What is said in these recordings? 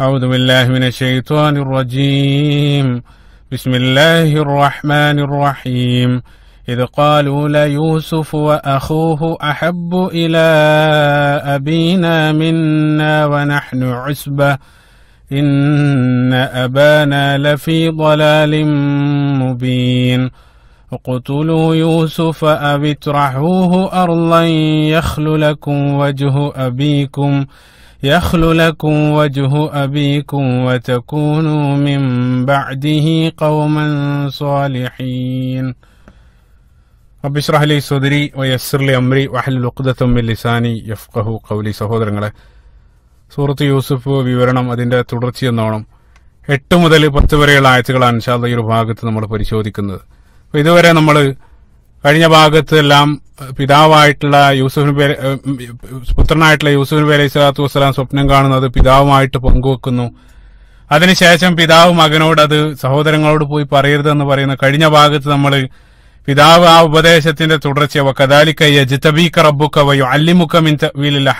أعوذ بالله من الشيطان الرجيم بسم الله الرحمن الرحيم إذ قالوا ليوسف وأخوه أحب إلى أبينا منا ونحن عسبة إن أبانا لفي ضلال مبين اقتلوا يوسف أو اطرحوه أرضا يخل لكم وجه أبيكم ۖ يخلو لكم وجه أبيكم وتكونوا من بعده قوما صالحين رب اشرح لي صدري ويسر لي വയസ്സർലി അമ്രി വഹൽ من لساني യഫ്കഹു قولي സഹോദരങ്ങളെ സൂറത്ത് യൂസഫ് വിവരണം അതിന്റെ തുടർച്ചയെന്നോണം എട്ട് മുതൽ പത്ത് വരെയുള്ള ആഴ്ചകളാണ് ഇൻഷാദ് ഈ ഒരു ഭാഗത്ത് നമ്മൾ പരിശോധിക്കുന്നത് അപ്പോൾ ഇതുവരെ നമ്മൾ കഴിഞ്ഞ ഭാഗത്തെല്ലാം പിതാവായിട്ടുള്ള യൂസുഫ് നബി പുത്രനായിട്ടുള്ള യൂസുഫ് നബി അലൈഹി സ്വലാത്തു വസ്സലാം സ്വപ്നം കാണുന്നത് പിതാവുമായിട്ട് പങ്കുവെക്കുന്നു അതിനുശേഷം പിതാവ് മകനോട് അത് സഹോദരങ്ങളോട് പോയി പറയരുതെന്ന് പറയുന്ന കഴിഞ്ഞ ഭാഗത്ത് നമ്മൾ പിതാവ് ആ ഉപദേശത്തിന്റെ തുടർച്ച വക്കദാലിക്ക യജ്തബീക്ക റബ്ബുക്ക വയോ അല്ലിമുഖമിൻ വീലില്ല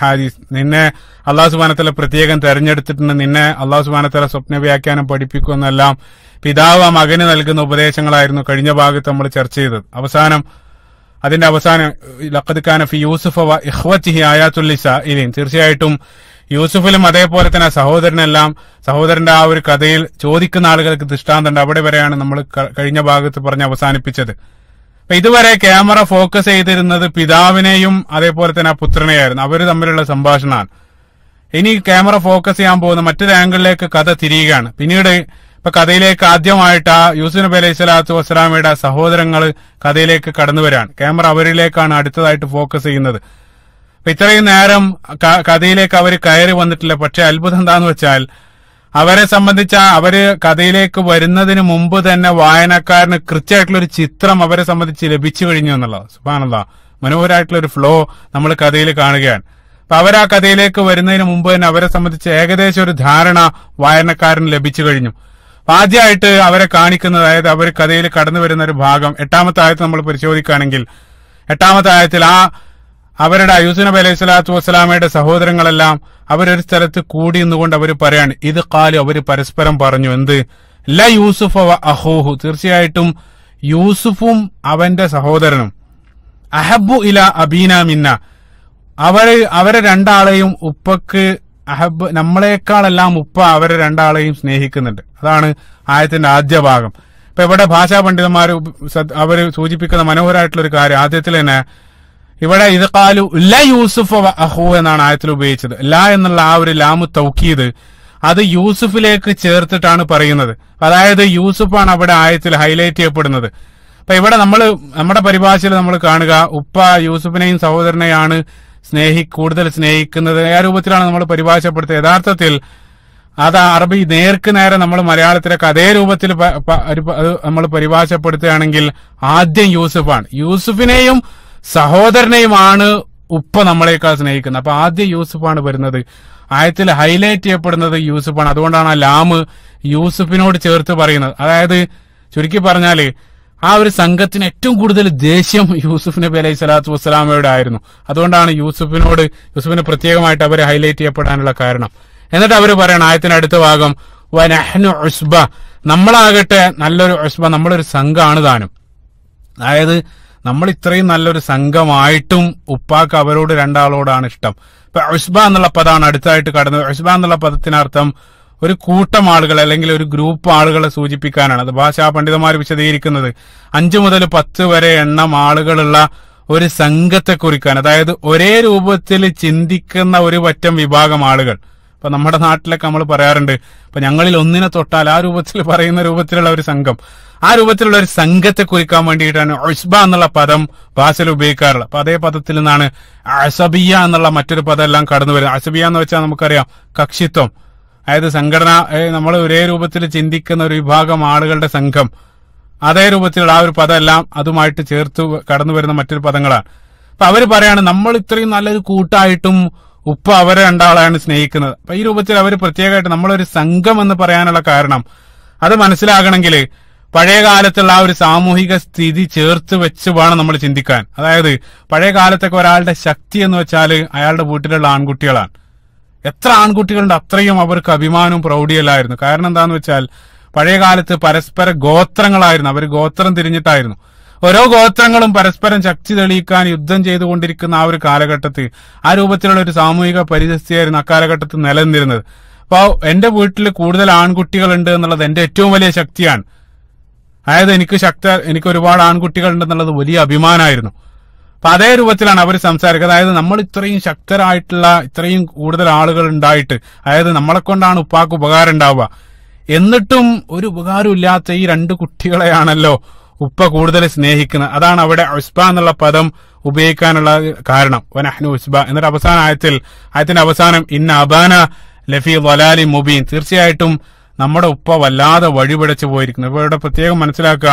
നിന്നെ അള്ളാഹു സുബാനത്തല പ്രത്യേകം തെരഞ്ഞെടുത്തിട്ടുണ്ട് നിന്നെ അള്ളാഹു സുബാനത്തല സ്വപ്ന വ്യാഖ്യാനം പഠിപ്പിക്കുമെന്നെല്ലാം പിതാവ് ആ മകന് നൽകുന്ന ഉപദേശങ്ങളായിരുന്നു കഴിഞ്ഞ ഭാഗത്ത് നമ്മൾ ചർച്ച ചെയ്തത് അവസാനം അതിന്റെ അവസാനം ലഖദ് ഖാൻ ഫി യൂസുഫ് ഇഹ്വത്തിഹി ആയാത്തുല്ലിസ ഇലിൻ തീർച്ചയായിട്ടും യൂസുഫിലും അതേപോലെ തന്നെ സഹോദരനെല്ലാം സഹോദരന്റെ ആ ഒരു കഥയിൽ ചോദിക്കുന്ന ആളുകൾക്ക് ദൃഷ്ടാന്തമുണ്ട് അവിടെ വരെയാണ് നമ്മൾ കഴിഞ്ഞ ഭാഗത്ത് പറഞ്ഞ് അവസാനിപ്പിച്ചത് അപ്പൊ ഇതുവരെ ക്യാമറ ഫോക്കസ് ചെയ്തിരുന്നത് പിതാവിനെയും അതേപോലെ തന്നെ ആ പുത്രനെയായിരുന്നു അവർ തമ്മിലുള്ള സംഭാഷണമാണ് ഇനി ക്യാമറ ഫോക്കസ് ചെയ്യാൻ പോകുന്ന മറ്റൊരു ആംഗിളിലേക്ക് കഥ തിരിയുകയാണ് പിന്നീട് ഇപ്പൊ കഥയിലേക്ക് ആദ്യമായിട്ട് ആ യൂസുഫ് അലൈഹി സ്വലാത്തു വസ്സലാമയുടെ സഹോദരങ്ങൾ കഥയിലേക്ക് കടന്നു വരാണ് ക്യാമറ അവരിലേക്കാണ് അടുത്തതായിട്ട് ഫോക്കസ് ചെയ്യുന്നത് അപ്പൊ ഇത്രയും നേരം കഥയിലേക്ക് അവർ കയറി വന്നിട്ടില്ല പക്ഷെ അത്ഭുതം എന്താന്ന് വെച്ചാൽ അവരെ സംബന്ധിച്ച അവര് കഥയിലേക്ക് വരുന്നതിന് മുമ്പ് തന്നെ വായനക്കാരന് കൃത്യമായിട്ടുള്ള ഒരു ചിത്രം അവരെ സംബന്ധിച്ച് ലഭിച്ചു കഴിഞ്ഞു എന്നുള്ളത് സുബാനല്ല മനോഹരമായിട്ടുള്ള ഒരു ഫ്ലോ നമ്മൾ കഥയിൽ കാണുകയാണ് അപ്പൊ അവർ ആ കഥയിലേക്ക് വരുന്നതിന് മുമ്പ് തന്നെ അവരെ സംബന്ധിച്ച് ഏകദേശം ഒരു ധാരണ വായനക്കാരന് ലഭിച്ചു കഴിഞ്ഞു ആദ്യമായിട്ട് അവരെ കാണിക്കുന്നത് അതായത് അവർ കഥയിൽ കടന്നു വരുന്ന ഒരു ഭാഗം എട്ടാമത്തെ ആയത്ത് നമ്മൾ പരിശോധിക്കുകയാണെങ്കിൽ എട്ടാമത്തെ ആയത്തിൽ ആ അവരുടെ അയൂസുനബ് അലൈഹി സ്വലാത്തു വസ്സലാമയുടെ സഹോദരങ്ങളെല്ലാം അവരൊരു സ്ഥലത്ത് കൂടി നിന്നുകൊണ്ട് അവർ പറയാണ് ഇത് കാലം അവർ പരസ്പരം പറഞ്ഞു എന്ത് ല യൂസുഫ് അഹോഹു തീർച്ചയായിട്ടും യൂസുഫും അവന്റെ സഹോദരനും അഹബു ഇല അബീന മിന്ന അവര് അവരെ രണ്ടാളെയും ഉപ്പക്ക് അഹബ് നമ്മളെക്കാളെല്ലാം ഉപ്പ അവരെ രണ്ടാളെയും സ്നേഹിക്കുന്നുണ്ട് അതാണ് ആയത്തിന്റെ ആദ്യ ഭാഗം ഇപ്പൊ ഇവിടെ ഭാഷാ പണ്ഡിതന്മാർ അവർ സൂചിപ്പിക്കുന്ന മനോഹരമായിട്ടുള്ള ഒരു കാര്യം ആദ്യത്തിൽ തന്നെ ഇവിടെ ഇത് കാലു ല യൂസുഫ് അഹു എന്നാണ് ആയത്തിൽ ഉപയോഗിച്ചത് ല എന്നുള്ള ആ ഒരു ലാമു തൗക്കീദ് അത് യൂസുഫിലേക്ക് ചേർത്തിട്ടാണ് പറയുന്നത് അതായത് യൂസുഫാണ് അവിടെ ആയത്തിൽ ഹൈലൈറ്റ് ചെയ്യപ്പെടുന്നത് അപ്പൊ ഇവിടെ നമ്മൾ നമ്മുടെ പരിഭാഷയിൽ നമ്മൾ കാണുക ഉപ്പ യൂസുഫിനെയും സഹോദരനെയാണ് സ്നേഹി കൂടുതൽ സ്നേഹിക്കുന്നത് ആ രൂപത്തിലാണ് നമ്മൾ പരിഭാഷപ്പെടുത്തിയത് യഥാർത്ഥത്തിൽ അത് അറബി നേർക്ക് നേരെ നമ്മൾ മലയാളത്തിലൊക്കെ അതേ രൂപത്തിൽ നമ്മൾ പരിഭാഷപ്പെടുത്തുകയാണെങ്കിൽ ആദ്യം യൂസുഫാണ് യൂസുഫിനെയും സഹോദരനെയുമാണ് ഉപ്പ നമ്മളെക്കാൾ സ്നേഹിക്കുന്നത് അപ്പൊ ആദ്യ യൂസുഫാണ് വരുന്നത് ആയത്തിൽ ഹൈലൈറ്റ് ചെയ്യപ്പെടുന്നത് യൂസുഫാണ് അതുകൊണ്ടാണ് ആ ലാമ് യൂസുഫിനോട് ചേർത്ത് പറയുന്നത് അതായത് ചുരുക്കി പറഞ്ഞാല് ആ ഒരു സംഘത്തിന് ഏറ്റവും കൂടുതൽ ദേഷ്യം യൂസുഫ് നബി അലൈഹി സ്വലാത്തു വസ്സലാമയോട് ആയിരുന്നു അതുകൊണ്ടാണ് യൂസുഫിനോട് യൂസഫിനെ പ്രത്യേകമായിട്ട് അവർ ഹൈലൈറ്റ് ചെയ്യപ്പെടാനുള്ള കാരണം എന്നിട്ട് അവർ പറയണം ആയത്തിന് അടുത്ത ഭാഗം വനഹ്നു ഉസ്ബ നമ്മളാകട്ടെ നല്ലൊരു ഉസ്ബ നമ്മളൊരു സംഘമാണ് താനും അതായത് നമ്മൾ ഇത്രയും നല്ലൊരു സംഘമായിട്ടും ഉപ്പാക്ക് അവരോട് രണ്ടാളോടാണ് ഇഷ്ടം ഇപ്പൊ ഉസ്ബ എന്നുള്ള പദമാണ് അടുത്തായിട്ട് കടന്നത് ഉസ്ബ എന്നുള്ള പദത്തിനർത്ഥം ഒരു കൂട്ടം ആളുകൾ അല്ലെങ്കിൽ ഒരു ഗ്രൂപ്പ് ആളുകളെ സൂചിപ്പിക്കാനാണ് അത് ഭാഷാ പണ്ഡിതന്മാർ വിശദീകരിക്കുന്നത് അഞ്ചു മുതൽ പത്ത് വരെ എണ്ണം ആളുകളുള്ള ഒരു സംഘത്തെ കുറിക്കാൻ അതായത് ഒരേ രൂപത്തിൽ ചിന്തിക്കുന്ന ഒരു പറ്റം വിഭാഗം ആളുകൾ ഇപ്പൊ നമ്മുടെ നാട്ടിലൊക്കെ നമ്മൾ പറയാറുണ്ട് ഇപ്പൊ ഞങ്ങളിൽ ഒന്നിനെ തൊട്ടാൽ ആ രൂപത്തിൽ പറയുന്ന രൂപത്തിലുള്ള ഒരു സംഘം ആ രൂപത്തിലുള്ള ഒരു സംഘത്തെ കുറിക്കാൻ വേണ്ടിയിട്ടാണ് ഒസ്ബ എന്നുള്ള പദം ഭാഷയിൽ ഉപയോഗിക്കാറുള്ളത് അപ്പൊ അതേ പദത്തിൽ നിന്നാണ് അസബിയ എന്നുള്ള മറ്റൊരു പദം എല്ലാം കടന്നു വരുന്നത് അസബിയ എന്ന് വെച്ചാൽ നമുക്കറിയാം കക്ഷിത്വം അതായത് സംഘടന നമ്മൾ ഒരേ രൂപത്തിൽ ചിന്തിക്കുന്ന ഒരു വിഭാഗം ആളുകളുടെ സംഘം അതേ രൂപത്തിലുള്ള ആ ഒരു പദം എല്ലാം അതുമായിട്ട് ചേർത്ത് കടന്നു വരുന്ന മറ്റൊരു പദങ്ങളാണ് അപ്പൊ അവര് പറയാണ് നമ്മൾ ഇത്രയും നല്ലൊരു കൂട്ടായിട്ടും ഉപ്പ അവരെ രണ്ടാളാണ് സ്നേഹിക്കുന്നത് അപ്പൊ ഈ രൂപത്തിൽ അവർ പ്രത്യേകമായിട്ട് നമ്മളൊരു സംഘം എന്ന് പറയാനുള്ള കാരണം അത് മനസ്സിലാകണമെങ്കിൽ പഴയ കാലത്തുള്ള ആ ഒരു സാമൂഹിക സ്ഥിതി ചേർത്ത് വെച്ച് വേണം നമ്മൾ ചിന്തിക്കാൻ അതായത് പഴയ കാലത്തൊക്കെ ഒരാളുടെ ശക്തി എന്ന് വെച്ചാൽ അയാളുടെ വീട്ടിലുള്ള ആൺകുട്ടികളാണ് എത്ര ആൺകുട്ടികളുണ്ട് അത്രയും അവർക്ക് അഭിമാനവും പ്രൗഢിയല്ലായിരുന്നു കാരണം എന്താന്ന് വെച്ചാൽ പഴയ കാലത്ത് പരസ്പര ഗോത്രങ്ങളായിരുന്നു അവർ ഗോത്രം തിരിഞ്ഞിട്ടായിരുന്നു ഓരോ ഗോത്രങ്ങളും പരസ്പരം ശക്തി തെളിയിക്കാൻ യുദ്ധം ചെയ്തുകൊണ്ടിരിക്കുന്ന ആ ഒരു കാലഘട്ടത്തിൽ ആ രൂപത്തിലുള്ള ഒരു സാമൂഹിക പരിതസ്ഥിയായിരുന്നു അക്കാലഘട്ടത്തിൽ നിലനിന്നിരുന്നത് അപ്പോൾ എന്റെ വീട്ടിൽ കൂടുതൽ ആൺകുട്ടികളുണ്ട് എന്നുള്ളത് എന്റെ ഏറ്റവും വലിയ ശക്തിയാണ് അതായത് എനിക്ക് ശക്ത എനിക്ക് ഒരുപാട് ആൺകുട്ടികൾ ഉണ്ടെന്നുള്ളത് വലിയ അഭിമാനമായിരുന്നു അപ്പൊ അതേ രൂപത്തിലാണ് അവർ സംസാരിക്കുന്നത് അതായത് നമ്മൾ ഇത്രയും ശക്തരായിട്ടുള്ള ഇത്രയും കൂടുതൽ ആളുകൾ ഉണ്ടായിട്ട് അതായത് നമ്മളെ കൊണ്ടാണ് ഉപ്പാക്ക് ഉപകാരം ഉണ്ടാവുക എന്നിട്ടും ഒരു ഉപകാരം ഇല്ലാത്ത ഈ രണ്ട് കുട്ടികളെയാണല്ലോ ഉപ്പ കൂടുതൽ സ്നേഹിക്കുന്നത് അതാണ് അവിടെ ഉസ്ബ എന്നുള്ള പദം ഉപയോഗിക്കാനുള്ള കാരണം വനഹ്നു ഉസ്ബ എന്നിട്ട് അവസാന ആയത്തിൽ ആയത്തിന്റെ അവസാനം ഇന്ന അബാന ലഫി വലാലി മുബീൻ തീർച്ചയായിട്ടും നമ്മുടെ ഉപ്പ വല്ലാതെ വഴിപടച്ചു പോയിരിക്കുന്നു ഇപ്പൊ ഇവിടെ പ്രത്യേകം മനസ്സിലാക്കുക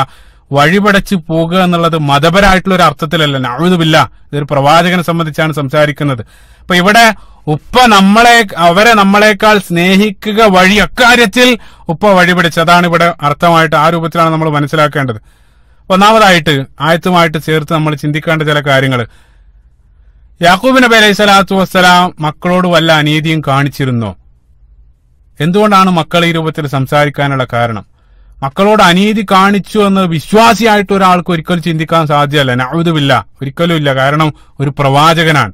വഴിപടച്ചു പോകുക എന്നുള്ളത് മതപരമായിട്ടുള്ള ഒരു അർത്ഥത്തിലല്ല നഴുതുമില്ല ഇതൊരു പ്രവാചകനെ സംബന്ധിച്ചാണ് സംസാരിക്കുന്നത് അപ്പൊ ഇവിടെ ഉപ്പ നമ്മളെ അവരെ നമ്മളെക്കാൾ സ്നേഹിക്കുക വഴി അക്കാര്യത്തിൽ ഉപ്പ വഴിപിടിച്ച് അതാണ് ഇവിടെ അർത്ഥമായിട്ട് ആ രൂപത്തിലാണ് നമ്മൾ മനസ്സിലാക്കേണ്ടത് ഒന്നാമതായിട്ട് ആയത്തുമായിട്ട് ചേർത്ത് നമ്മൾ ചിന്തിക്കേണ്ട ചില കാര്യങ്ങൾ യാക്കൂബ് നബി അലൈഹി സ്വലാത്തു വസ്സലാം മക്കളോട് വല്ല അനീതിയും കാണിച്ചിരുന്നോ എന്തുകൊണ്ടാണ് മക്കൾ ഈ രൂപത്തിൽ സംസാരിക്കാനുള്ള കാരണം മക്കളോട് അനീതി കാണിച്ചു എന്ന് വിശ്വാസിയായിട്ട് ഒരാൾക്ക് ഒരിക്കലും ചിന്തിക്കാൻ സാധ്യമല്ല നഴുതുമില്ല ഒരിക്കലും ഇല്ല കാരണം ഒരു പ്രവാചകനാണ്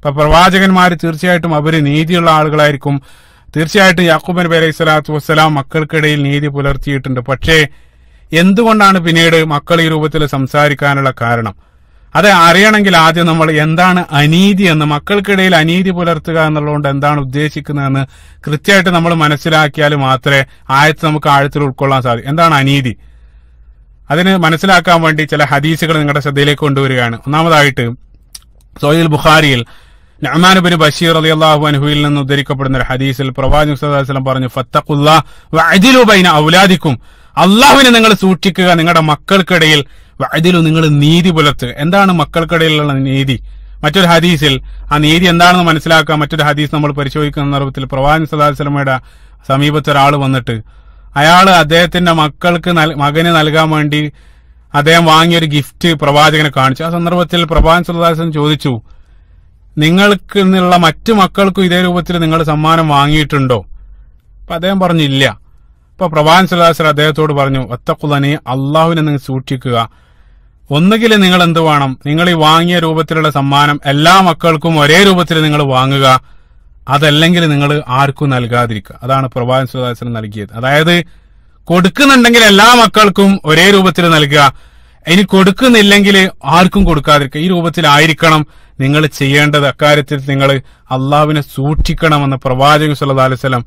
അപ്പൊ പ്രവാചകന്മാർ തീർച്ചയായിട്ടും അവര് നീതിയുള്ള ആളുകളായിരിക്കും തീർച്ചയായിട്ടും യാക്കൂബ് നബി അലൈഹി സ്വലാത്തു വസ്സലാം മക്കൾക്കിടയിൽ നീതി പുലർത്തിയിട്ടുണ്ട് പക്ഷേ എന്തുകൊണ്ടാണ് പിന്നീട് മക്കൾ ഈ രൂപത്തിൽ സംസാരിക്കാനുള്ള കാരണം അത് അറിയണമെങ്കിൽ ആദ്യം നമ്മൾ എന്താണ് അനീതി എന്ന് മക്കൾക്കിടയിൽ അനീതി പുലർത്തുക എന്നുള്ളതുകൊണ്ട് എന്താണ് ഉദ്ദേശിക്കുന്നതെന്ന് കൃത്യമായിട്ട് നമ്മൾ മനസ്സിലാക്കിയാൽ മാത്രമേ ആയത്ത് നമുക്ക് ആഴത്തിൽ ഉൾക്കൊള്ളാൻ സാധിക്കും എന്താണ് അനീതി അതിന് മനസ്സിലാക്കാൻ വേണ്ടി ചില ഹദീസുകൾ നിങ്ങളുടെ ശ്രദ്ധയിലേക്ക് കൊണ്ടുവരികയാണ് ഒന്നാമതായിട്ട് സോയിൽ ബുഖാരിയിൽ നഅമാനുബിൻ ബഷീർ അലി അള്ളാഹു അനുഹുയിൽ നിന്ന് ഉദ്ധരിക്കപ്പെടുന്ന ഒരു ഹദീസിൽ പ്രവാചി മുസ്ലാം പറഞ്ഞു ഫത്തഖുല്ലാ വഅദിലു ബൈന ഔലാദിക്കും അള്ളാഹുവിനെ നിങ്ങൾ സൂക്ഷിക്കുക നിങ്ങളുടെ മക്കൾക്കിടയിൽ വഅദിലു നിങ്ങൾ നീതി പുലർത്ത് എന്താണ് മക്കൾക്കിടയിലുള്ള നീതി മറ്റൊരു ഹദീസിൽ ആ നീതി എന്താണെന്ന് മനസ്സിലാക്കാൻ മറ്റൊരു ഹദീസ് നമ്മൾ പരിശോധിക്കുന്ന സന്ദർഭത്തിൽ പ്രവാചൻ വസല്ലമയുടെ സമീപത്ത് ഒരാൾ വന്നിട്ട് അയാൾ അദ്ദേഹത്തിന്റെ മക്കൾക്ക് മകന് നൽകാൻ വേണ്ടി അദ്ദേഹം വാങ്ങിയൊരു ഗിഫ്റ്റ് പ്രവാചകനെ കാണിച്ചു ആ സന്ദർഭത്തിൽ പ്രവാചൻ സദാസൻ ചോദിച്ചു നിങ്ങൾക്ക് നിന്നുള്ള മറ്റു മക്കൾക്കും ഇതേ രൂപത്തിൽ നിങ്ങൾ സമ്മാനം വാങ്ങിയിട്ടുണ്ടോ അപ്പൊ അദ്ദേഹം പറഞ്ഞില്ല അപ്പൊ പ്രവാൻ സലാസർ അദ്ദേഹത്തോട് പറഞ്ഞു ഒത്തക്കുലനെ അള്ളാഹുവിനെ നിങ്ങൾ സൂക്ഷിക്കുക ഒന്നുകിൽ നിങ്ങൾ എന്ത് വേണം നിങ്ങൾ ഈ വാങ്ങിയ രൂപത്തിലുള്ള സമ്മാനം എല്ലാ മക്കൾക്കും ഒരേ രൂപത്തിൽ നിങ്ങൾ വാങ്ങുക അതല്ലെങ്കിൽ നിങ്ങൾ ആർക്കും നൽകാതിരിക്കുക അതാണ് പ്രഭാതൻ സുദാസനം നൽകിയത് അതായത് കൊടുക്കുന്നുണ്ടെങ്കിൽ എല്ലാ മക്കൾക്കും ഒരേ രൂപത്തിൽ നൽകുക ഇനി കൊടുക്കുന്നില്ലെങ്കിൽ ആർക്കും കൊടുക്കാതിരിക്കുക ഈ രൂപത്തിലായിരിക്കണം നിങ്ങൾ ചെയ്യേണ്ടത് അക്കാര്യത്തിൽ നിങ്ങൾ അള്ളാവിനെ സൂക്ഷിക്കണമെന്ന് പ്രവാചകൻ സല്ലാ അലൈവലം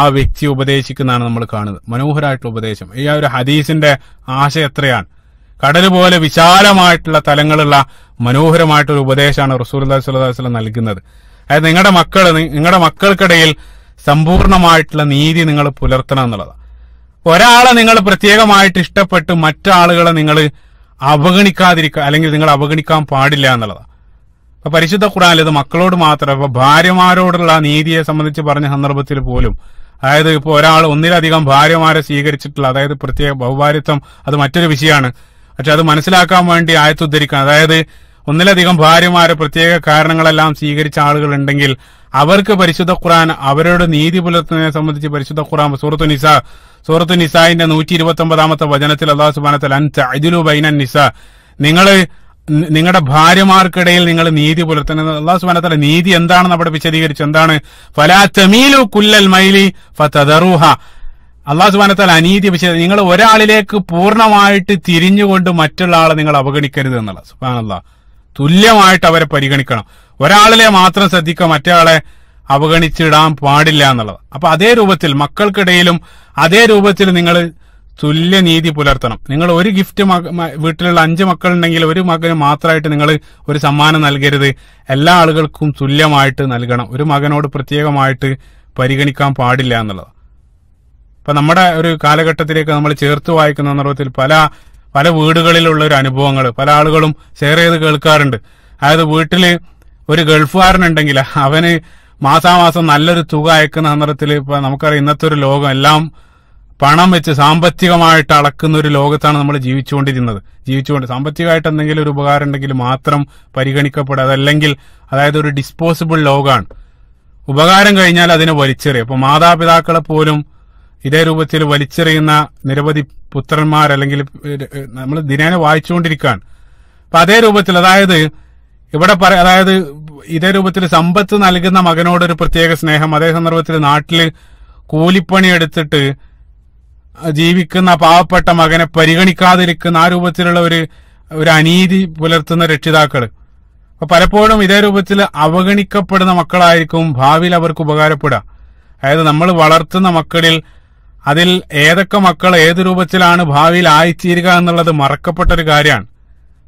ആ വ്യക്തി ഉപദേശിക്കുന്നതാണ് നമ്മൾ കാണുന്നത് മനോഹരായിട്ടുള്ള ഉപദേശം ഈ ഒരു ഹദീസിന്റെ ആശയം എത്രയാണ് കടൽ പോലെ വിശാലമായിട്ടുള്ള തലങ്ങളുള്ള മനോഹരമായിട്ടൊരു ഉപദേശമാണ് റസൂൽ അള്ളാഹുസ്വല്ലാം നൽകുന്നത് അതായത് നിങ്ങളുടെ മക്കൾ നിങ്ങളുടെ മക്കൾക്കിടയിൽ സമ്പൂർണമായിട്ടുള്ള നീതി നിങ്ങൾ പുലർത്തണം എന്നുള്ളതാണ് ഒരാളെ നിങ്ങൾ പ്രത്യേകമായിട്ട് ഇഷ്ടപ്പെട്ട് മറ്റാളുകളെ നിങ്ങൾ അവഗണിക്കാതിരിക്കുക അല്ലെങ്കിൽ നിങ്ങൾ അവഗണിക്കാൻ പാടില്ല എന്നുള്ളതാണ് അപ്പൊ പരിശുദ്ധ ഖുറാൻ ഇത് മക്കളോട് മാത്രം ഇപ്പൊ ഭാര്യമാരോടുള്ള നീതിയെ സംബന്ധിച്ച് പറഞ്ഞ സന്ദർഭത്തിൽ പോലും അതായത് ഇപ്പോൾ ഒരാൾ ഒന്നിലധികം ഭാര്യമാരെ സ്വീകരിച്ചിട്ടുള്ള അതായത് പ്രത്യേക ബഹുഭാര്യത്വം അത് മറ്റൊരു വിഷയമാണ് പക്ഷെ അത് മനസ്സിലാക്കാൻ വേണ്ടി ആയത്തുദ്ധരിക്കണം അതായത് ഒന്നിലധികം ഭാര്യമാരെ പ്രത്യേക കാരണങ്ങളെല്ലാം സ്വീകരിച്ച ആളുകൾ ഉണ്ടെങ്കിൽ അവർക്ക് പരിശുദ്ധ ഖുറാൻ അവരുടെ നീതി പുലർത്തുന്നതിനെ സംബന്ധിച്ച് പരിശുദ്ധ ഖുറാൻ സൂറത്തു നിസ സൂറത്തു നിസായിന്റെ നൂറ്റി ഇരുപത്തി ഒമ്പതാമത്തെ വചനത്തിൽ അള്ളാഹു സുബാനത്തൽ അൻസ് അജിലു ബൈനൻ നിസ നിങ്ങൾ നിങ്ങളുടെ ഭാര്യമാർക്കിടയിൽ നിങ്ങൾ നീതി പുലർത്തുന്നത് അള്ളാഹു സുബാനത്തല നീതി എന്താണെന്ന് അവിടെ വിശദീകരിച്ചു എന്താണ് ഫലാ തമീലു കുല്ലൽ മൈലി ഫതറൂഹ അള്ളാഹു സുബാനത്താൽ അനീതി പക്ഷേ നിങ്ങൾ ഒരാളിലേക്ക് പൂർണ്ണമായിട്ട് തിരിഞ്ഞുകൊണ്ട് മറ്റുള്ള ആളെ നിങ്ങൾ അവഗണിക്കരുത് എന്നുള്ള സുബാനല്ലാ തുല്യമായിട്ട് അവരെ പരിഗണിക്കണം ഒരാളിലെ മാത്രം ശ്രദ്ധിക്കുക മറ്റേ അവഗണിച്ചിടാൻ പാടില്ല എന്നുള്ളത് അപ്പൊ അതേ രൂപത്തിൽ മക്കൾക്കിടയിലും അതേ രൂപത്തിൽ നിങ്ങൾ തുല്യനീതി പുലർത്തണം നിങ്ങൾ ഒരു ഗിഫ്റ്റ് വീട്ടിലുള്ള അഞ്ച് മക്കളുണ്ടെങ്കിൽ ഒരു മകന് മാത്രമായിട്ട് നിങ്ങൾ ഒരു സമ്മാനം നൽകരുത് എല്ലാ ആളുകൾക്കും തുല്യമായിട്ട് നൽകണം ഒരു മകനോട് പ്രത്യേകമായിട്ട് പരിഗണിക്കാൻ പാടില്ല എന്നുള്ളത് ഇപ്പൊ നമ്മുടെ ഒരു കാലഘട്ടത്തിലേക്ക് നമ്മൾ ചേർത്ത് വായിക്കുന്ന സന്ദർഭത്തിൽ പല പല വീടുകളിലുള്ള ഒരു അനുഭവങ്ങൾ പല ആളുകളും ഷെയർ ചെയ്ത് കേൾക്കാറുണ്ട് അതായത് വീട്ടില് ഒരു ഗൾഫുകാരനുണ്ടെങ്കിൽ അവന് മാസാമാസം നല്ലൊരു തുക അയക്കുന്ന സന്ദർഭത്തിൽ ഇപ്പൊ നമുക്കറിയാം ഇന്നത്തെ ഒരു ലോകം എല്ലാം പണം വെച്ച് സാമ്പത്തികമായിട്ട് അളക്കുന്ന ഒരു ലോകത്താണ് നമ്മൾ ജീവിച്ചുകൊണ്ടിരുന്നത് ജീവിച്ചുകൊണ്ട് സാമ്പത്തികമായിട്ട് എന്തെങ്കിലും ഒരു ഉപകാരം ഉണ്ടെങ്കിൽ മാത്രം പരിഗണിക്കപ്പെടുക അതല്ലെങ്കിൽ അതായത് ഒരു ഡിസ്പോസിബിൾ ലോകമാണ് ഉപകാരം കഴിഞ്ഞാൽ അതിനെ വലിച്ചെറിയും അപ്പൊ മാതാപിതാക്കളെ പോലും ഇതേ രൂപത്തിൽ വലിച്ചെറിയുന്ന നിരവധി പുത്രന്മാർ അല്ലെങ്കിൽ നമ്മൾ ദിനേന വായിച്ചുകൊണ്ടിരിക്കുകയാണ് അപ്പൊ അതേ രൂപത്തിൽ അതായത് ഇവിടെ പറ അതായത് ഇതേ രൂപത്തിൽ സമ്പത്ത് നൽകുന്ന മകനോട് ഒരു പ്രത്യേക സ്നേഹം അതേ സന്ദർഭത്തിൽ നാട്ടിൽ കൂലിപ്പണി എടുത്തിട്ട് ജീവിക്കുന്ന പാവപ്പെട്ട മകനെ പരിഗണിക്കാതിരിക്കുന്ന ആ രൂപത്തിലുള്ള ഒരു ഒരു അനീതി പുലർത്തുന്ന രക്ഷിതാക്കൾ അപ്പൊ പലപ്പോഴും ഇതേ രൂപത്തിൽ അവഗണിക്കപ്പെടുന്ന മക്കളായിരിക്കും ഭാവിയിൽ അവർക്ക് ഉപകാരപ്പെടുക അതായത് നമ്മൾ വളർത്തുന്ന മക്കളിൽ അതിൽ ഏതൊക്കെ മക്കൾ ഏത് രൂപത്തിലാണ് ഭാവിയിൽ ആയിത്തീരുക എന്നുള്ളത് മറക്കപ്പെട്ട ഒരു കാര്യമാണ്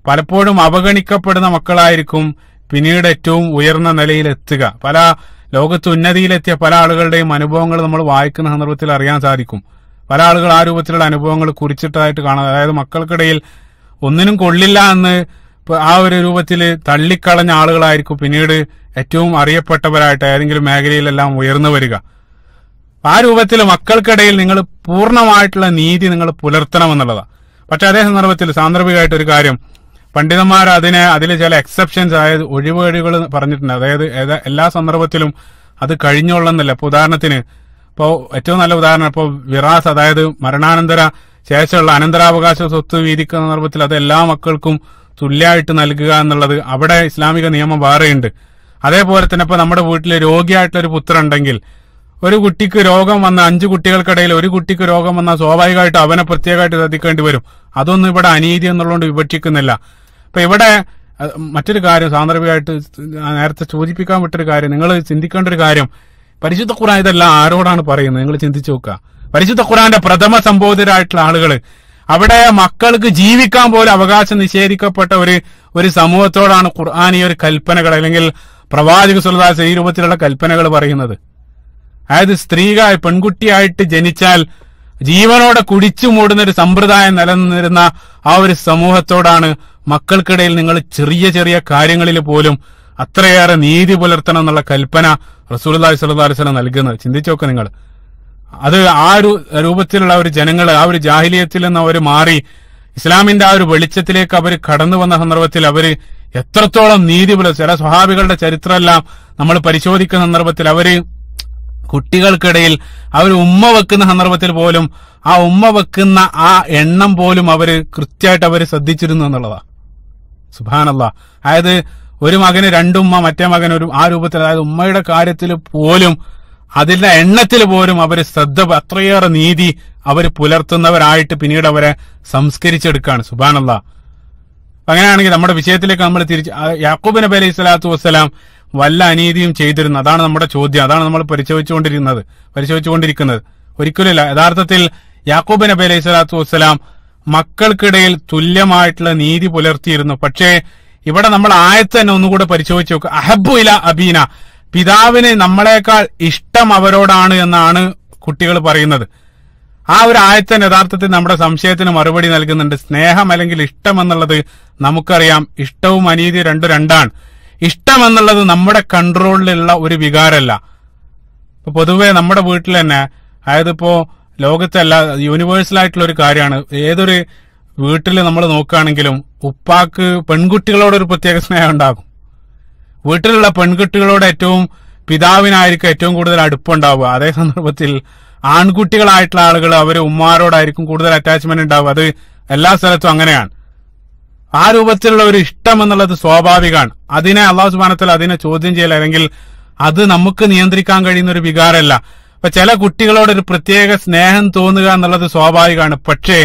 പലപ്പോഴും അവഗണിക്കപ്പെടുന്ന മക്കളായിരിക്കും പിന്നീട് ഏറ്റവും ഉയർന്ന നിലയിലെത്തുക എത്തുക പല ലോകത്ത് ഉന്നതിയിലെത്തിയ പല ആളുകളുടെയും അനുഭവങ്ങൾ നമ്മൾ വായിക്കുന്ന സന്ദർഭത്തിൽ അറിയാൻ സാധിക്കും പല ആളുകൾ ആ രൂപത്തിലുള്ള അനുഭവങ്ങൾ കുറിച്ചിട്ടതായിട്ട് കാണാം അതായത് മക്കൾക്കിടയിൽ ഒന്നിനും കൊള്ളില്ല എന്ന് ആ ഒരു രൂപത്തിൽ തള്ളിക്കളഞ്ഞ ആളുകളായിരിക്കും പിന്നീട് ഏറ്റവും അറിയപ്പെട്ടവരായിട്ട് ഏതെങ്കിലും മേഖലയിലെല്ലാം ഉയർന്നു വരിക ആ രൂപത്തിൽ മക്കൾക്കിടയിൽ നിങ്ങൾ പൂർണ്ണമായിട്ടുള്ള നീതി നിങ്ങൾ പുലർത്തണമെന്നുള്ളതാണ് പക്ഷെ അതേ സന്ദർഭത്തിൽ സാന്ദർഭികമായിട്ട് ഒരു കാര്യം പണ്ഡിതന്മാർ അതിനെ അതിൽ ചില എക്സെപ്ഷൻസ് അതായത് ഒഴിവുകഴികൾ പറഞ്ഞിട്ടുണ്ട് അതായത് എല്ലാ സന്ദർഭത്തിലും അത് കഴിഞ്ഞോളന്നല്ല ഇപ്പൊ ഉദാഹരണത്തിന് ഇപ്പോൾ ഏറ്റവും നല്ല ഉദാഹരണം ഇപ്പോൾ വിറാസ് അതായത് മരണാനന്തര ശേഷമുള്ള അനന്തരാവകാശ സ്വത്ത് വീതിക്കുന്ന സന്ദർഭത്തിൽ അത് എല്ലാ മക്കൾക്കും തുല്യമായിട്ട് നൽകുക എന്നുള്ളത് അവിടെ ഇസ്ലാമിക നിയമം വേറെയുണ്ട് അതേപോലെ തന്നെ ഇപ്പൊ നമ്മുടെ വീട്ടിൽ രോഗിയായിട്ടുള്ള ഒരു പുത്രൻ ഉണ്ടെങ്കിൽ ഒരു കുട്ടിക്ക് രോഗം വന്ന അഞ്ചു കുട്ടികൾക്കിടയിൽ ഒരു കുട്ടിക്ക് രോഗം വന്നാൽ സ്വാഭാവികമായിട്ട് അവനെ പ്രത്യേകമായിട്ട് ശ്രദ്ധിക്കേണ്ടി വരും അതൊന്നും ഇവിടെ അനീതി എന്നുള്ളതുകൊണ്ട് വിഭജിക്കുന്നില്ല അപ്പൊ ഇവിടെ മറ്റൊരു കാര്യം സാന്ദർഭികമായിട്ട് നേരത്തെ സൂചിപ്പിക്കാൻ പറ്റൊരു കാര്യം നിങ്ങൾ ചിന്തിക്കേണ്ട ഒരു കാര്യം പരിശുദ്ധ ഖുറാൻ ഇതെല്ലാം ആരോടാണ് പറയുന്നത് നിങ്ങൾ ചിന്തിച്ചു നോക്കുക പരിശുദ്ധ ഖുറാന്റെ പ്രഥമ സംബോധിതരായിട്ടുള്ള ആളുകൾ അവിടെ മക്കൾക്ക് ജീവിക്കാൻ പോലും അവകാശം നിഷേധിക്കപ്പെട്ട ഒരു ഒരു സമൂഹത്തോടാണ് ഖുർആൻ ഈ ഒരു കൽപ്പനകൾ അല്ലെങ്കിൽ പ്രവാചക സുലദാസ് ഈ രൂപത്തിലുള്ള കൽപ്പനകൾ പറയുന്നത് അതായത് സ്ത്രീകായ പെൺകുട്ടിയായിട്ട് ജനിച്ചാൽ ജീവനോടെ കുടിച്ചു മൂടുന്ന ഒരു സമ്പ്രദായം നിലനിന്നിരുന്ന ആ ഒരു സമൂഹത്തോടാണ് മക്കൾക്കിടയിൽ നിങ്ങൾ ചെറിയ ചെറിയ കാര്യങ്ങളിൽ പോലും അത്രയേറെ നീതി പുലർത്തണം എന്നുള്ള കൽപ്പന റസൂൽ അള്ളാഹി സ്വല്ലാ വസ്ലം നൽകുന്നത് ചിന്തിച്ചോക്കെ നിങ്ങൾ അത് ആ ഒരു രൂപത്തിലുള്ള ഒരു ജനങ്ങൾ ആ ഒരു ജാഹിലിയത്തിൽ നിന്ന് അവർ മാറി ഇസ്ലാമിന്റെ ആ ഒരു വെളിച്ചത്തിലേക്ക് അവർ കടന്നു വന്ന സന്ദർഭത്തിൽ അവര് എത്രത്തോളം നീതി പുലർത്തി ചില സ്വഹാബികളുടെ ചരിത്രമെല്ലാം നമ്മൾ പരിശോധിക്കുന്ന സന്ദർഭത്തിൽ അവര് കുട്ടികൾക്കിടയിൽ അവർ ഉമ്മ വെക്കുന്ന സന്ദർഭത്തിൽ പോലും ആ ഉമ്മ വെക്കുന്ന ആ എണ്ണം പോലും അവര് കൃത്യമായിട്ട് അവർ ശ്രദ്ധിച്ചിരുന്നു എന്നുള്ളതാ സുബാനല്ല അതായത് ഒരു മകന് രണ്ടുമ്മ മറ്റേ മകൻ ഒരു ആ രൂപത്തിൽ അതായത് ഉമ്മയുടെ കാര്യത്തിൽ പോലും അതിന്റെ എണ്ണത്തിൽ പോലും അവർ ശ്രദ്ധ അത്രയേറെ നീതി അവർ പുലർത്തുന്നവരായിട്ട് പിന്നീട് അവരെ സംസ്കരിച്ചെടുക്കുകയാണ് സുബാനല്ല അങ്ങനെയാണെങ്കിൽ നമ്മുടെ വിഷയത്തിലേക്ക് നമ്മൾ തിരിച്ച് യാക്കൂബ് നബി അലൈഹി സ്വലാത്തു വസ്സലാം വല്ല അനീതിയും ചെയ്തിരുന്നു അതാണ് നമ്മുടെ ചോദ്യം അതാണ് നമ്മൾ പരിശോധിച്ചുകൊണ്ടിരിക്കുന്നത് പരിശോധിച്ചുകൊണ്ടിരിക്കുന്നത് ഒരിക്കലുമില്ല യഥാർത്ഥത്തിൽ യാക്കൂബ് നബി അലൈഹി സ്വലാത്തു വസ്സലാം മക്കൾക്കിടയിൽ തുല്യമായിട്ടുള്ള നീതി പുലർത്തിയിരുന്നു പക്ഷേ ഇവിടെ നമ്മൾ ആയത്ത് തന്നെ ഒന്നുകൂടെ പരിശോധിച്ചു നോക്കുക അഹബു ഇല അബീന പിതാവിന് നമ്മളെക്കാൾ ഇഷ്ടം അവരോടാണ് എന്നാണ് കുട്ടികൾ പറയുന്നത് ആ ഒരു ആയത്തൻ യഥാർത്ഥത്തിൽ നമ്മുടെ സംശയത്തിന് മറുപടി നൽകുന്നുണ്ട് സ്നേഹം അല്ലെങ്കിൽ ഇഷ്ടം എന്നുള്ളത് നമുക്കറിയാം ഇഷ്ടവും അനീതി രണ്ടു രണ്ടാണ് ഇഷ്ടമെന്നുള്ളത് നമ്മുടെ കൺട്രോളിലുള്ള ഒരു വികാരമല്ല ഇപ്പൊ പൊതുവെ നമ്മുടെ വീട്ടിൽ തന്നെ അതായത് ഇപ്പോ ലോകത്തല്ല യൂണിവേഴ്സലായിട്ടുള്ള ഒരു കാര്യമാണ് ഏതൊരു വീട്ടിൽ നമ്മൾ നോക്കുകയാണെങ്കിലും ഉപ്പാക്ക് പെൺകുട്ടികളോടൊരു പ്രത്യേക സ്നേഹം ഉണ്ടാകും വീട്ടിലുള്ള പെൺകുട്ടികളോട് ഏറ്റവും പിതാവിനായിരിക്കും ഏറ്റവും കൂടുതൽ അടുപ്പുണ്ടാവുക അതേ സന്ദർഭത്തിൽ ആൺകുട്ടികളായിട്ടുള്ള ആളുകൾ അവർ ഉമ്മാരോടായിരിക്കും കൂടുതൽ അറ്റാച്ച്മെന്റ് ഉണ്ടാവുക അത് എല്ലാ സ്ഥലത്തും അങ്ങനെയാണ് ആ രൂപത്തിലുള്ള ഒരു ഇഷ്ടം എന്നുള്ളത് സ്വാഭാവികമാണ് അതിനെ അള്ളാഹു സുബാനത്തിൽ അതിനെ ചോദ്യം ചെയ്യൽ അല്ലെങ്കിൽ അത് നമുക്ക് നിയന്ത്രിക്കാൻ കഴിയുന്ന ഒരു വികാരമല്ല അപ്പൊ ചില കുട്ടികളോട് ഒരു പ്രത്യേക സ്നേഹം തോന്നുക എന്നുള്ളത് സ്വാഭാവികമാണ് പക്ഷേ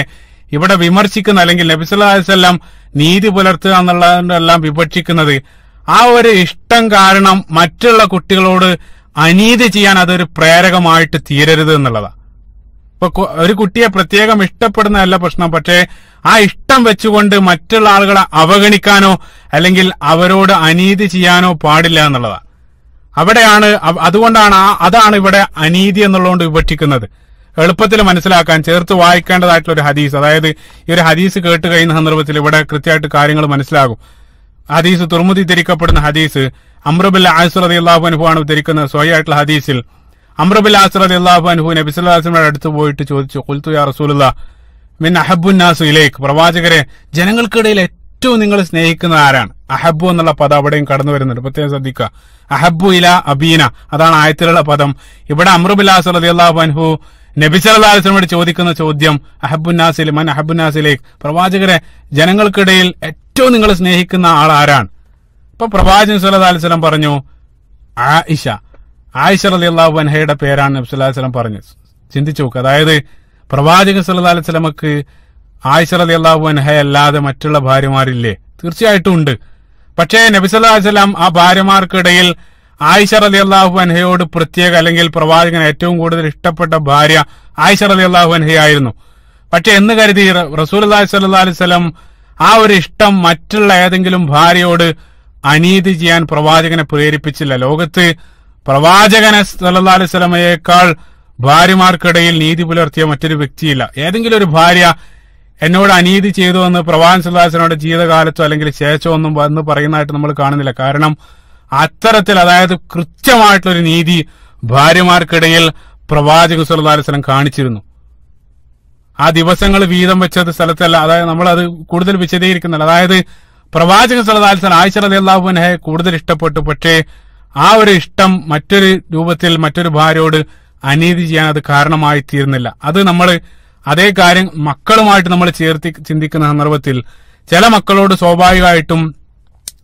ഇവിടെ വിമർശിക്കുന്ന അല്ലെങ്കിൽ നബിസ്വല്ലാം നീതി പുലർത്തുക എന്നുള്ളതെല്ലാം വിപക്ഷിക്കുന്നത് ആ ഒരു ഇഷ്ടം കാരണം മറ്റുള്ള കുട്ടികളോട് അനീതി ചെയ്യാൻ അതൊരു പ്രേരകമായിട്ട് തീരരുത് എന്നുള്ളതാണ് ഇപ്പൊ ഒരു കുട്ടിയെ പ്രത്യേകം ഇഷ്ടപ്പെടുന്നതല്ല പ്രശ്നം പക്ഷേ ആ ഇഷ്ടം വെച്ചുകൊണ്ട് മറ്റുള്ള ആളുകളെ അവഗണിക്കാനോ അല്ലെങ്കിൽ അവരോട് അനീതി ചെയ്യാനോ പാടില്ല എന്നുള്ളതാണ് അവിടെയാണ് അതുകൊണ്ടാണ് അതാണ് ഇവിടെ അനീതി എന്നുള്ളതുകൊണ്ട് വിഭജിക്കുന്നത് എളുപ്പത്തിൽ മനസ്സിലാക്കാൻ ചേർത്ത് വായിക്കേണ്ടതായിട്ടുള്ള ഒരു ഹദീസ് അതായത് ഈ ഒരു ഹദീസ് കേട്ട് കഴിയുന്ന സന്ദർഭത്തിൽ ഇവിടെ കൃത്യമായിട്ട് കാര്യങ്ങൾ മനസ്സിലാകും ഹദീസ് തുറമുതി ധരിക്കപ്പെടുന്ന ഹദീസ് അമ്രബുൽ ആസുർ അള്ളാഹു അനുഭവമാണ് ധരിക്കുന്ന സ്വയമായിട്ടുള്ള ഹദീസിൽ അമ്രബിൽ അള്ളാഹു അനുഹു നബി നബിസ്വല്ലാസ്ലമിയുടെ അടുത്ത് പോയിട്ട് ചോദിച്ചു കുൽത്തു യാ റസൂലുള്ള മിൻ അഹബുന്നാസു ഇലേക്ക് പ്രവാചകരെ ജനങ്ങൾക്കിടയിൽ ഏറ്റവും നിങ്ങൾ സ്നേഹിക്കുന്ന ആരാണ് അഹബു എന്നുള്ള പദം അവിടെയും കടന്നു വരുന്നുണ്ട് പ്രത്യേകം ശ്രദ്ധിക്കുക അഹബു ഇല അബീന അതാണ് ആയത്തിലുള്ള പദം ഇവിടെ അമ്രുബിലാസ് റളിയല്ലാഹു അൻഹു നബി സല്ലല്ലാഹു അലൈഹി ചോദിക്കുന്ന ചോദ്യം അഹബുന്നാസിൽ മൻ അഹബുന്നാസിലേക്ക് പ്രവാചകരെ ജനങ്ങൾക്കിടയിൽ ഏറ്റവും നിങ്ങൾ സ്നേഹിക്കുന്ന ആൾ ആരാണ് ഇപ്പൊ പ്രവാചകൻ സല്ലല്ലാഹു അലൈഹി വസല്ലം പറഞ്ഞു ഇഷ ആയിഷ അലി അള്ളാഹു അൻഹയുടെ പേരാണ് നബ്സുല്ലാസ്ലം പറഞ്ഞു ചിന്തിച്ചു നോക്കുക അതായത് പ്രവാചകൻ സല്ലാ അലൈസ്ലമക്ക് ആയിഷ അലി അള്ളാഹു അൻഹ അല്ലാതെ മറ്റുള്ള ഭാര്യമാരില്ലേ തീർച്ചയായിട്ടും ഉണ്ട് പക്ഷേ നബിസല്ലാ അലൈസ്ലാം ആ ഭാര്യമാർക്കിടയിൽ ആയിഷ അലി അള്ളാഹു അൻഹയോട് പ്രത്യേക അല്ലെങ്കിൽ പ്രവാചകൻ ഏറ്റവും കൂടുതൽ ഇഷ്ടപ്പെട്ട ഭാര്യ ആയിഷ അലി അള്ളാഹു അൻഹയായിരുന്നു പക്ഷെ എന്ന് കരുതി റസൂൽ അള്ളാഹി സല്ലാ അലൈവലം ആ ഒരു ഇഷ്ടം മറ്റുള്ള ഏതെങ്കിലും ഭാര്യയോട് അനീതി ചെയ്യാൻ പ്രവാചകനെ പ്രേരിപ്പിച്ചില്ല ലോകത്ത് പ്രവാചകനെ അലൈഹി സ്വലമയേക്കാൾ ഭാര്യമാർക്കിടയിൽ നീതി പുലർത്തിയ മറ്റൊരു വ്യക്തിയില്ല ഏതെങ്കിലും ഒരു ഭാര്യ എന്നോട് അനീതി ചെയ്തു എന്ന് പ്രവാചൻ സുല്ലാസിനോട് ജീവിതകാലത്തോ അല്ലെങ്കിൽ ശേഷമോ ഒന്നും വന്ന് പറയുന്നതായിട്ട് നമ്മൾ കാണുന്നില്ല കാരണം അത്തരത്തിൽ അതായത് കൃത്യമായിട്ടുള്ള ഒരു നീതി ഭാര്യമാർക്കിടയിൽ പ്രവാചകൻ അലൈഹി അലിസ്ലം കാണിച്ചിരുന്നു ആ ദിവസങ്ങൾ വീതം വെച്ചത് സ്ഥലത്തല്ല അതായത് നമ്മൾ അത് കൂടുതൽ വിശദീകരിക്കുന്നില്ല അതായത് പ്രവാചകൻ സുല്ലാ അലിസ്ലം ആയിഷ കൂടുതൽ ഇഷ്ടപ്പെട്ടു പക്ഷേ ആ ഒരു ഇഷ്ടം മറ്റൊരു രൂപത്തിൽ മറ്റൊരു ഭാര്യയോട് അനീതി ചെയ്യാൻ അത് കാരണമായി തീരുന്നില്ല അത് നമ്മൾ അതേ കാര്യം മക്കളുമായിട്ട് നമ്മൾ ചേർത്തി ചിന്തിക്കുന്ന സന്ദർഭത്തിൽ ചില മക്കളോട് സ്വാഭാവികമായിട്ടും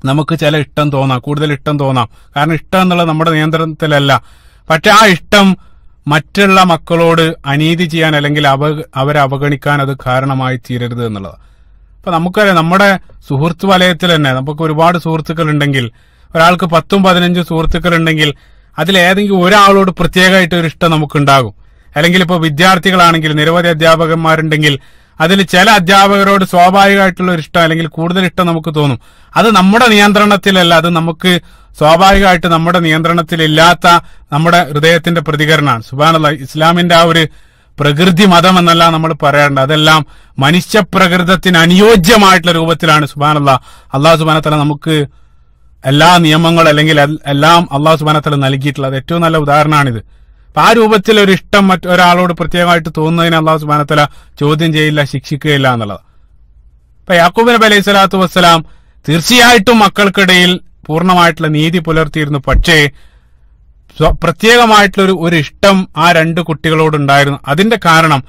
നമുക്ക് ചില ഇഷ്ടം തോന്നാം കൂടുതൽ ഇഷ്ടം തോന്നാം കാരണം ഇഷ്ടം എന്നുള്ളത് നമ്മുടെ നിയന്ത്രണത്തിലല്ല പക്ഷെ ആ ഇഷ്ടം മറ്റുള്ള മക്കളോട് അനീതി ചെയ്യാൻ അല്ലെങ്കിൽ അവ അവരെ അവഗണിക്കാൻ അത് കാരണമായി തീരരുത് എന്നുള്ളത് അപ്പൊ നമുക്കറിയാം നമ്മുടെ സുഹൃത്ത് വലയത്തിൽ തന്നെ നമുക്ക് ഒരുപാട് സുഹൃത്തുക്കൾ ഉണ്ടെങ്കിൽ ഒരാൾക്ക് പത്തും പതിനഞ്ചും ഉണ്ടെങ്കിൽ അതിലേതെങ്കിലും ഒരാളോട് പ്രത്യേകമായിട്ട് ഒരു ഇഷ്ടം നമുക്കുണ്ടാകും അല്ലെങ്കിൽ ഇപ്പോൾ വിദ്യാർത്ഥികളാണെങ്കിൽ നിരവധി അധ്യാപകന്മാരുണ്ടെങ്കിൽ അതിൽ ചില അധ്യാപകരോട് സ്വാഭാവികമായിട്ടുള്ള ഒരു ഇഷ്ടം അല്ലെങ്കിൽ കൂടുതൽ ഇഷ്ടം നമുക്ക് തോന്നും അത് നമ്മുടെ നിയന്ത്രണത്തിലല്ല അത് നമുക്ക് സ്വാഭാവികമായിട്ട് നമ്മുടെ നിയന്ത്രണത്തിലില്ലാത്ത നമ്മുടെ ഹൃദയത്തിന്റെ പ്രതികരണമാണ് സുബാനുള്ള ഇസ്ലാമിന്റെ ആ ഒരു പ്രകൃതി മതം എന്നല്ല നമ്മൾ പറയേണ്ടത് അതെല്ലാം മനുഷ്യപ്രകൃതത്തിന് അനുയോജ്യമായിട്ടുള്ള രൂപത്തിലാണ് സുബാനല്ല അള്ളാഹു സുബാന നമുക്ക് എല്ലാ നിയമങ്ങളും അല്ലെങ്കിൽ എല്ലാം അള്ളാഹു സുബാനത്തല നൽകിയിട്ടുള്ളത് ഏറ്റവും നല്ല ഉദാഹരണമാണിത് അപ്പൊ ആ രൂപത്തിൽ ഒരു ഇഷ്ടം മറ്റൊരാളോട് പ്രത്യേകമായിട്ട് തോന്നുന്നതിനെ അള്ളാഹു സുബാനത്തല ചോദ്യം ചെയ്യില്ല ശിക്ഷിക്കുകയില്ല എന്നുള്ളത് അപ്പൊ യാക്കൂബ് നബി അലൈഹി സ്വലാത്തു വസ്സലാം തീർച്ചയായിട്ടും മക്കൾക്കിടയിൽ പൂർണ്ണമായിട്ടുള്ള നീതി പുലർത്തിയിരുന്നു പക്ഷേ പ്രത്യേകമായിട്ടുള്ള ഒരു ഒരു ഇഷ്ടം ആ രണ്ട് കുട്ടികളോടുണ്ടായിരുന്നു അതിന്റെ കാരണം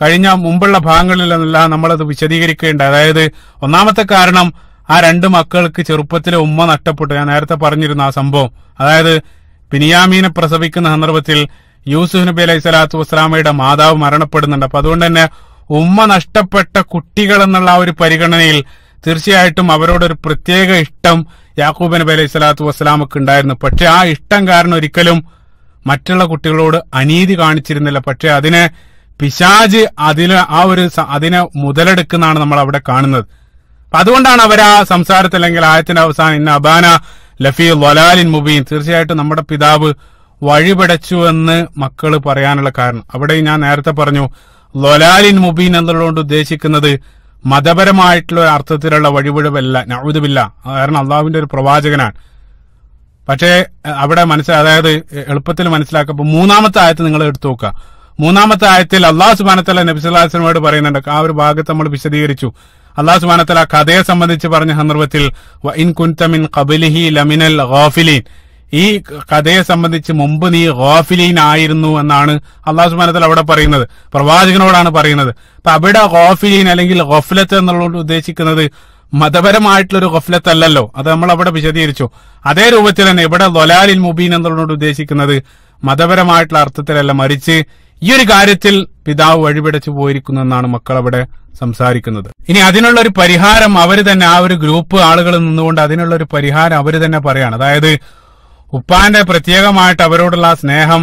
കഴിഞ്ഞ മുമ്പുള്ള ഭാഗങ്ങളിലെല്ലാം നമ്മളത് വിശദീകരിക്കുകയുണ്ട് അതായത് ഒന്നാമത്തെ കാരണം ആ രണ്ട് മക്കൾക്ക് ചെറുപ്പത്തിലെ ഉമ്മ നഷ്ടപ്പെട്ടു ഞാൻ നേരത്തെ പറഞ്ഞിരുന്ന ആ സംഭവം അതായത് പിനിയാമീനെ പ്രസവിക്കുന്ന സന്ദർഭത്തിൽ യൂസുഫ് നബി അലൈഹി സ്വലാത്തു വസ്ലാമയുടെ മാതാവ് മരണപ്പെടുന്നുണ്ട് അപ്പൊ അതുകൊണ്ട് തന്നെ ഉമ്മ നഷ്ടപ്പെട്ട കുട്ടികൾ എന്നുള്ള ആ ഒരു പരിഗണനയിൽ തീർച്ചയായിട്ടും അവരോടൊരു പ്രത്യേക ഇഷ്ടം യാക്കൂബ് നബി അലൈഹി സ്വലാത്തു വസ്സലാമക്ക് ഉണ്ടായിരുന്നു പക്ഷെ ആ ഇഷ്ടം കാരണം ഒരിക്കലും മറ്റുള്ള കുട്ടികളോട് അനീതി കാണിച്ചിരുന്നില്ല പക്ഷെ അതിനെ പിശാജ് അതിന് ആ ഒരു അതിനെ മുതലെടുക്കുന്നതാണ് നമ്മൾ അവിടെ കാണുന്നത് അതുകൊണ്ടാണ് അവർ ആ സംസാരത്തിൽ അല്ലെങ്കിൽ ആയത്തിന്റെ അവസാനം ഇന്ന അബാന ലഫി വലാലിൻ മുബീൻ തീർച്ചയായിട്ടും നമ്മുടെ പിതാവ് വഴിപടച്ചു എന്ന് മക്കൾ പറയാനുള്ള കാരണം അവിടെ ഞാൻ നേരത്തെ പറഞ്ഞു ലൊലാലിൻ മുബീൻ എന്നുള്ളതുകൊണ്ട് ഉദ്ദേശിക്കുന്നത് മതപരമായിട്ടുള്ള ഒരു അർത്ഥത്തിലുള്ള വഴിപിഴവല്ല നഴുതുമില്ല കാരണം അള്ളാഹുവിന്റെ ഒരു പ്രവാചകനാണ് പക്ഷേ അവിടെ മനസ്സ അതായത് എളുപ്പത്തിൽ മനസ്സിലാക്കുമ്പോൾ മൂന്നാമത്തെ ആയത്ത് നിങ്ങൾ എടുത്തു നോക്കുക മൂന്നാമത്തെ ആയത്തിൽ അള്ളാഹു സുബാനത്തല്ല നബിസ്ലാസ്ലമോട് പറയുന്നുണ്ട് ആ ഒരു ഭാഗത്ത് നമ്മൾ വിശദീകരിച്ചു അള്ളാഹു സുബാനത്തല കഥയെ സംബന്ധിച്ച് പറഞ്ഞ സന്ദർഭത്തിൽ ഇൻ കബിലിഹി ലമിനൽ ഗോഫിലീൻ ഈ കഥയെ സംബന്ധിച്ച് മുമ്പ് നീ ഗോഫിലീൻ ആയിരുന്നു എന്നാണ് അള്ളാഹു സുബാനത്തല അവിടെ പറയുന്നത് പ്രവാചകനോടാണ് പറയുന്നത് അപ്പൊ അവിടെ ഗോഫിലീൻ അല്ലെങ്കിൽ ഗഫ്ലത്ത് എന്നുള്ളത് ഉദ്ദേശിക്കുന്നത് മതപരമായിട്ടുള്ള ഒരു ഗഫ്ലത്ത് അല്ലല്ലോ അത് നമ്മൾ അവിടെ വിശദീകരിച്ചു അതേ രൂപത്തിൽ തന്നെ ഇവിടെ ലൊലാലിൽ മുബീൻ എന്നുള്ളതുകൊണ്ട് ഉദ്ദേശിക്കുന്നത് മതപരമായിട്ടുള്ള അർത്ഥത്തിലല്ല മറിച്ച് ഈ ഒരു കാര്യത്തിൽ പിതാവ് വഴിപിടച്ചു പോയിരിക്കുന്നെന്നാണ് മക്കൾ അവിടെ സംസാരിക്കുന്നത് ഇനി അതിനുള്ള ഒരു പരിഹാരം അവർ തന്നെ ആ ഒരു ഗ്രൂപ്പ് ആളുകൾ നിന്നുകൊണ്ട് അതിനുള്ള ഒരു പരിഹാരം അവർ തന്നെ പറയാണ് അതായത് ഉപ്പാന്റെ പ്രത്യേകമായിട്ട് അവരോടുള്ള സ്നേഹം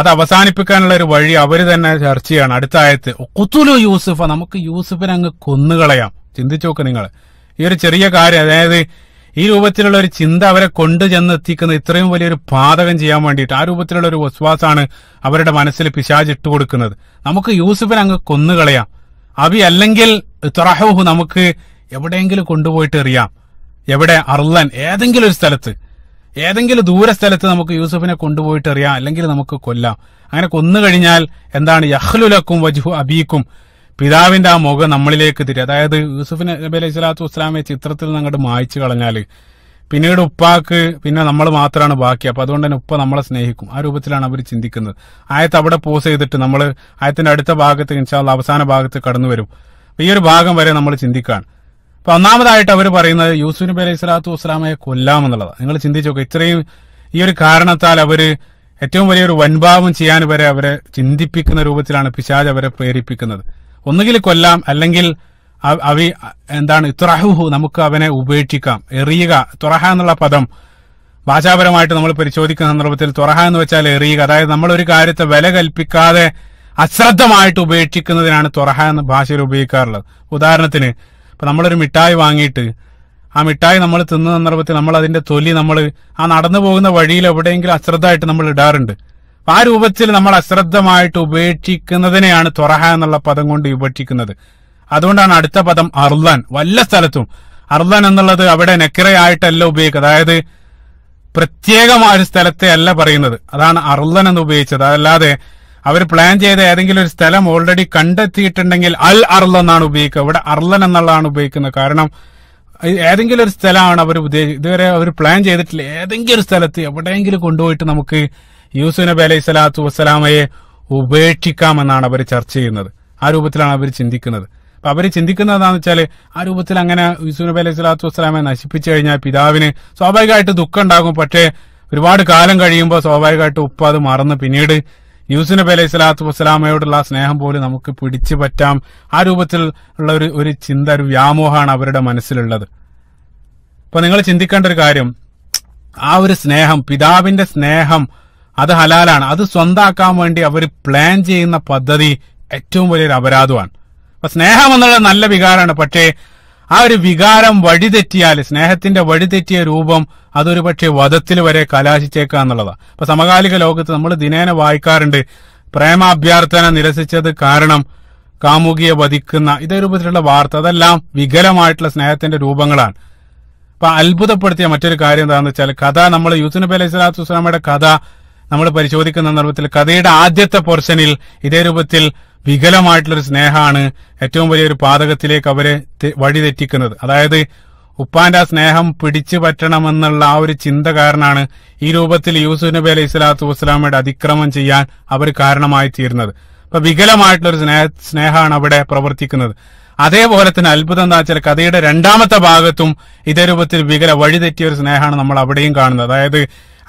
അത് അവസാനിപ്പിക്കാനുള്ള ഒരു വഴി അവർ തന്നെ ചർച്ച ചെയ്യാണ് അടുത്ത ആയത്ത് കുത്തുലു യൂസുഫ നമുക്ക് യൂസുഫിനെ അങ്ങ് കൊന്നുകളയാം ചിന്തിച്ചു നോക്ക് നിങ്ങൾ ഈ ഒരു ചെറിയ കാര്യം അതായത് ഈ രൂപത്തിലുള്ള ഒരു ചിന്ത അവരെ കൊണ്ടു ഇത്രയും വലിയൊരു പാതകം ചെയ്യാൻ വേണ്ടിയിട്ട് ആ രൂപത്തിലുള്ള ഒരു വസ്വാസാണ് അവരുടെ മനസ്സിൽ പിശാജ് ഇട്ട് കൊടുക്കുന്നത് നമുക്ക് യൂസുഫിനെ അങ്ങ് കൊന്നുകളയാം അവി അല്ലെങ്കിൽ തുറഹുഹു നമുക്ക് എവിടെയെങ്കിലും കൊണ്ടുപോയിട്ട് എറിയാം എവിടെ അർലൻ ഏതെങ്കിലും ഒരു സ്ഥലത്ത് ഏതെങ്കിലും ദൂര സ്ഥലത്ത് നമുക്ക് യൂസുഫിനെ കൊണ്ടുപോയിട്ട് എറിയാം അല്ലെങ്കിൽ നമുക്ക് കൊല്ലാം അങ്ങനെ കൊന്നു കഴിഞ്ഞാൽ എന്താണ് യഹ്ലുലക്കും വജുഹു അബീക്കും പിതാവിന്റെ ആ മുഖം നമ്മളിലേക്ക് തിരി അതായത് യൂസുഫ് നബി അലൈഹി സ്വലാത്തു വസ്സലാമെ ചിത്രത്തിൽ നിന്ന് അങ്ങോട്ട് മായ്ച്ചു കളഞ്ഞാല് പിന്നീട് ഉപ്പാക്ക് പിന്നെ നമ്മൾ മാത്രമാണ് ബാക്കി അപ്പൊ അതുകൊണ്ട് തന്നെ ഉപ്പ നമ്മളെ സ്നേഹിക്കും ആ രൂപത്തിലാണ് അവർ ചിന്തിക്കുന്നത് ആയത്ത് അവിടെ പോസ് ചെയ്തിട്ട് നമ്മൾ ആയത്തിന്റെ അടുത്ത ഭാഗത്ത് ഇൻഷാല്ല അവസാന ഭാഗത്ത് കടന്നു വരും ഈ ഒരു ഭാഗം വരെ നമ്മൾ ചിന്തിക്കുകയാണ് അപ്പൊ ഒന്നാമതായിട്ട് അവർ പറയുന്നത് യൂസുഫ് നബി അലൈഹി സ്വലാത്തു വസ്സലാമയെ കൊല്ലാമെന്നുള്ളതാണ് നിങ്ങൾ ചിന്തിച്ചു നോക്കുക ഇത്രയും ഈ ഒരു കാരണത്താൽ അവര് ഏറ്റവും വലിയൊരു വൻഭാവം ചെയ്യാൻ വരെ അവരെ ചിന്തിപ്പിക്കുന്ന രൂപത്തിലാണ് പിശാജ് അവരെ പ്രേരിപ്പിക്കുന്നത് ഒന്നുകിൽ കൊല്ലാം അല്ലെങ്കിൽ അവി എന്താണ് തുറഹുഹു നമുക്ക് അവനെ ഉപേക്ഷിക്കാം എറിയുക തുറഹ എന്നുള്ള പദം ഭാഷാപരമായിട്ട് നമ്മൾ പരിശോധിക്കുന്ന സന്ദർഭത്തിൽ തുറഹ എന്ന് വെച്ചാൽ എറിയുക അതായത് നമ്മൾ ഒരു കാര്യത്തെ വില കൽപ്പിക്കാതെ അശ്രദ്ധമായിട്ട് ഉപേക്ഷിക്കുന്നതിനാണ് തുറഹ എന്ന ഭാഷയിൽ ഉപയോഗിക്കാറുള്ളത് ഉദാഹരണത്തിന് ഇപ്പൊ നമ്മളൊരു മിഠായി വാങ്ങിയിട്ട് ആ മിഠായി നമ്മൾ തിന്ന സന്ദർഭത്തിൽ നമ്മൾ അതിന്റെ തൊലി നമ്മൾ ആ നടന്നു പോകുന്ന വഴിയിൽ എവിടെയെങ്കിലും അശ്രദ്ധമായിട്ട് നമ്മൾ ഇടാറുണ്ട് ആ രൂപത്തിൽ നമ്മൾ അശ്രദ്ധമായിട്ട് ഉപേക്ഷിക്കുന്നതിനെയാണ് ത്വറഹ എന്നുള്ള പദം കൊണ്ട് വിഭക്ഷിക്കുന്നത് അതുകൊണ്ടാണ് അടുത്ത പദം അർലൻ വല്ല സ്ഥലത്തും അർലൻ എന്നുള്ളത് അവിടെ നെക്കറയായിട്ടല്ല ഉപയോഗിക്കുക അതായത് പ്രത്യേകമായ ഒരു സ്ഥലത്തെ അല്ല പറയുന്നത് അതാണ് അർലൻ എന്ന് ഉപയോഗിച്ചത് അതല്ലാതെ അവർ പ്ലാൻ ചെയ്ത ഏതെങ്കിലും ഒരു സ്ഥലം ഓൾറെഡി കണ്ടെത്തിയിട്ടുണ്ടെങ്കിൽ അൽ അർല എന്നാണ് ഉപയോഗിക്കുക ഇവിടെ അർലൻ എന്നുള്ളതാണ് ഉപയോഗിക്കുന്നത് കാരണം ഏതെങ്കിലും ഒരു സ്ഥലമാണ് അവർ ഉദ്ദേശിച്ചത് ഇതുവരെ അവർ പ്ലാൻ ചെയ്തിട്ടില്ല ഏതെങ്കിലും ഒരു സ്ഥലത്ത് എവിടെയെങ്കിലും കൊണ്ടുപോയിട്ട് നമുക്ക് യൂസു നബി അലൈഹി സ്വലാത്തു വസ്സലാമയെ ഉപേക്ഷിക്കാമെന്നാണ് അവർ ചർച്ച ചെയ്യുന്നത് ആ രൂപത്തിലാണ് അവർ ചിന്തിക്കുന്നത് അപ്പൊ അവർ ചിന്തിക്കുന്നത് എന്താണെന്ന് വെച്ചാൽ ആ രൂപത്തിൽ അങ്ങനെ യൂസു നബി അലൈഹി സ്വലാത്തു വസ്സലാമെ നശിപ്പിച്ചു കഴിഞ്ഞാൽ പിതാവിന് സ്വാഭാവികമായിട്ട് ദുഃഖം ഉണ്ടാകും പക്ഷേ ഒരുപാട് കാലം കഴിയുമ്പോൾ സ്വാഭാവികമായിട്ട് ഉപ്പ അത് മറന്ന് പിന്നീട് യൂസു നബി അലൈഹി സ്വലാത്തു വസ്സലാമയോടുള്ള സ്നേഹം പോലും നമുക്ക് പിടിച്ചു പറ്റാം ആ രൂപത്തിൽ ഉള്ള ഒരു ഒരു ചിന്ത ഒരു വ്യാമോഹമാണ് അവരുടെ മനസ്സിലുള്ളത് അപ്പൊ നിങ്ങൾ ചിന്തിക്കേണ്ട ഒരു കാര്യം ആ ഒരു സ്നേഹം പിതാവിന്റെ സ്നേഹം അത് ഹലാലാണ് അത് സ്വന്താക്കാൻ വേണ്ടി അവർ പ്ലാൻ ചെയ്യുന്ന പദ്ധതി ഏറ്റവും വലിയൊരു അപരാധമാണ് അപ്പൊ സ്നേഹം എന്നുള്ളത് നല്ല വികാരമാണ് പക്ഷേ ആ ഒരു വികാരം വഴിതെറ്റിയാൽ സ്നേഹത്തിന്റെ വഴിതെറ്റിയ രൂപം അതൊരു പക്ഷേ വധത്തിൽ വരെ കലാശിച്ചേക്കുക എന്നുള്ളതാണ് അപ്പൊ സമകാലിക ലോകത്ത് നമ്മൾ ദിനേന വായിക്കാറുണ്ട് പ്രേമാഭ്യർത്ഥന നിരസിച്ചത് കാരണം കാമുകിയെ വധിക്കുന്ന ഇതേ രൂപത്തിലുള്ള വാർത്ത അതെല്ലാം വികലമായിട്ടുള്ള സ്നേഹത്തിന്റെ രൂപങ്ങളാണ് അപ്പൊ അത്ഭുതപ്പെടുത്തിയ മറ്റൊരു കാര്യം എന്താണെന്ന് വെച്ചാൽ കഥ നമ്മൾ യൂസുനബി അലൈഹി സ്വലാത്തു വസ്സലാമയുടെ കഥ നമ്മൾ പരിശോധിക്കുന്ന സന്ദർഭത്തിൽ കഥയുടെ ആദ്യത്തെ പോർഷനിൽ ഇതേ രൂപത്തിൽ വികലമായിട്ടുള്ളൊരു സ്നേഹമാണ് ഏറ്റവും വലിയൊരു പാതകത്തിലേക്ക് അവരെ വഴിതെറ്റിക്കുന്നത് അതായത് ഉപ്പാന്റെ ആ സ്നേഹം പിടിച്ചു പറ്റണമെന്നുള്ള ആ ഒരു ചിന്ത കാരണമാണ് ഈ രൂപത്തിൽ യൂസുഫ് നബി അലൈഹി സ്വലാത്തു വസ്സലാമയുടെ അതിക്രമം ചെയ്യാൻ അവർ കാരണമായി തീരുന്നത് അപ്പൊ വികലമായിട്ടുള്ള ഒരു സ്നേഹ സ്നേഹമാണ് അവിടെ പ്രവർത്തിക്കുന്നത് അതേപോലെ തന്നെ അത്ഭുതം എന്താ വെച്ചാൽ കഥയുടെ രണ്ടാമത്തെ ഭാഗത്തും ഇതേ രൂപത്തിൽ വികല വഴിതെറ്റിയ ഒരു സ്നേഹമാണ് നമ്മൾ അവിടെയും കാണുന്നത് അതായത്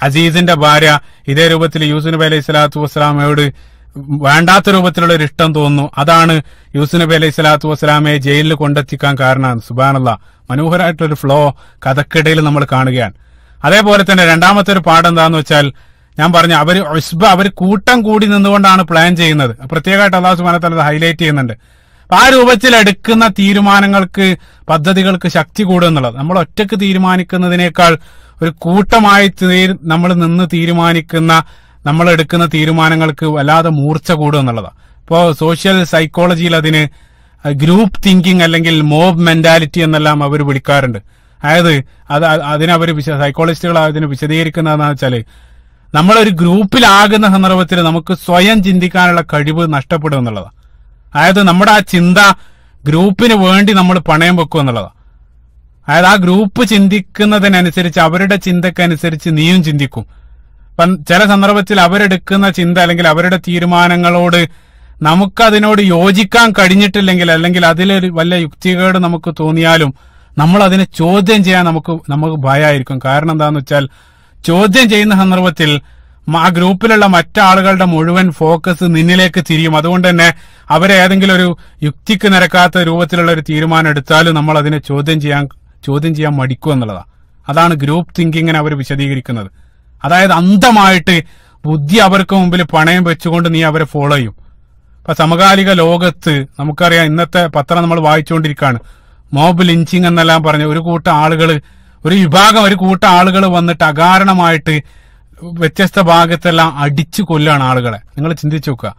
അസീസിന്റെ ഭാര്യ ഇതേ രൂപത്തിൽ യൂസുഫ് നബി അലൈഹി സ്വലാത്തു വസ്സലാമയോട് വേണ്ടാത്ത രൂപത്തിലുള്ള ഒരു ഇഷ്ടം തോന്നുന്നു അതാണ് യൂസുഫ് നബി അലൈഹി സ്വലാത്തു വസ്സലാമയെ ജയിലിൽ കൊണ്ടെത്തിക്കാൻ കാരണമാണ് സുബാനല്ല ഒരു ഫ്ലോ കഥക്കിടയിൽ നമ്മൾ കാണുകയാണ് അതേപോലെ തന്നെ രണ്ടാമത്തെ ഒരു പാഠം എന്താന്ന് വെച്ചാൽ ഞാൻ പറഞ്ഞു അവർ ഉസ്ബ അവർ കൂട്ടം കൂടി നിന്നുകൊണ്ടാണ് പ്ലാൻ ചെയ്യുന്നത് പ്രത്യേകമായിട്ട് അള്ളാഹു സുബാനത്തല ഹൈലൈറ്റ് ചെയ്യുന്നുണ്ട് ആ രൂപത്തിൽ എടുക്കുന്ന തീരുമാനങ്ങൾക്ക് പദ്ധതികൾക്ക് ശക്തി കൂടുക എന്നുള്ളത് നമ്മൾ ഒറ്റക്ക് തീരുമാനിക്കുന്നതിനേക്കാൾ ഒരു കൂട്ടമായി നമ്മൾ നിന്ന് തീരുമാനിക്കുന്ന നമ്മൾ എടുക്കുന്ന തീരുമാനങ്ങൾക്ക് വല്ലാതെ മൂർച്ച കൂടുക എന്നുള്ളതാണ് ഇപ്പോൾ സോഷ്യൽ സൈക്കോളജിയിൽ അതിന് ഗ്രൂപ്പ് തിങ്കിങ് അല്ലെങ്കിൽ മോബ് മെന്റാലിറ്റി എന്നെല്ലാം അവർ വിളിക്കാറുണ്ട് അതായത് അത് അതിനവർ സൈക്കോളജിസ്റ്റുകൾ അതിന് വിശദീകരിക്കുന്നതെന്ന് വെച്ചാൽ നമ്മളൊരു ഗ്രൂപ്പിലാകുന്ന സന്ദർഭത്തിൽ നമുക്ക് സ്വയം ചിന്തിക്കാനുള്ള കഴിവ് നഷ്ടപ്പെടും എന്നുള്ളതാണ് അതായത് നമ്മുടെ ആ ചിന്ത ഗ്രൂപ്പിന് വേണ്ടി നമ്മൾ പണയം വെക്കുക എന്നുള്ളതാണ് അതായത് ആ ഗ്രൂപ്പ് ചിന്തിക്കുന്നതിനനുസരിച്ച് അവരുടെ ചിന്തക്കനുസരിച്ച് നീയും ചിന്തിക്കും അപ്പം ചില സന്ദർഭത്തിൽ അവരെടുക്കുന്ന ചിന്ത അല്ലെങ്കിൽ അവരുടെ തീരുമാനങ്ങളോട് നമുക്കതിനോട് യോജിക്കാൻ കഴിഞ്ഞിട്ടില്ലെങ്കിൽ അല്ലെങ്കിൽ അതിലൊരു വല്ല യുക്തികേട് നമുക്ക് തോന്നിയാലും നമ്മൾ അതിനെ ചോദ്യം ചെയ്യാൻ നമുക്ക് നമുക്ക് ഭയമായിരിക്കും കാരണം എന്താണെന്ന് വെച്ചാൽ ചോദ്യം ചെയ്യുന്ന സന്ദർഭത്തിൽ ആ ഗ്രൂപ്പിലുള്ള മറ്റാളുകളുടെ മുഴുവൻ ഫോക്കസ് നിന്നിലേക്ക് തിരിയും അതുകൊണ്ട് തന്നെ അവരെ ഏതെങ്കിലും ഒരു യുക്തിക്ക് നിരക്കാത്ത രൂപത്തിലുള്ള ഒരു തീരുമാനം എടുത്താലും നമ്മൾ അതിനെ ചോദ്യം ചെയ്യാൻ ചോദ്യം ചെയ്യാൻ മടിക്കും എന്നുള്ളതാണ് അതാണ് ഗ്രൂപ്പ് തിങ്കിങ്ങിനെ അവർ വിശദീകരിക്കുന്നത് അതായത് അന്ധമായിട്ട് ബുദ്ധി അവർക്ക് മുമ്പിൽ പണയം വെച്ചുകൊണ്ട് നീ അവരെ ഫോളോ ചെയ്യും ഇപ്പൊ സമകാലിക ലോകത്ത് നമുക്കറിയാം ഇന്നത്തെ പത്രം നമ്മൾ വായിച്ചുകൊണ്ടിരിക്കുകയാണ് മോബ് ലിഞ്ചിങ് എന്നെല്ലാം പറഞ്ഞ് ഒരു കൂട്ടം ആളുകൾ ഒരു വിഭാഗം ഒരു കൂട്ടം ആളുകൾ വന്നിട്ട് അകാരണമായിട്ട് വ്യത്യസ്ത ഭാഗത്തെല്ലാം അടിച്ചു കൊല്ലാണ് ആളുകളെ നിങ്ങൾ ചിന്തിച്ചു നോക്കുക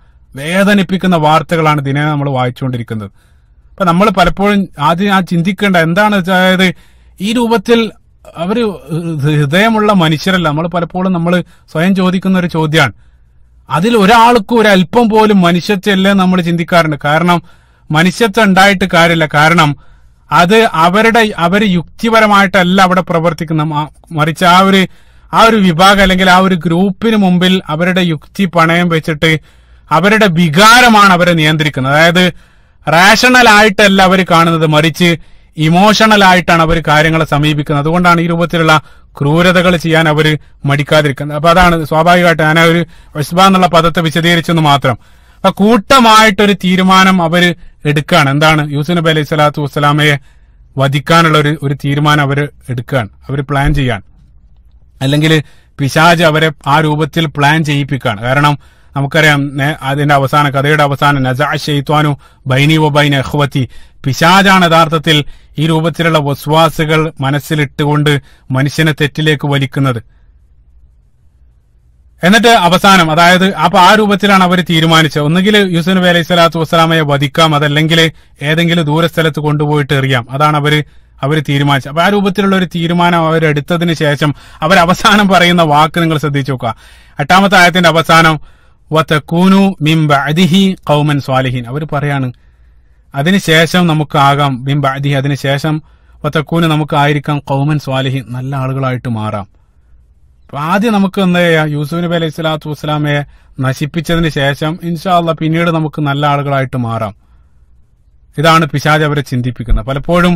വേദനിപ്പിക്കുന്ന വാർത്തകളാണ് ദിനേന നമ്മൾ വായിച്ചുകൊണ്ടിരിക്കുന്നത് അപ്പൊ നമ്മൾ പലപ്പോഴും ആദ്യം ആ ചിന്തിക്കേണ്ട എന്താണ് അതായത് ഈ രൂപത്തിൽ അവര് ഹൃദയമുള്ള മനുഷ്യരല്ല നമ്മൾ പലപ്പോഴും നമ്മൾ സ്വയം ചോദിക്കുന്ന ഒരു ചോദ്യമാണ് അതിൽ ഒരാൾക്കും ഒരു അല്പം പോലും മനുഷ്യത്വല്ലേ നമ്മൾ ചിന്തിക്കാറുണ്ട് കാരണം മനുഷ്യത്വം ഉണ്ടായിട്ട് കാര്യമില്ല കാരണം അത് അവരുടെ അവര് യുക്തിപരമായിട്ടല്ല അവിടെ പ്രവർത്തിക്കുന്ന മറിച്ച് ആ ഒരു ആ ഒരു വിഭാഗം അല്ലെങ്കിൽ ആ ഒരു ഗ്രൂപ്പിന് മുമ്പിൽ അവരുടെ യുക്തി പണയം വെച്ചിട്ട് അവരുടെ വികാരമാണ് അവരെ നിയന്ത്രിക്കുന്നത് അതായത് റാഷണൽ ആയിട്ടല്ല അവർ കാണുന്നത് മറിച്ച് ഇമോഷണൽ ആയിട്ടാണ് അവർ കാര്യങ്ങളെ സമീപിക്കുന്നത് അതുകൊണ്ടാണ് ഈ രൂപത്തിലുള്ള ക്രൂരതകൾ ചെയ്യാൻ അവർ മടിക്കാതിരിക്കുന്നത് അപ്പൊ അതാണ് സ്വാഭാവികമായിട്ട് ഞാൻ ഒരു വസ്ബ എന്നുള്ള പദത്തെ വിശദീകരിച്ചെന്ന് മാത്രം അപ്പൊ കൂട്ടമായിട്ടൊരു തീരുമാനം അവർ എടുക്കുകയാണ് എന്താണ് യൂസുഫ് നബി അലൈഹി സ്വലാത്തു വസ്സലാമയെ വധിക്കാനുള്ള ഒരു ഒരു തീരുമാനം അവർ എടുക്കുകയാണ് അവർ പ്ലാൻ ചെയ്യാൻ അല്ലെങ്കിൽ പിശാജ് അവരെ ആ രൂപത്തിൽ പ്ലാൻ ചെയ്യിപ്പിക്കുകയാണ് കാരണം നമുക്കറിയാം അതിന്റെ അവസാന കഥയുടെ അവസാനം നജാ ഷെയ്ത്വാനു ബൈനി ബൈൻ അഹ്വത്തി പിശാജാണ് യഥാർത്ഥത്തിൽ ഈ രൂപത്തിലുള്ള വസ്വാസുകൾ മനസ്സിലിട്ടുകൊണ്ട് മനുഷ്യനെ തെറ്റിലേക്ക് വലിക്കുന്നത് എന്നിട്ട് അവസാനം അതായത് അപ്പൊ ആ രൂപത്തിലാണ് അവർ തീരുമാനിച്ചത് ഒന്നുകിൽ യൂസുഫ് അലൈഹി സ്വലാത്തു വസ്സലാമയെ വധിക്കാം അതല്ലെങ്കിൽ ഏതെങ്കിലും ദൂരസ്ഥലത്ത് കൊണ്ടുപോയിട്ട് എറിയാം അതാണ് അവര് അവർ തീരുമാനിച്ചത് അപ്പൊ ആ രൂപത്തിലുള്ള ഒരു തീരുമാനം അവരെടുത്തതിന് ശേഷം അവർ അവസാനം പറയുന്ന വാക്ക് നിങ്ങൾ ശ്രദ്ധിച്ചു നോക്കുക എട്ടാമത്തെ ആയത്തിന്റെ അവസാനം മിംബ അതിഹി കൗമൻ സ്വാലിഹീൻ അവർ പറയാണ് അതിനുശേഷം നമുക്കാകാം അതിഹി അതിനുശേഷം വത്തക്കൂന് നമുക്ക് ആയിരിക്കാം കൗമൻ സ്വാലിഹീൻ നല്ല ആളുകളായിട്ട് മാറാം അപ്പൊ ആദ്യം നമുക്ക് എന്ത് ചെയ്യാം യൂസുഫ് നബി അലൈഹി സ്വലാത്തു വസ്സലാമയെ നശിപ്പിച്ചതിന് ശേഷം ഇൻഷാല്ല പിന്നീട് നമുക്ക് നല്ല ആളുകളായിട്ട് മാറാം ഇതാണ് പിശാജ് അവരെ ചിന്തിപ്പിക്കുന്നത് പലപ്പോഴും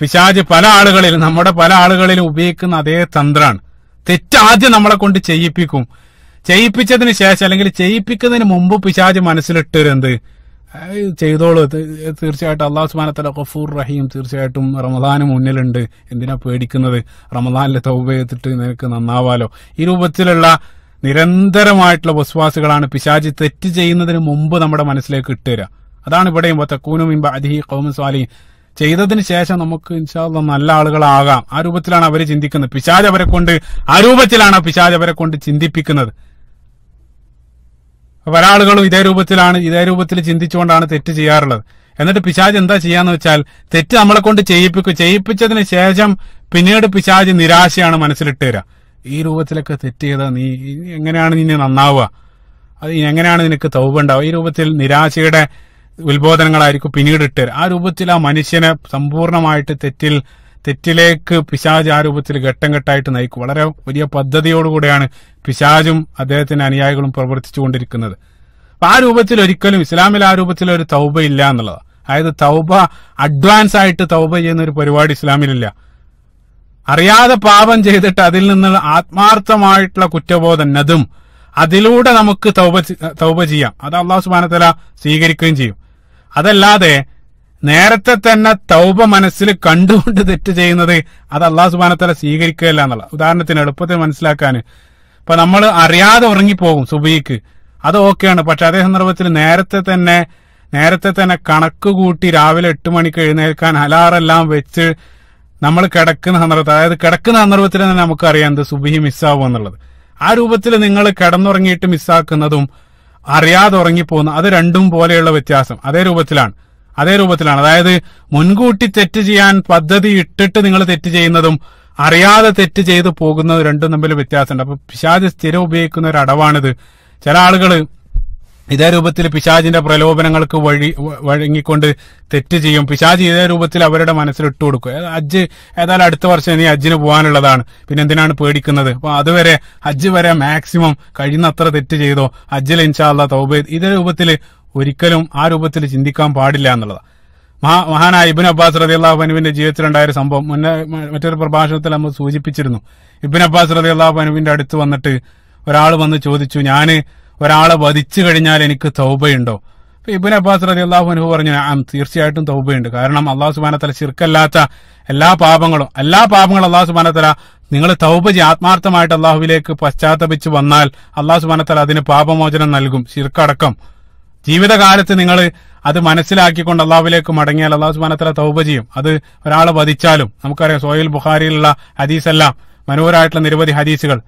പിശാജ് പല ആളുകളിൽ നമ്മുടെ പല ആളുകളിലും ഉപയോഗിക്കുന്ന അതേ തന്ത്രമാണ് തെറ്റാദ്യം നമ്മളെ കൊണ്ട് ചെയ്യിപ്പിക്കും ചെയ്യിപ്പിച്ചതിന് ശേഷം അല്ലെങ്കിൽ ചെയ്യിപ്പിക്കുന്നതിന് മുമ്പ് പിശാജ് മനസ്സിലിട്ടൊരു എന്ത് ചെയ്തോളൂ തീർച്ചയായിട്ടും അള്ളാഹു സുബാനത്തല ഖഫൂർ റഹീം തീർച്ചയായിട്ടും റമദാന് മുന്നിലുണ്ട് എന്തിനാ പേടിക്കുന്നത് റമദാനിലെ തൗപയത്തിട്ട് നിനക്ക് നന്നാവാലോ ഈ രൂപത്തിലുള്ള നിരന്തരമായിട്ടുള്ള വസ്വാസുകളാണ് പിശാജി തെറ്റ് ചെയ്യുന്നതിന് മുമ്പ് നമ്മുടെ മനസ്സിലേക്ക് ഇട്ടുതരാ അതാണ് ഇവിടെയും തക്കൂനും ഇമ്പ അതിഹി കൗമൻ സ്വാലിയും ചെയ്തതിന് ശേഷം നമുക്ക് ഇൻഷാല്ല നല്ല ആളുകളാകാം ആ രൂപത്തിലാണ് അവർ ചിന്തിക്കുന്നത് പിശാജ് അവരെ കൊണ്ട് ആ രൂപത്തിലാണ് പിശാജ് അവരെ കൊണ്ട് ചിന്തിപ്പിക്കുന്നത് പല ആളുകളും ഇതേ രൂപത്തിലാണ് ഇതേ രൂപത്തിൽ ചിന്തിച്ചുകൊണ്ടാണ് തെറ്റ് ചെയ്യാറുള്ളത് എന്നിട്ട് പിശാജ് എന്താ ചെയ്യാന്ന് വെച്ചാൽ തെറ്റ് നമ്മളെ കൊണ്ട് ചെയ്യിപ്പിക്കും ചെയ്യിപ്പിച്ചതിന് ശേഷം പിന്നീട് പിശാജ് നിരാശയാണ് മനസ്സിലിട്ട് തരാ ഈ രൂപത്തിലൊക്കെ തെറ്റ് ചെയ്താ നീ എങ്ങനെയാണ് നിന്നെ നന്നാവുക അത് എങ്ങനെയാണ് നിനക്ക് തൗബ ഈ രൂപത്തിൽ നിരാശയുടെ ഉത്ബോധനങ്ങളായിരിക്കും പിന്നീട് ഇട്ട് ആ രൂപത്തിൽ ആ മനുഷ്യനെ സമ്പൂർണമായിട്ട് തെറ്റിൽ തെറ്റിലേക്ക് പിശാജ് ആ രൂപത്തിൽ ഘട്ടം ഘട്ടമായിട്ട് നയിക്കും വളരെ വലിയ പദ്ധതിയോടുകൂടിയാണ് പിശാജും അദ്ദേഹത്തിന്റെ അനുയായികളും പ്രവർത്തിച്ചുകൊണ്ടിരിക്കുന്നത് അപ്പൊ ആ രൂപത്തിൽ ഒരിക്കലും ഇസ്ലാമിൽ ആ രൂപത്തിൽ ഒരു തൗബ ഇല്ല എന്നുള്ളത് അതായത് തൗബ അഡ്വാൻസ് ആയിട്ട് തൗബ ചെയ്യുന്ന ഒരു പരിപാടി ഇസ്ലാമിലില്ല അറിയാതെ പാപം ചെയ്തിട്ട് അതിൽ നിന്നുള്ള ആത്മാർത്ഥമായിട്ടുള്ള കുറ്റബോധം നതും അതിലൂടെ നമുക്ക് തൗബ തൗബ ചെയ്യാം അത് അള്ളാഹു സുബാനത്തല സ്വീകരിക്കുകയും ചെയ്യും അതല്ലാതെ നേരത്തെ തന്നെ തൗബ മനസ്സിൽ കണ്ടുകൊണ്ട് തെറ്റ് ചെയ്യുന്നത് അത് അള്ളാഹു സുബാനത്തല സ്വീകരിക്കുകയല്ല എന്നുള്ള ഉദാഹരണത്തിന് എളുപ്പത്തിൽ മനസ്സിലാക്കാൻ ഇപ്പൊ നമ്മൾ അറിയാതെ ഉറങ്ങിപ്പോകും സുബിക്ക് അത് ഓക്കെയാണ് പക്ഷെ അതേ സന്ദർഭത്തിൽ നേരത്തെ തന്നെ നേരത്തെ തന്നെ കണക്ക് കൂട്ടി രാവിലെ എട്ട് മണിക്ക് എഴുന്നേൽക്കാൻ അലാറെല്ലാം വെച്ച് നമ്മൾ കിടക്കുന്ന സന്ദർഭത്തിൽ അതായത് കിടക്കുന്ന സന്ദർഭത്തിൽ തന്നെ നമുക്കറിയാം എന്ത് സുബിഹി മിസ്സാവും എന്നുള്ളത് ആ രൂപത്തിൽ നിങ്ങൾ കിടന്നുറങ്ങിയിട്ട് മിസ്സാക്കുന്നതും അറിയാതെ ഉറങ്ങിപ്പോകുന്ന അത് രണ്ടും പോലെയുള്ള വ്യത്യാസം അതേ രൂപത്തിലാണ് അതേ രൂപത്തിലാണ് അതായത് മുൻകൂട്ടി തെറ്റ് ചെയ്യാൻ പദ്ധതി ഇട്ടിട്ട് നിങ്ങൾ തെറ്റ് ചെയ്യുന്നതും അറിയാതെ തെറ്റ് ചെയ്തു പോകുന്നത് രണ്ടും തമ്മിൽ വ്യത്യാസമുണ്ട് അപ്പൊ പിശാജ് സ്ഥിരം ഉപയോഗിക്കുന്ന ഒരു അടവാണിത് ചില ആളുകൾ ഇതേ രൂപത്തിൽ പിശാജിന്റെ പ്രലോഭനങ്ങൾക്ക് വഴി വഴങ്ങിക്കൊണ്ട് തെറ്റ് ചെയ്യും പിശാജ് ഇതേ രൂപത്തിൽ അവരുടെ മനസ്സിൽ ഇട്ടു കൊടുക്കും ഹജ്ജ് ഏതായാലും അടുത്ത വർഷം ഇനി ഹജ്ജിന് പോകാനുള്ളതാണ് പിന്നെ എന്തിനാണ് പേടിക്കുന്നത് അപ്പൊ അതുവരെ ഹജ്ജ് വരെ മാക്സിമം കഴിയുന്നത്ര തെറ്റ് ചെയ്തോ ഹജ്ജിൽ ഇൻഷാല്ല തൗബ ഇതേ രൂപത്തിൽ ഒരിക്കലും ആ രൂപത്തിൽ ചിന്തിക്കാൻ പാടില്ല എന്നുള്ളതാണ് മഹാ മഹാനായ ഇബിൻ അബ്ബാസ് റതിയുള്ള ജീവിതത്തിലുണ്ടായ ഒരു സംഭവം മുന്നേ മറ്റൊരു പ്രഭാഷണത്തിൽ നമ്മൾ സൂചിപ്പിച്ചിരുന്നു ഇബിൻ അബ്ബാസ് റതിയുള്ള പനുവിന്റെ അടുത്ത് വന്നിട്ട് ഒരാൾ വന്ന് ചോദിച്ചു ഞാൻ ഒരാളെ വധിച്ചു കഴിഞ്ഞാൽ എനിക്ക് തൗബയുണ്ടോ ഇബിൻ അബ്ബാസ് റതി അള്ളാഹു അനുഹു പറഞ്ഞു തീർച്ചയായിട്ടും തൗബയുണ്ട് കാരണം അള്ളാഹു സുബാനത്തല ചിർക്കല്ലാത്ത എല്ലാ പാപങ്ങളും എല്ലാ പാപങ്ങളും അള്ളാഹു സുബാനത്തല നിങ്ങൾ തൗബ ചെയ്യ ആത്മാർത്ഥമായിട്ട് അള്ളാഹുവിലേക്ക് പശ്ചാത്തപിച്ച് വന്നാൽ അള്ളാഹു സുബാനത്തല അതിന് പാപമോചനം നൽകും ശിർക്കടക്കം ജീവിതകാലത്ത് നിങ്ങൾ അത് മനസ്സിലാക്കിക്കൊണ്ട് അള്ളാഹുലേക്ക് മടങ്ങിയാൽ അള്ളാഹു സുബാനത്തല തൗബ ചെയ്യും അത് ഒരാളെ വധിച്ചാലും നമുക്കറിയാം സോയിൽ ബുഖാരിയിലുള്ള ഹദീസെല്ലാം മനോഹരമായിട്ടുള്ള നിരവധി ഹദീസുകൾ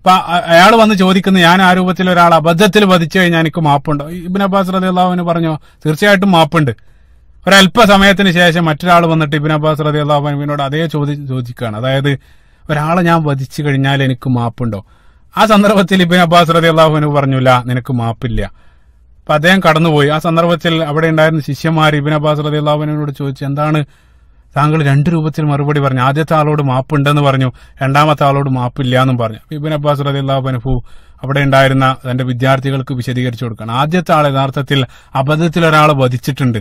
അപ്പൊ അയാൾ വന്ന് ചോദിക്കുന്നു ഞാൻ ആ രൂപത്തിൽ ഒരാൾ അബദ്ധത്തിൽ വധിച്ചു കഴിഞ്ഞാൽ എനിക്ക് മാപ്പുണ്ടോ ഇബിൻ അബ്ബാസ് റതി അള്ളാഹുവിന് പറഞ്ഞോ തീർച്ചയായിട്ടും മാപ്പുണ്ട് ഒരല്പസമയത്തിന് ശേഷം മറ്റൊരാൾ വന്നിട്ട് ഇബിൻ അബ്ബാസ് റതി അള്ളാഹുവിനോട് അതേ ചോദി ചോദിക്കുകയാണ് അതായത് ഒരാളെ ഞാൻ വധിച്ചു കഴിഞ്ഞാൽ എനിക്ക് മാപ്പുണ്ടോ ആ സന്ദർഭത്തിൽ ഇബിൻ അബ്ബാസ് റതി അള്ളാഹുവിന് പറഞ്ഞില്ല നിനക്ക് മാപ്പില്ല അപ്പൊ അദ്ദേഹം കടന്നുപോയി ആ സന്ദർഭത്തിൽ അവിടെ ഉണ്ടായിരുന്ന ശിഷ്യന്മാർ ഇബിൻ അബ്ബാസ് അള്ളാഹുവിനോട് ചോദിച്ചു എന്താണ് താങ്കൾ രണ്ട് രൂപത്തിൽ മറുപടി പറഞ്ഞു ആദ്യത്തെ ആളോട് മാപ്പ് ഉണ്ടെന്ന് പറഞ്ഞു രണ്ടാമത്തെ ആളോട് ഇല്ല എന്നും പറഞ്ഞു ഇബിൻ അബ്ബാസ് റദിയുള്ളാഹു അനുഭവ അവിടെ ഉണ്ടായിരുന്ന തന്റെ വിദ്യാർത്ഥികൾക്ക് വിശദീകരിച്ചു കൊടുക്കണം ആദ്യത്തെ ആൾ യഥാർത്ഥത്തിൽ അബദ്ധത്തിൽ ഒരാളെ വധിച്ചിട്ടുണ്ട്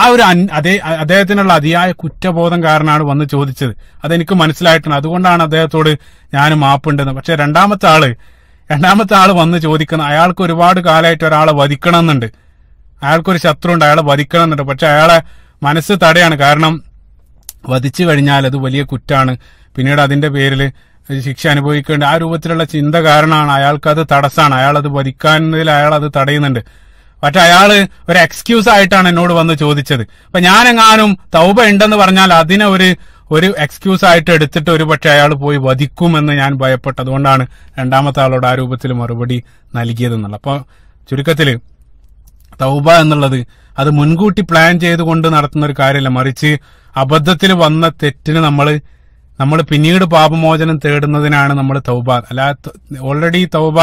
ആ ഒരു അതേ അദ്ദേഹത്തിനുള്ള അതിയായ കുറ്റബോധം കാരണമാണ് വന്ന് ചോദിച്ചത് അതെനിക്ക് മനസ്സിലായിട്ടുണ്ട് അതുകൊണ്ടാണ് അദ്ദേഹത്തോട് ഞാൻ മാപ്പുണ്ടെന്ന് പക്ഷെ രണ്ടാമത്തെ ആള് രണ്ടാമത്തെ ആൾ വന്ന് ചോദിക്കുന്ന അയാൾക്ക് ഒരുപാട് കാലമായിട്ട് ഒരാളെ വധിക്കണം എന്നുണ്ട് അയാൾക്കൊരു ശത്രുണ്ട് അയാളെ വധിക്കണം എന്നുണ്ട് പക്ഷെ അയാളെ മനസ്സ് തടയാണ് കാരണം വധിച്ചു കഴിഞ്ഞാൽ അത് വലിയ കുറ്റാണ് പിന്നീട് അതിന്റെ പേരിൽ ശിക്ഷ അനുഭവിക്കേണ്ട ആ രൂപത്തിലുള്ള ചിന്ത കാരണമാണ് അയാൾക്കത് തടസ്സാണ് അയാളത് വധിക്കാനതിൽ അയാൾ അത് തടയുന്നുണ്ട് പക്ഷെ അയാള് ഒരു എക്സ്ക്യൂസ് ആയിട്ടാണ് എന്നോട് വന്ന് ചോദിച്ചത് അപ്പൊ ഞാനെങ്ങാനും തൗബ ഉണ്ടെന്ന് പറഞ്ഞാൽ അതിനെ ഒരു ഒരു എക്സ്ക്യൂസ് ആയിട്ട് എടുത്തിട്ട് പക്ഷെ അയാൾ പോയി വധിക്കുമെന്ന് ഞാൻ ഭയപ്പെട്ടതുകൊണ്ടാണ് രണ്ടാമത്തെ ആളോട് ആ രൂപത്തിൽ മറുപടി നൽകിയതെന്നുള്ളത് അപ്പോൾ ചുരുക്കത്തിൽ തൗബ എന്നുള്ളത് അത് മുൻകൂട്ടി പ്ലാൻ ചെയ്തുകൊണ്ട് നടത്തുന്ന ഒരു കാര്യമല്ല മറിച്ച് അബദ്ധത്തിൽ വന്ന തെറ്റിന് നമ്മൾ നമ്മൾ പിന്നീട് പാപമോചനം തേടുന്നതിനാണ് നമ്മൾ തൗബ അല്ലാതെ ഓൾറെഡി തൗബ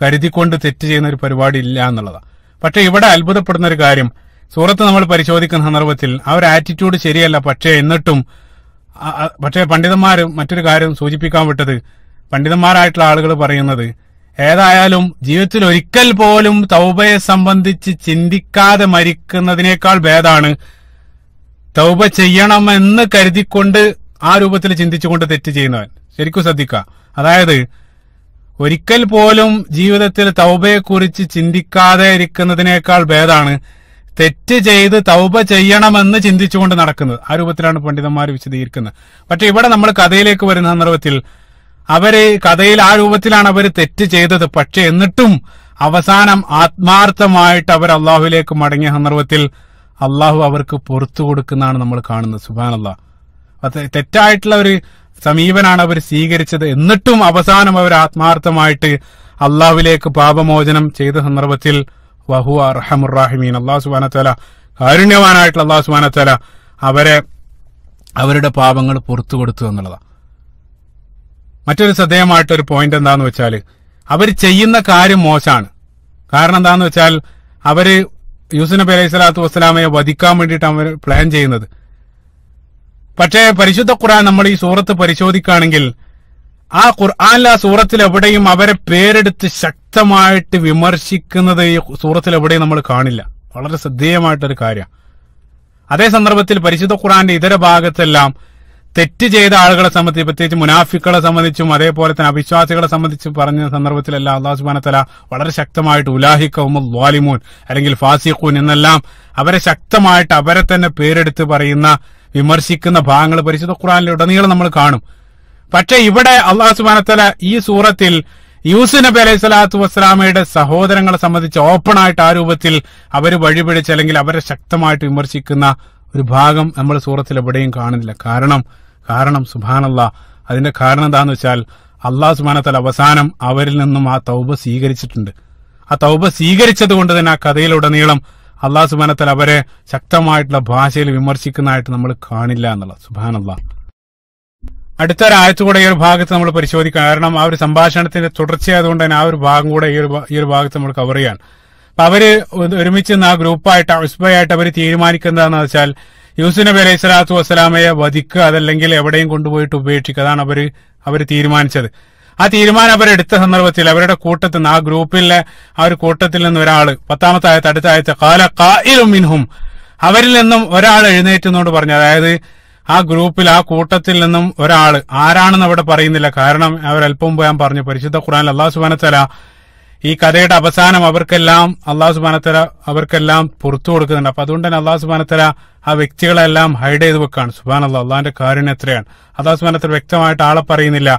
കരുതിക്കൊണ്ട് തെറ്റ് ചെയ്യുന്ന ഒരു പരിപാടി ഇല്ല എന്നുള്ളതാണ് പക്ഷെ ഇവിടെ അത്ഭുതപ്പെടുന്ന ഒരു കാര്യം സൂറത്ത് നമ്മൾ പരിശോധിക്കുന്ന സന്ദർഭത്തിൽ ആ ഒരു ആറ്റിറ്റ്യൂഡ് ശരിയല്ല പക്ഷേ എന്നിട്ടും പക്ഷേ പണ്ഡിതന്മാർ മറ്റൊരു കാര്യം സൂചിപ്പിക്കാൻ വിട്ടത് പണ്ഡിതന്മാരായിട്ടുള്ള ആളുകൾ പറയുന്നത് ഏതായാലും ജീവിതത്തിൽ ഒരിക്കൽ പോലും തൗബയെ സംബന്ധിച്ച് ചിന്തിക്കാതെ മരിക്കുന്നതിനേക്കാൾ ഭേദാണ് തൗബ ചെയ്യണമെന്ന് കരുതിക്കൊണ്ട് ആ രൂപത്തിൽ ചിന്തിച്ചുകൊണ്ട് തെറ്റ് ചെയ്യുന്നവൻ ശരിക്കും ശ്രദ്ധിക്കുക അതായത് ഒരിക്കൽ പോലും ജീവിതത്തിൽ തൗബയെക്കുറിച്ച് ചിന്തിക്കാതെ ഇരിക്കുന്നതിനേക്കാൾ ഭേദാണ് തെറ്റ് ചെയ്ത് തൗബ ചെയ്യണമെന്ന് ചിന്തിച്ചുകൊണ്ട് നടക്കുന്നത് ആ രൂപത്തിലാണ് പണ്ഡിതന്മാർ വിശദീകരിക്കുന്നത് പക്ഷെ ഇവിടെ നമ്മൾ കഥയിലേക്ക് വരുന്ന സന്ദർഭത്തിൽ അവര് കഥയിൽ ആ രൂപത്തിലാണ് അവർ തെറ്റ് ചെയ്തത് പക്ഷെ എന്നിട്ടും അവസാനം ആത്മാർത്ഥമായിട്ട് അവർ അള്ളാഹുലേക്ക് മടങ്ങിയ സന്ദർഭത്തിൽ അള്ളാഹു അവർക്ക് പുറത്തു കൊടുക്കുന്നതാണ് നമ്മൾ കാണുന്നത് സുബാനല്ല തെറ്റായിട്ടുള്ള ഒരു സമീപനാണ് അവർ സ്വീകരിച്ചത് എന്നിട്ടും അവസാനം അവർ ആത്മാർത്ഥമായിട്ട് അള്ളാഹുലേക്ക് പാപമോചനം ചെയ്ത സന്ദർഭത്തിൽ വഹു അർഹമുറാഹിമീൻ അള്ളാഹു സുബാനത്തല കാരുണ്യവാനായിട്ടുള്ള അള്ളാഹു സുബാനത്തല അവരെ അവരുടെ പാപങ്ങൾ പുറത്തു കൊടുത്തു എന്നുള്ളതാണ് മറ്റൊരു ശ്രദ്ധേയമായിട്ടൊരു പോയിന്റ് എന്താന്ന് വെച്ചാൽ അവർ ചെയ്യുന്ന കാര്യം മോശമാണ് കാരണം എന്താന്ന് വെച്ചാൽ അവര് യൂസുഫ് നബി അലൈഹി സ്വലാത്തു വസ്സലാമയെ വധിക്കാൻ വേണ്ടിയിട്ടാണ് അവർ പ്ലാൻ ചെയ്യുന്നത് പക്ഷേ പരിശുദ്ധ ഖുറാൻ നമ്മൾ ഈ സൂറത്ത് പരിശോധിക്കുകയാണെങ്കിൽ ആ ഖുർആാനിലെ സൂറത്തിൽ എവിടെയും അവരെ പേരെടുത്ത് ശക്തമായിട്ട് വിമർശിക്കുന്നത് ഈ സൂറത്തിൽ എവിടെയും നമ്മൾ കാണില്ല വളരെ ശ്രദ്ധേയമായിട്ടൊരു കാര്യമാണ് അതേ സന്ദർഭത്തിൽ പരിശുദ്ധ ഖുറാന്റെ ഇതര ഭാഗത്തെല്ലാം തെറ്റ് ചെയ്ത ആളുകളെ സംബന്ധിച്ച് പ്രത്യേകിച്ച് മുനാഫിക്കളെ സംബന്ധിച്ചും അതേപോലെ തന്നെ അവിശ്വാസികളെ സംബന്ധിച്ച് പറഞ്ഞ സന്ദർഭത്തിലെല്ലാം അള്ളാഹു സുബാനത്തല വളരെ ശക്തമായിട്ട് ഉലാഹിക്കവും വാലിമൂൻ അല്ലെങ്കിൽ ഫാസിഖൂൻ എന്നെല്ലാം അവരെ ശക്തമായിട്ട് അവരെ തന്നെ പേരെടുത്ത് പറയുന്ന വിമർശിക്കുന്ന ഭാഗങ്ങൾ പരിശുദ്ധ ഖുറാനിലുടനീളം നമ്മൾ കാണും പക്ഷെ ഇവിടെ അള്ളാഹു സുബാനത്തല ഈ സൂറത്തിൽ യൂസു നബി അലൈഹി സ്വലാത്തു വസ്സലാമയുടെ സഹോദരങ്ങളെ സംബന്ധിച്ച് ഓപ്പണായിട്ട് ആ രൂപത്തിൽ അവർ വഴിപിടിച്ച് അല്ലെങ്കിൽ അവരെ ശക്തമായിട്ട് വിമർശിക്കുന്ന ഒരു ഭാഗം നമ്മൾ സൂറത്തിൽ എവിടെയും കാണുന്നില്ല കാരണം കാരണം സുബാനല്ല അതിന്റെ കാരണം എന്താണെന്ന് വെച്ചാൽ അള്ളാഹു സുബാനത്തല അവസാനം അവരിൽ നിന്നും ആ തൗബ സ്വീകരിച്ചിട്ടുണ്ട് ആ തൗബ സ്വീകരിച്ചത് കൊണ്ട് തന്നെ ആ കഥയിലുടനീളം അള്ളാഹു സുബാനത്തല അവരെ ശക്തമായിട്ടുള്ള ഭാഷയിൽ വിമർശിക്കുന്നതായിട്ട് നമ്മൾ കാണില്ല എന്നുള്ളത് സുബാനല്ലാഹ് അടുത്ത ഒരാഴ്ച കൂടെ ഈ ഒരു ഭാഗത്ത് നമ്മൾ പരിശോധിക്കാം കാരണം ആ ഒരു സംഭാഷണത്തിന്റെ തുടർച്ചയായതുകൊണ്ട് തന്നെ ആ ഒരു ഭാഗം കൂടെ ഈ ഒരു ഈ ഒരു ഭാഗത്ത് നമ്മൾ കവർ ചെയ്യാൻ അപ്പൊ അവര് ഒരുമിച്ച് ആ ഗ്രൂപ്പായിട്ട് ഉസ്ബയായിട്ട് അവർ തീരുമാനിക്കുന്നതെന്ന് വെച്ചാൽ യൂസുഫ് നബി അലൈഹി സ്വലാത്തു വസ്സലാമയെ വധിക്കുക അതല്ലെങ്കിൽ എവിടെയും കൊണ്ടുപോയിട്ട് ഉപേക്ഷിക്കുക അതാണ് അവര് അവർ തീരുമാനിച്ചത് ആ തീരുമാനം അവരെടുത്ത സന്ദർഭത്തിൽ അവരുടെ കൂട്ടത്തിൽ നിന്ന് ആ ഗ്രൂപ്പിലെ ആ ഒരു കൂട്ടത്തിൽ നിന്ന് ഒരാൾ പത്താമത്തെ ആയത്ത് അടുത്ത ആയത്ത് കാല കായിലും മിൻഹും അവരിൽ നിന്നും ഒരാൾ എഴുന്നേറ്റുന്നോണ്ട് പറഞ്ഞു അതായത് ആ ഗ്രൂപ്പിൽ ആ കൂട്ടത്തിൽ നിന്നും ഒരാൾ ആരാണെന്ന് അവിടെ പറയുന്നില്ല കാരണം അവരല്പം മുമ്പ് ഞാൻ പറഞ്ഞു പരിശുദ്ധ ഖുറാൻ അള്ളാഹു സുബാനത്തല ഈ കഥയുടെ അവസാനം അവർക്കെല്ലാം അള്ളാഹു സുബാനത്തല അവർക്കെല്ലാം പുറത്തു കൊടുക്കുന്നുണ്ട് അപ്പൊ അതുകൊണ്ട് തന്നെ അള്ളാഹു സുബാനത്തല ആ വ്യക്തികളെല്ലാം ഹൈഡ് ചെയ്ത് വെക്കാണ് സുബാൻ അള്ളാഹ് അള്ളാന്റെ കാര്യം എത്രയാണ് അള്ളാഹു സുബാനത്തല വ്യക്തമായിട്ട് ആളെ പറയുന്നില്ല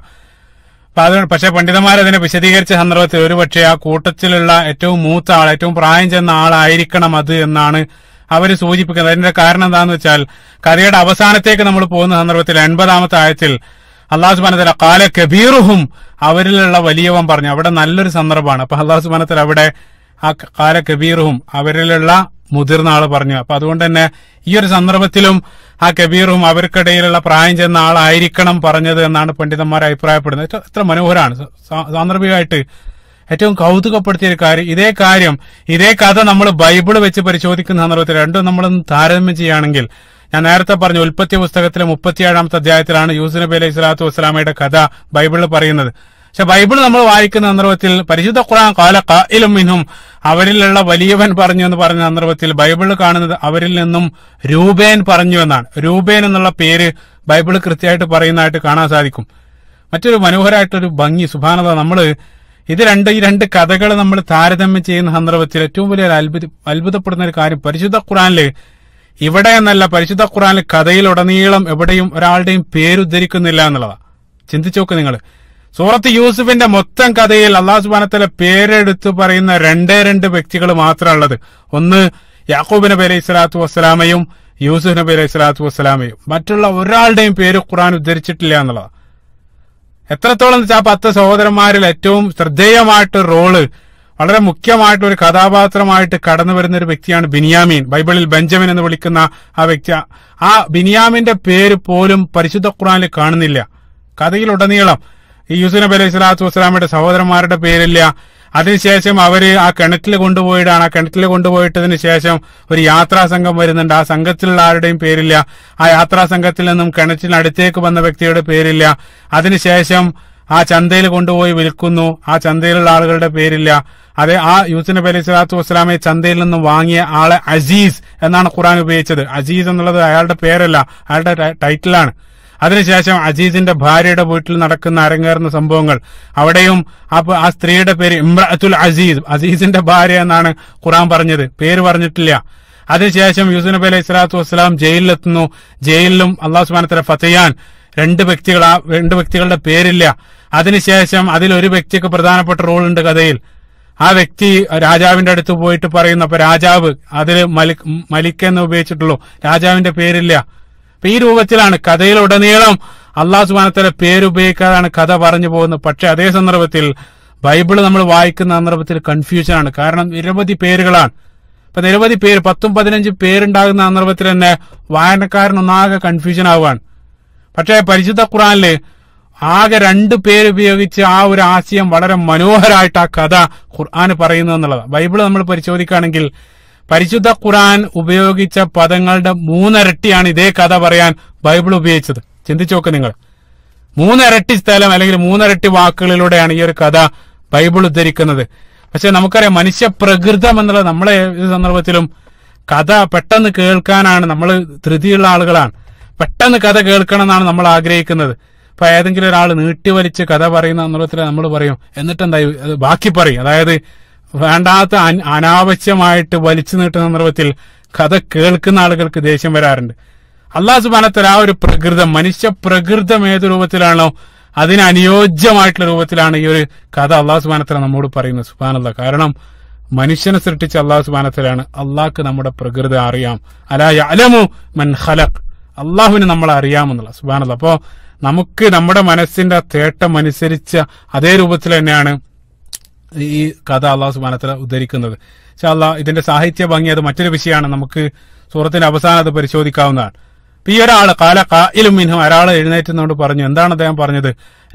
അതുകൊണ്ട് പക്ഷെ പണ്ഡിതന്മാരതിനെ വിശദീകരിച്ച സന്ദർഭത്തിൽ ഒരുപക്ഷെ ആ കൂട്ടത്തിലുള്ള ഏറ്റവും മൂത്ത ആൾ ഏറ്റവും പ്രായം ചെന്ന ആളായിരിക്കണം അത് എന്നാണ് അവർ സൂചിപ്പിക്കുന്നത് അതിന്റെ കാരണം എന്താണെന്ന് വെച്ചാൽ കഥയുടെ അവസാനത്തേക്ക് നമ്മൾ പോകുന്ന സന്ദർഭത്തിൽ എൺപതാമത്തെ ആയത്തിൽ അള്ളാഹു സുബാനത്തല കാല കബീറുഹും അവരിലുള്ള വലിയവൻ പറഞ്ഞു അവിടെ നല്ലൊരു സന്ദർഭമാണ് അപ്പൊ അള്ളാഹു സുബാനത്തല അവിടെ ആ കാല കബീറുഹും അവരിലുള്ള മുതിർന്ന ആള് പറഞ്ഞു അപ്പൊ അതുകൊണ്ട് തന്നെ ഈ ഒരു സന്ദർഭത്തിലും ആ കബീറും അവർക്കിടയിലുള്ള പ്രായം ചെന്ന ആളായിരിക്കണം പറഞ്ഞത് എന്നാണ് പണ്ഡിതന്മാർ അഭിപ്രായപ്പെടുന്നത് എത്ര മനോഹരമാണ് സാന്ദർഭികമായിട്ട് ഏറ്റവും കൗതുകപ്പെടുത്തിയ ഒരു കാര്യം ഇതേ കാര്യം ഇതേ കഥ നമ്മൾ ബൈബിൾ വെച്ച് പരിശോധിക്കുന്ന സന്ദർഭത്തിൽ രണ്ടും നമ്മൾ താരതമ്യം ചെയ്യുകയാണെങ്കിൽ ഞാൻ നേരത്തെ പറഞ്ഞു ഉൽപ്പത്തി പുസ്തകത്തിലെ മുപ്പത്തിയേഴാമത്തെ അധ്യായത്തിലാണ് യൂസുഫ് നബി അലൈഹി സ്വലാത്തു വസ്സലാമയുടെ കഥ ബൈബിളിൽ പറയുന്നത് പക്ഷെ ബൈബിൾ നമ്മൾ വായിക്കുന്ന സന്ദർഭത്തിൽ പരിശുദ്ധ ഖുറാൻ കാല കായിലും മിനും അവരിലുള്ള വലിയവൻ പറഞ്ഞു എന്ന് പറഞ്ഞ സന്ദർഭത്തിൽ ബൈബിളിൽ കാണുന്നത് അവരിൽ നിന്നും രൂപേൻ പറഞ്ഞു എന്നാണ് രൂപേൻ എന്നുള്ള പേര് ബൈബിൾ കൃത്യമായിട്ട് പറയുന്നതായിട്ട് കാണാൻ സാധിക്കും മറ്റൊരു മനോഹരമായിട്ടൊരു ഭംഗി സുഭാനത നമ്മൾ ഇത് രണ്ട് ഈ രണ്ട് കഥകൾ നമ്മൾ താരതമ്യം ചെയ്യുന്ന സന്ദർഭത്തിൽ ഏറ്റവും വലിയ അത്ഭുത അത്ഭുതപ്പെടുന്ന ഒരു കാര്യം പരിശുദ്ധ ഖുറാനില് ഇവിടെ എന്നല്ല പരിശുദ്ധ ഖുറാനിൽ കഥയിലുടനീളം എവിടെയും ഒരാളുടെയും പേരുദ്ധരിക്കുന്നില്ല എന്നുള്ളതാണ് ചിന്തിച്ചു നോക്ക് നിങ്ങൾ സൂറത്ത് യൂസുഫിന്റെ മൊത്തം കഥയിൽ അള്ളാഹു സുബാനത്തിലെ പേരെടുത്തു പറയുന്ന രണ്ടേ രണ്ട് വ്യക്തികൾ മാത്രമാണ് ഉള്ളത് ഒന്ന് യാക്കൂബ് നബി അലൈഹി സ്വലാത്തു വസ്സലാമയും യൂസുഫ് നബി അലൈഹി സ്വലാത്തു വസ്സലാമയും മറ്റുള്ള ഒരാളുടെയും പേര് ഖുറാൻ ഉദ്ധരിച്ചിട്ടില്ല എന്നുള്ളതാണ് എത്രത്തോളം എന്ന് വെച്ചാൽ പത്ത് സഹോദരന്മാരിൽ ഏറ്റവും ശ്രദ്ധേയമായിട്ട് റോള് വളരെ മുഖ്യമായിട്ട് ഒരു കഥാപാത്രമായിട്ട് കടന്നു വരുന്ന ഒരു വ്യക്തിയാണ് ബിനിയാമീൻ ബൈബിളിൽ ബെഞ്ചമിൻ എന്ന് വിളിക്കുന്ന ആ വ്യക്തി ആ ബിനിയാമിന്റെ പേര് പോലും പരിശുദ്ധ ഖുറാനിൽ കാണുന്നില്ല കഥയിലുടനീളം ഈ യൂസുനബി അലൈഹി സ്വലാത്തു വസ്സലാമയുടെ സഹോദരന്മാരുടെ പേരില്ല അതിനുശേഷം അവര് ആ കിണറ്റിൽ കൊണ്ടുപോയിടാണ് ആ കിണറ്റിൽ കൊണ്ടുപോയിട്ടതിന് ശേഷം ഒരു യാത്രാ സംഘം വരുന്നുണ്ട് ആ സംഘത്തിലുള്ള ആരുടെയും പേരില്ല ആ യാത്രാ സംഘത്തിൽ നിന്നും കിണറ്റിനടുത്തേക്ക് വന്ന വ്യക്തിയുടെ പേരില്ല അതിനുശേഷം ആ ചന്തയിൽ കൊണ്ടുപോയി വിൽക്കുന്നു ആ ചന്തയിലുള്ള ആളുകളുടെ പേരില്ല അതെ ആ യൂസിന് നബി അലൈഹി സ്വലാത്തു വസ്സലാമെ ചന്തയിൽ നിന്നും വാങ്ങിയ ആളെ അസീസ് എന്നാണ് ഖുറാൻ ഉപയോഗിച്ചത് അസീസ് എന്നുള്ളത് അയാളുടെ പേരല്ല അയാളുടെ ടൈറ്റിലാണ് അതിനുശേഷം അസീസിന്റെ ഭാര്യയുടെ വീട്ടിൽ നടക്കുന്ന അരങ്ങേറുന്ന സംഭവങ്ങൾ അവിടെയും ആ സ്ത്രീയുടെ പേര് ഇമ്രഅത്തുൽ അസീസ് അസീസിന്റെ ഭാര്യ എന്നാണ് ഖുറാൻ പറഞ്ഞത് പേര് പറഞ്ഞിട്ടില്ല അതിനുശേഷം യൂസു നബി അലൈഹി സ്വലാത്തു വസ്സലാം ജയിലിലെത്തുന്നു ജയിലിലും അള്ളാഹു സുബാനത്തല ഫതയാൻ രണ്ട് വ്യക്തികൾ ആ രണ്ട് വ്യക്തികളുടെ പേരില്ല അതിനുശേഷം അതിലൊരു വ്യക്തിക്ക് പ്രധാനപ്പെട്ട റോൾ ഉണ്ട് കഥയിൽ ആ വ്യക്തി രാജാവിന്റെ അടുത്ത് പോയിട്ട് പറയുന്നു അപ്പൊ രാജാവ് അതിൽ മലിക് മലിക് എന്ന് ഉപയോഗിച്ചിട്ടുള്ളൂ രാജാവിന്റെ പേരില്ല അപ്പൊ ഈ രൂപത്തിലാണ് കഥയിലുടനീളം അള്ളാഹു സുബാനത്തിലെ പേരുപയോഗിക്കാതാണ് കഥ പറഞ്ഞു പോകുന്നത് പക്ഷെ അതേ സന്ദർഭത്തിൽ ബൈബിൾ നമ്മൾ വായിക്കുന്ന സന്ദർഭത്തിൽ കൺഫ്യൂഷനാണ് കാരണം നിരവധി പേരുകളാണ് ഇപ്പൊ നിരവധി പേര് പത്തും പതിനഞ്ചും പേരുണ്ടാകുന്ന സന്ദർഭത്തിൽ തന്നെ വായനക്കാരനൊന്നാകെ കൺഫ്യൂഷൻ ആവുകയാണ് പക്ഷേ പരിശുദ്ധ ഖുറാനില് ആകെ രണ്ട് പേര് ഉപയോഗിച്ച് ആ ഒരു ആശയം വളരെ മനോഹരമായിട്ട് ആ കഥ ഖുർആാന് പറയുന്നു എന്നുള്ളതാണ് ബൈബിൾ നമ്മൾ പരിശോധിക്കുകയാണെങ്കിൽ പരിശുദ്ധ ഖുറാൻ ഉപയോഗിച്ച പദങ്ങളുടെ മൂന്നരട്ടിയാണ് ഇതേ കഥ പറയാൻ ബൈബിൾ ഉപയോഗിച്ചത് ചിന്തിച്ചോക്ക് നിങ്ങൾ മൂന്നരട്ടി സ്ഥലം അല്ലെങ്കിൽ മൂന്നരട്ടി വാക്കുകളിലൂടെയാണ് ഈ ഒരു കഥ ബൈബിൾ ഉദ്ധരിക്കുന്നത് പക്ഷെ നമുക്കറിയാം മനുഷ്യ പ്രകൃതം എന്നുള്ള നമ്മളെ സന്ദർഭത്തിലും കഥ പെട്ടെന്ന് കേൾക്കാനാണ് നമ്മൾ ധൃതിയുള്ള ആളുകളാണ് പെട്ടെന്ന് കഥ കേൾക്കണം എന്നാണ് നമ്മൾ ആഗ്രഹിക്കുന്നത് ഇപ്പൊ ഏതെങ്കിലും ഒരാൾ നീട്ടി വലിച്ച് കഥ പറയുന്ന സന്ദർഭത്തിൽ നമ്മൾ പറയും എന്നിട്ടെന്തായി ബാക്കി പറയും അതായത് വേണ്ടാത്ത അനാവശ്യമായിട്ട് വലിച്ചു നീട്ടുന്ന സന്ദർഭത്തിൽ കഥ കേൾക്കുന്ന ആളുകൾക്ക് ദേഷ്യം വരാറുണ്ട് അള്ളാഹു സുബാനത്തിൽ ആ ഒരു പ്രകൃതം മനുഷ്യ പ്രകൃതം ഏത് രൂപത്തിലാണോ അതിനനുയോജ്യമായിട്ടുള്ള രൂപത്തിലാണ് ഈ ഒരു കഥ അള്ളാഹു സുബാനത്തല നമ്മോട് പറയുന്നത് സുബാനല്ല കാരണം മനുഷ്യനെ സൃഷ്ടിച്ച അള്ളാഹു സുബാനത്തലാണ് അള്ളാഹ്ക്ക് നമ്മുടെ പ്രകൃതി അറിയാം അലായ അലമു മൻ ഖലഖ് അള്ളാഹുവിന് നമ്മൾ അറിയാമെന്നുള്ള സുബാനല്ല അപ്പോൾ നമുക്ക് നമ്മുടെ മനസ്സിന്റെ തേട്ടം അനുസരിച്ച അതേ രൂപത്തിൽ തന്നെയാണ് ഈ കഥ അള്ളാഹു സുബാനത്തല ഉദ്ധരിക്കുന്നത് പക്ഷെ അള്ളാഹ് ഇതിന്റെ സാഹിത്യ ഭംഗി അത് മറ്റൊരു വിഷയമാണ് നമുക്ക് സുഹൃത്തിന്റെ അവസാനം അത് പരിശോധിക്കാവുന്നതാണ് ഈ ഒരാൾ കാല കായിലും മിനും ഒരാൾ എഴുന്നേറ്റുന്നോണ്ട് പറഞ്ഞു എന്താണ് അദ്ദേഹം പറഞ്ഞത്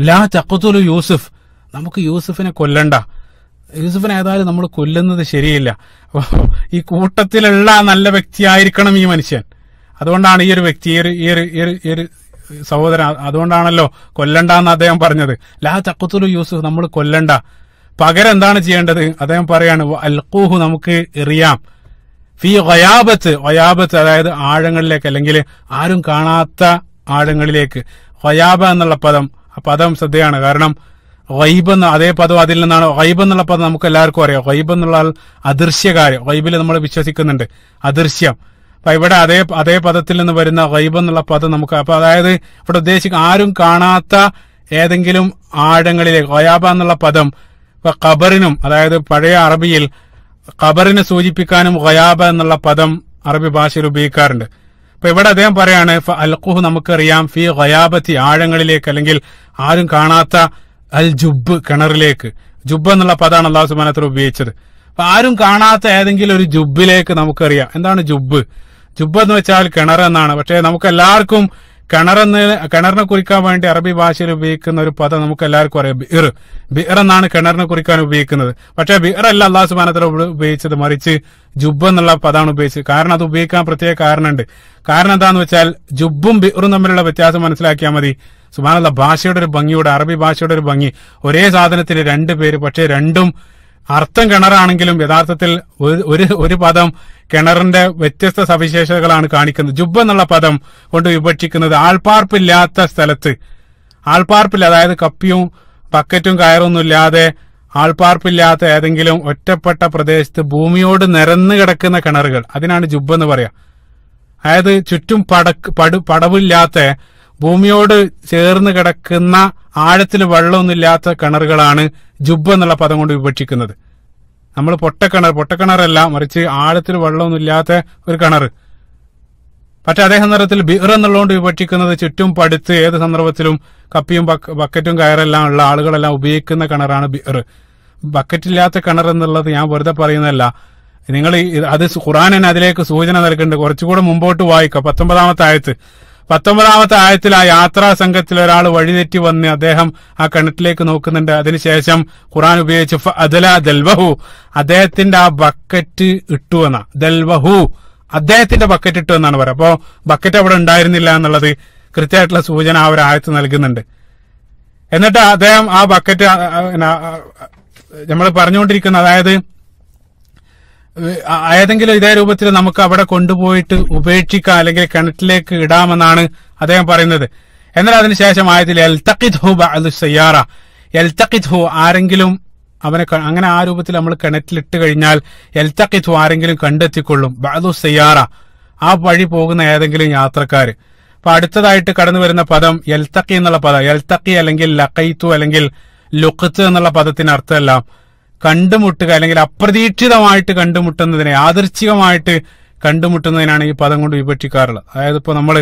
ലാ ചക്കുത്തുലു യൂസുഫ് നമുക്ക് യൂസുഫിനെ കൊല്ലണ്ട യൂസുഫിനെ ഏതായാലും നമ്മൾ കൊല്ലുന്നത് ശരിയില്ല ഈ കൂട്ടത്തിലുള്ള നല്ല വ്യക്തിയായിരിക്കണം ഈ മനുഷ്യൻ അതുകൊണ്ടാണ് ഈ ഒരു വ്യക്തി ഈ ഒരു ഈ ഒരു ഈ ഒരു സഹോദരൻ അതുകൊണ്ടാണല്ലോ കൊല്ലണ്ടെന്ന് അദ്ദേഹം പറഞ്ഞത് ലാ ചക്കുത്തുലു യൂസുഫ് നമ്മൾ കൊല്ലണ്ട പകരം എന്താണ് ചെയ്യേണ്ടത് അദ്ദേഹം പറയാണ് അൽക്കൂഹു നമുക്ക് എറിയാം ഫി ഒയാബത്ത് ഒയാബത്ത് അതായത് ആഴങ്ങളിലേക്ക് അല്ലെങ്കിൽ ആരും കാണാത്ത ആഴങ്ങളിലേക്ക് ഒയാബ എന്നുള്ള പദം ആ പദം ശ്രദ്ധയാണ് കാരണം വൈബ് എന്ന അതേ പദം അതിൽ നിന്നാണ് വൈബ് എന്നുള്ള പദം നമുക്ക് എല്ലാവർക്കും അറിയാം വൈബ് എന്നുള്ള അദൃശ്യകാര്യം വൈബിൽ നമ്മൾ വിശ്വസിക്കുന്നുണ്ട് അദൃശ്യം അപ്പൊ ഇവിടെ അതേ അതേ പദത്തിൽ നിന്ന് വരുന്ന വൈബ് എന്നുള്ള പദം നമുക്ക് അപ്പൊ അതായത് ഇവിടെ ഉദ്ദേശിക്കും ആരും കാണാത്ത ഏതെങ്കിലും ആഴങ്ങളിലേക്ക് വയാബ എന്നുള്ള പദം ഖബറിനും അതായത് പഴയ അറബിയിൽ ഖബറിനെ സൂചിപ്പിക്കാനും ഖയാബ എന്നുള്ള പദം അറബി ഭാഷയിൽ ഉപയോഗിക്കാറുണ്ട് അപ്പൊ ഇവിടെ അദ്ദേഹം പറയാണ് അൽഖുഹ് നമുക്കറിയാം ഫി ഖയാബത്തി ആഴങ്ങളിലേക്ക് അല്ലെങ്കിൽ ആരും കാണാത്ത അൽ ജുബ് കിണറിലേക്ക് ജുബ് എന്നുള്ള പദമാണ് അള്ളാഹു സുബാനത്തിൽ ഉപയോഗിച്ചത് അപ്പൊ ആരും കാണാത്ത ഏതെങ്കിലും ഒരു ജുബിലേക്ക് നമുക്കറിയാം എന്താണ് ജുബ് ജുബ് എന്ന് വെച്ചാൽ കിണർ എന്നാണ് പക്ഷെ നമുക്ക് എല്ലാവർക്കും കിണറെന്ന് കിണറിനെ കുറിക്കാൻ വേണ്ടി അറബി ഭാഷയിൽ ഉപയോഗിക്കുന്ന ഒരു പദം നമുക്ക് എല്ലാവർക്കും അറിയാം ബിർ ബിർ എന്നാണ് കിണറിനെ കുറിക്കാൻ ഉപയോഗിക്കുന്നത് പക്ഷേ ബിർ അല്ല അള്ളാഹു സുബാനത്തല ഉപയോഗിച്ചത് മറിച്ച് ജുബ് എന്നുള്ള പദമാണ് ഉപയോഗിച്ചത് കാരണം അത് ഉപയോഗിക്കാൻ പ്രത്യേക കാരണമുണ്ട് കാരണം എന്താന്ന് വെച്ചാൽ ജുബും ബിറും തമ്മിലുള്ള വ്യത്യാസം മനസ്സിലാക്കിയാൽ മതി സുബാനുള്ള ഭാഷയുടെ ഒരു ഭംഗിയുടെ അറബി ഭാഷയുടെ ഒരു ഭംഗി ഒരേ സാധനത്തിന് രണ്ട് പേര് പക്ഷേ രണ്ടും അർത്ഥം കിണറാണെങ്കിലും യഥാർത്ഥത്തിൽ ഒരു ഒരു പദം കിണറിന്റെ വ്യത്യസ്ത സവിശേഷതകളാണ് കാണിക്കുന്നത് ജുബ് എന്നുള്ള പദം കൊണ്ട് വിഭക്ഷിക്കുന്നത് ആൾപ്പാർപ്പില്ലാത്ത സ്ഥലത്ത് ആൾപ്പാർപ്പില്ല അതായത് കപ്പിയും പക്കറ്റും കയറൊന്നുമില്ലാതെ ഇല്ലാതെ ആൾപ്പാർപ്പില്ലാത്ത ഏതെങ്കിലും ഒറ്റപ്പെട്ട പ്രദേശത്ത് ഭൂമിയോട് നിരന്നു കിടക്കുന്ന കിണറുകൾ അതിനാണ് ജുബ് എന്ന് പറയാ അതായത് ചുറ്റും പടക്ക് പടവില്ലാത്ത ഭൂമിയോട് ചേർന്ന് കിടക്കുന്ന ആഴത്തിൽ വെള്ളമൊന്നുമില്ലാത്ത കിണറുകളാണ് ജുബ് എന്നുള്ള പദം കൊണ്ട് വിഭജിക്കുന്നത് നമ്മൾ പൊട്ടക്കിണർ പൊട്ടക്കിണറല്ല മറിച്ച് ആഴത്തിൽ വെള്ളമൊന്നുമില്ലാത്ത ഒരു കിണർ പക്ഷെ അതേ സന്ദർഭത്തിൽ ബിർ എന്നുള്ളതുകൊണ്ട് വിഭജിക്കുന്നത് ചുറ്റും പടുത്ത് ഏത് സന്ദർഭത്തിലും കപ്പിയും ബക്കറ്റും കയറെല്ലാം ഉള്ള ആളുകളെല്ലാം ഉപയോഗിക്കുന്ന കിണറാണ് ബിർ ബക്കറ്റില്ലാത്ത കിണർ എന്നുള്ളത് ഞാൻ വെറുതെ പറയുന്നതല്ല നിങ്ങൾ അത് ഖുറാൻ അതിലേക്ക് സൂചന നൽകുന്നുണ്ട് കുറച്ചുകൂടെ മുമ്പോട്ട് വായിക്കുക പത്തൊമ്പതാമത്തെ ആയത്ത് പത്തൊമ്പതാമത്തെ ആയത്തിൽ ആ യാത്രാ സംഘത്തിൽ ഒരാൾ വഴിതെറ്റി വന്ന് അദ്ദേഹം ആ കിണറ്റിലേക്ക് നോക്കുന്നുണ്ട് അതിനുശേഷം ഖുറാൻ ഉപയോഗിച്ച് അതല ദൽവഹു അദ്ദേഹത്തിന്റെ ആ ബക്കറ്റ് ഇട്ടു എന്ന ദൽവഹു അദ്ദേഹത്തിന്റെ ബക്കറ്റ് ഇട്ടു എന്നാണ് പറയുക അപ്പോ ബക്കറ്റ് അവിടെ ഉണ്ടായിരുന്നില്ല എന്നുള്ളത് കൃത്യമായിട്ടുള്ള സൂചന ആ ഒരു ആയത്ത് നൽകുന്നുണ്ട് എന്നിട്ട് അദ്ദേഹം ആ ബക്കറ്റ് നമ്മൾ പറഞ്ഞുകൊണ്ടിരിക്കുന്ന അതായത് ഏതെങ്കിലും ഇതേ രൂപത്തിൽ നമുക്ക് അവിടെ കൊണ്ടുപോയിട്ട് ഉപേക്ഷിക്കാം അല്ലെങ്കിൽ കിണറ്റിലേക്ക് ഇടാമെന്നാണ് അദ്ദേഹം പറയുന്നത് എന്നാൽ അതിനുശേഷം ആയതിൽ എൽത്തക്കിത് ഹു സയ്യാറ എൽത്തക്കിത് ഹു ആരെങ്കിലും അവനെ അങ്ങനെ ആ രൂപത്തിൽ നമ്മൾ കിണറ്റിലിട്ട് കഴിഞ്ഞാൽ എൽത്തക്കിത് ഹു ആരെങ്കിലും കണ്ടെത്തിക്കൊള്ളും ബാലു സയ്യാറ ആ വഴി പോകുന്ന ഏതെങ്കിലും യാത്രക്കാർ അപ്പൊ അടുത്തതായിട്ട് കടന്നു വരുന്ന പദം തക്കി എന്നുള്ള പദം തക്കി അല്ലെങ്കിൽ ലക്കൈത്തു അല്ലെങ്കിൽ ലുക്കത്ത് എന്നുള്ള പദത്തിന് അർത്ഥമെല്ലാം കണ്ടുമുട്ടുക അല്ലെങ്കിൽ അപ്രതീക്ഷിതമായിട്ട് കണ്ടുമുട്ടുന്നതിനെ ആദർശികമായിട്ട് കണ്ടുമുട്ടുന്നതിനാണ് ഈ പദം കൊണ്ട് വിപക്ഷിക്കാറുള്ളത് അതായത് ഇപ്പോൾ നമ്മൾ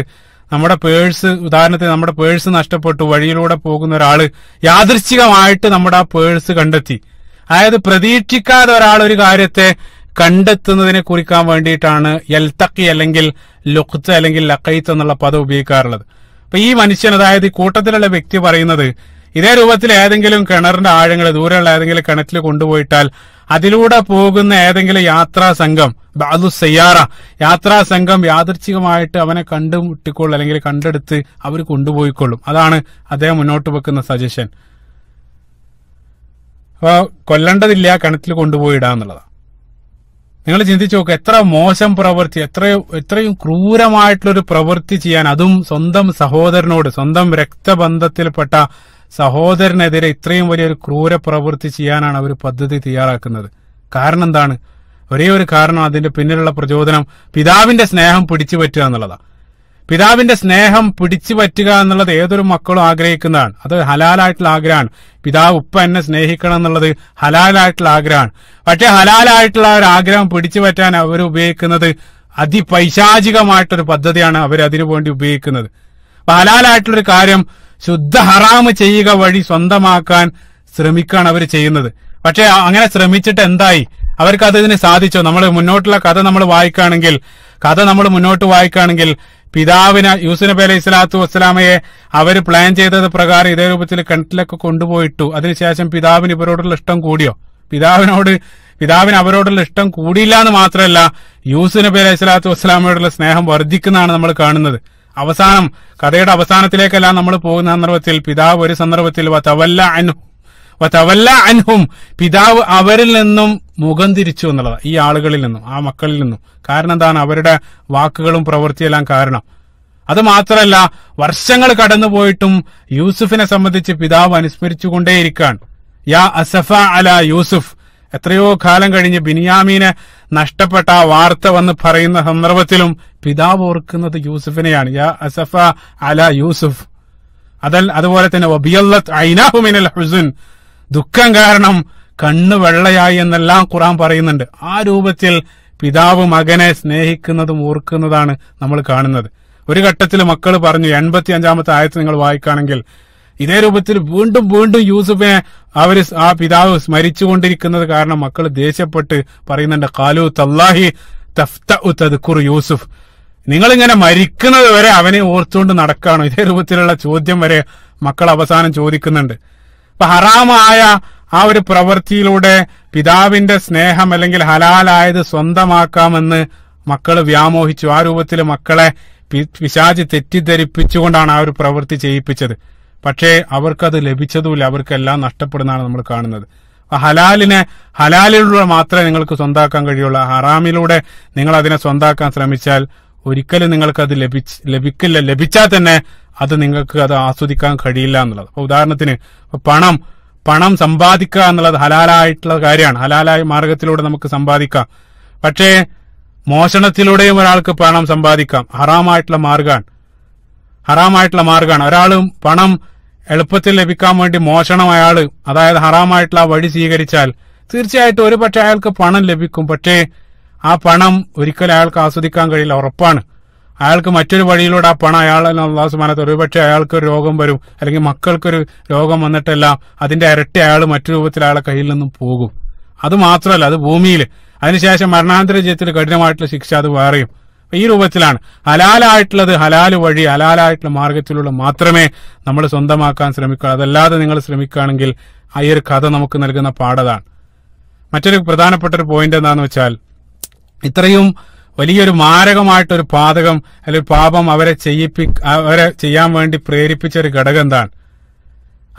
നമ്മുടെ പേഴ്സ് ഉദാഹരണത്തിന് നമ്മുടെ പേഴ്സ് നഷ്ടപ്പെട്ടു വഴിയിലൂടെ പോകുന്ന ഒരാൾ യാദൃശ്ചികമായിട്ട് നമ്മുടെ ആ പേഴ്സ് കണ്ടെത്തി അതായത് പ്രതീക്ഷിക്കാതെ ഒരാൾ ഒരു കാര്യത്തെ കണ്ടെത്തുന്നതിനെ കുറിക്കാൻ വേണ്ടിയിട്ടാണ് എൽത്തക്കി അല്ലെങ്കിൽ ലൊക്ത്ത് അല്ലെങ്കിൽ ലക്കൈത്ത് എന്നുള്ള പദം ഉപയോഗിക്കാറുള്ളത് അപ്പൊ ഈ മനുഷ്യൻ അതായത് കൂട്ടത്തിലുള്ള വ്യക്തി പറയുന്നത് ഇതേ രൂപത്തിൽ ഏതെങ്കിലും കിണറിന്റെ ആഴങ്ങൾ ദൂരെയുള്ള ഏതെങ്കിലും കിണറ്റിൽ കൊണ്ടുപോയിട്ടാൽ അതിലൂടെ പോകുന്ന ഏതെങ്കിലും യാത്രാ സംഘം ബാദു സയ്യാറ യാത്രാ സംഘം യാദർച്ഛികമായിട്ട് അവനെ കണ്ടുമുട്ടിക്കൊള്ളു അല്ലെങ്കിൽ കണ്ടെടുത്ത് അവർ കൊണ്ടുപോയിക്കൊള്ളും അതാണ് അദ്ദേഹം മുന്നോട്ട് വെക്കുന്ന സജഷൻ അപ്പോൾ കൊല്ലേണ്ടതില്ല കിണറ്റിൽ കൊണ്ടുപോയി എന്നുള്ളതാണ് നിങ്ങൾ ചിന്തിച്ചു നോക്കുക എത്ര മോശം പ്രവൃത്തി എത്രയും എത്രയും ക്രൂരമായിട്ടുള്ളൊരു പ്രവൃത്തി ചെയ്യാൻ അതും സ്വന്തം സഹോദരനോട് സ്വന്തം രക്തബന്ധത്തിൽപ്പെട്ട സഹോദരനെതിരെ ഇത്രയും വലിയൊരു ക്രൂര പ്രവൃത്തി ചെയ്യാനാണ് അവർ പദ്ധതി തയ്യാറാക്കുന്നത് കാരണം എന്താണ് ഒരേ ഒരു കാരണം അതിന്റെ പിന്നിലുള്ള പ്രചോദനം പിതാവിന്റെ സ്നേഹം പിടിച്ചു പറ്റുക എന്നുള്ളതാണ് പിതാവിന്റെ സ്നേഹം പിടിച്ചു പറ്റുക എന്നുള്ളത് ഏതൊരു മക്കളും ആഗ്രഹിക്കുന്നതാണ് അത് ഹലാലായിട്ടുള്ള ആഗ്രഹമാണ് പിതാവ് ഉപ്പ എന്നെ സ്നേഹിക്കണം എന്നുള്ളത് ഹലാലായിട്ടുള്ള ആഗ്രഹമാണ് പക്ഷെ ഹലാലായിട്ടുള്ള ഒരു ആഗ്രഹം പിടിച്ചു പറ്റാൻ അവർ ഉപയോഗിക്കുന്നത് അതിപൈശാചികമായിട്ടൊരു പദ്ധതിയാണ് അവർ അതിനു വേണ്ടി ഉപയോഗിക്കുന്നത് ഹലാലായിട്ടുള്ളൊരു കാര്യം ശുദ്ധ ഹറാമ് ചെയ്യുക വഴി സ്വന്തമാക്കാൻ ശ്രമിക്കുകയാണ് അവർ ചെയ്യുന്നത് പക്ഷെ അങ്ങനെ ശ്രമിച്ചിട്ട് എന്തായി അവർക്ക് ഇതിന് സാധിച്ചു നമ്മൾ മുന്നോട്ടുള്ള കഥ നമ്മൾ വായിക്കുകയാണെങ്കിൽ കഥ നമ്മൾ മുന്നോട്ട് വായിക്കുകയാണെങ്കിൽ പിതാവിന് യൂസുനബി അലൈഹി സ്വലാത്തു വസ്സലാമയെ അവർ പ്ലാൻ ചെയ്തത് പ്രകാരം ഇതേ രൂപത്തിൽ കിണറ്റിലൊക്കെ കൊണ്ടുപോയിട്ടു അതിനുശേഷം പിതാവിന് ഇവരോടുള്ള ഇഷ്ടം കൂടിയോ പിതാവിനോട് പിതാവിന് അവരോടുള്ള ഇഷ്ടം കൂടിയില്ല എന്ന് മാത്രമല്ല യൂസുനബി അലൈഹി സ്വലാത്തു വസ്സലാമയോടുള്ള സ്നേഹം വർദ്ധിക്കുന്നതാണ് നമ്മൾ കാണുന്നത് അവസാനം കഥയുടെ അവസാനത്തിലേക്കല്ല നമ്മൾ പോകുന്ന സന്ദർഭത്തിൽ പിതാവ് ഒരു സന്ദർഭത്തിൽ വതവല്ല അൻഹു വതവല്ല അൻഹും പിതാവ് അവരിൽ നിന്നും മുഖം തിരിച്ചു എന്നുള്ളതാണ് ഈ ആളുകളിൽ നിന്നും ആ മക്കളിൽ നിന്നും കാരണം എന്താണ് അവരുടെ വാക്കുകളും പ്രവൃത്തിയെല്ലാം കാരണം അത് മാത്രമല്ല വർഷങ്ങൾ കടന്നുപോയിട്ടും യൂസുഫിനെ സംബന്ധിച്ച് പിതാവ് അനുസ്മരിച്ചുകൊണ്ടേയിരിക്കാണ് യാ അസഫ അല യൂസുഫ് എത്രയോ കാലം കഴിഞ്ഞ് ബിനിയാമീനെ നഷ്ടപ്പെട്ട ആ വാർത്ത വന്ന് പറയുന്ന സന്ദർഭത്തിലും പിതാവ് ഓർക്കുന്നത് യൂസുഫിനെയാണ് യാ അസഫ അല യൂസുഫ് അതൽ അതുപോലെ തന്നെ വബിയല്ലത്ത് ഐനാഹുമിനൽ ഹുസുൻ ദുഃഖം കാരണം കണ്ണു വെള്ളയായി എന്നെല്ലാം ഖുറാൻ പറയുന്നുണ്ട് ആ രൂപത്തിൽ പിതാവ് മകനെ സ്നേഹിക്കുന്നതും ഓർക്കുന്നതാണ് നമ്മൾ കാണുന്നത് ഒരു ഘട്ടത്തിൽ മക്കൾ പറഞ്ഞു എൺപത്തി അഞ്ചാമത്തെ ആയത്ത് നിങ്ങൾ വായിക്കുകയാണെങ്കിൽ ഇതേ രൂപത്തിൽ വീണ്ടും വീണ്ടും യൂസുഫിനെ അവർ ആ പിതാവ് സ്മരിച്ചുകൊണ്ടിരിക്കുന്നത് കാരണം മക്കൾ ദേഷ്യപ്പെട്ട് പറയുന്നുണ്ട് കാലു തല്ലാഹി തഫ്ത ഉത്തദ്ഖുർ യൂസുഫ് നിങ്ങളിങ്ങനെ മരിക്കുന്നത് വരെ അവനെ ഓർത്തുകൊണ്ട് നടക്കാണോ ഇതേ രൂപത്തിലുള്ള ചോദ്യം വരെ മക്കൾ അവസാനം ചോദിക്കുന്നുണ്ട് അപ്പൊ ഹറാമായ ആ ഒരു പ്രവൃത്തിയിലൂടെ പിതാവിന്റെ സ്നേഹം അല്ലെങ്കിൽ ഹലാലായത് സ്വന്തമാക്കാമെന്ന് മക്കൾ വ്യാമോഹിച്ചു ആ രൂപത്തിൽ മക്കളെ പിശാചി തെറ്റിദ്ധരിപ്പിച്ചുകൊണ്ടാണ് ആ ഒരു പ്രവൃത്തി ചെയ്യിപ്പിച്ചത് പക്ഷേ അവർക്കത് ലഭിച്ചതുമില്ല അവർക്കെല്ലാം നഷ്ടപ്പെടുന്നതാണ് നമ്മൾ കാണുന്നത് ഹലാലിനെ ഹലാലിലൂടെ മാത്രമേ നിങ്ങൾക്ക് സ്വന്താക്കാൻ കഴിയുള്ളൂ ഹറാമിലൂടെ നിങ്ങൾ അതിനെ സ്വന്താക്കാൻ ശ്രമിച്ചാൽ ഒരിക്കലും നിങ്ങൾക്ക് അത് ലഭിക്കില്ല ലഭിച്ചാൽ തന്നെ അത് നിങ്ങൾക്ക് അത് ആസ്വദിക്കാൻ കഴിയില്ല എന്നുള്ളത് അപ്പൊ ഉദാഹരണത്തിന് പണം പണം സമ്പാദിക്കുക എന്നുള്ളത് ഹലാലായിട്ടുള്ള കാര്യമാണ് ഹലാലായ മാർഗത്തിലൂടെ നമുക്ക് സമ്പാദിക്കാം പക്ഷേ മോഷണത്തിലൂടെയും ഒരാൾക്ക് പണം സമ്പാദിക്കാം ഹറാമായിട്ടുള്ള മാർഗമാണ് ഹറാമായിട്ടുള്ള മാർഗമാണ് ഒരാളും പണം എളുപ്പത്തിൽ ലഭിക്കാൻ വേണ്ടി മോഷണം അയാൾ അതായത് ഹറാമായിട്ടുള്ള ആ വഴി സ്വീകരിച്ചാൽ തീർച്ചയായിട്ടും ഒരു പക്ഷെ അയാൾക്ക് പണം ലഭിക്കും പക്ഷേ ആ പണം ഒരിക്കലും അയാൾക്ക് ആസ്വദിക്കാൻ കഴിയില്ല ഉറപ്പാണ് അയാൾക്ക് മറ്റൊരു വഴിയിലൂടെ ആ പണം അയാളെ അള്ളാഹു സുബാനത്ത് ഒരുപക്ഷെ അയാൾക്ക് ഒരു രോഗം വരും അല്ലെങ്കിൽ മക്കൾക്കൊരു രോഗം വന്നിട്ടെല്ലാം അതിന്റെ ഇരട്ടി അയാൾ മറ്റു രൂപത്തിൽ അയാളെ കയ്യിൽ നിന്നും പോകും അത് മാത്രമല്ല അത് ഭൂമിയിൽ അതിനുശേഷം മരണാന്തര ജീവിതത്തിൽ കഠിനമായിട്ടുള്ള ശിക്ഷ അത് വേറെയും ഈ രൂപത്തിലാണ് ഹലാലായിട്ടുള്ളത് ഹലാല് വഴി ഹലാലായിട്ടുള്ള മാർഗത്തിലുള്ള മാത്രമേ നമ്മൾ സ്വന്തമാക്കാൻ ശ്രമിക്കുക അതല്ലാതെ നിങ്ങൾ ശ്രമിക്കുകയാണെങ്കിൽ ഈ ഒരു കഥ നമുക്ക് നൽകുന്ന പാഠതാണ് മറ്റൊരു പ്രധാനപ്പെട്ട ഒരു പോയിന്റ് എന്താണെന്ന് വെച്ചാൽ ഇത്രയും വലിയൊരു മാരകമായിട്ടൊരു പാതകം അല്ലെങ്കിൽ പാപം അവരെ ചെയ്യിപ്പി അവരെ ചെയ്യാൻ വേണ്ടി പ്രേരിപ്പിച്ച ഒരു ഘടകം എന്താണ്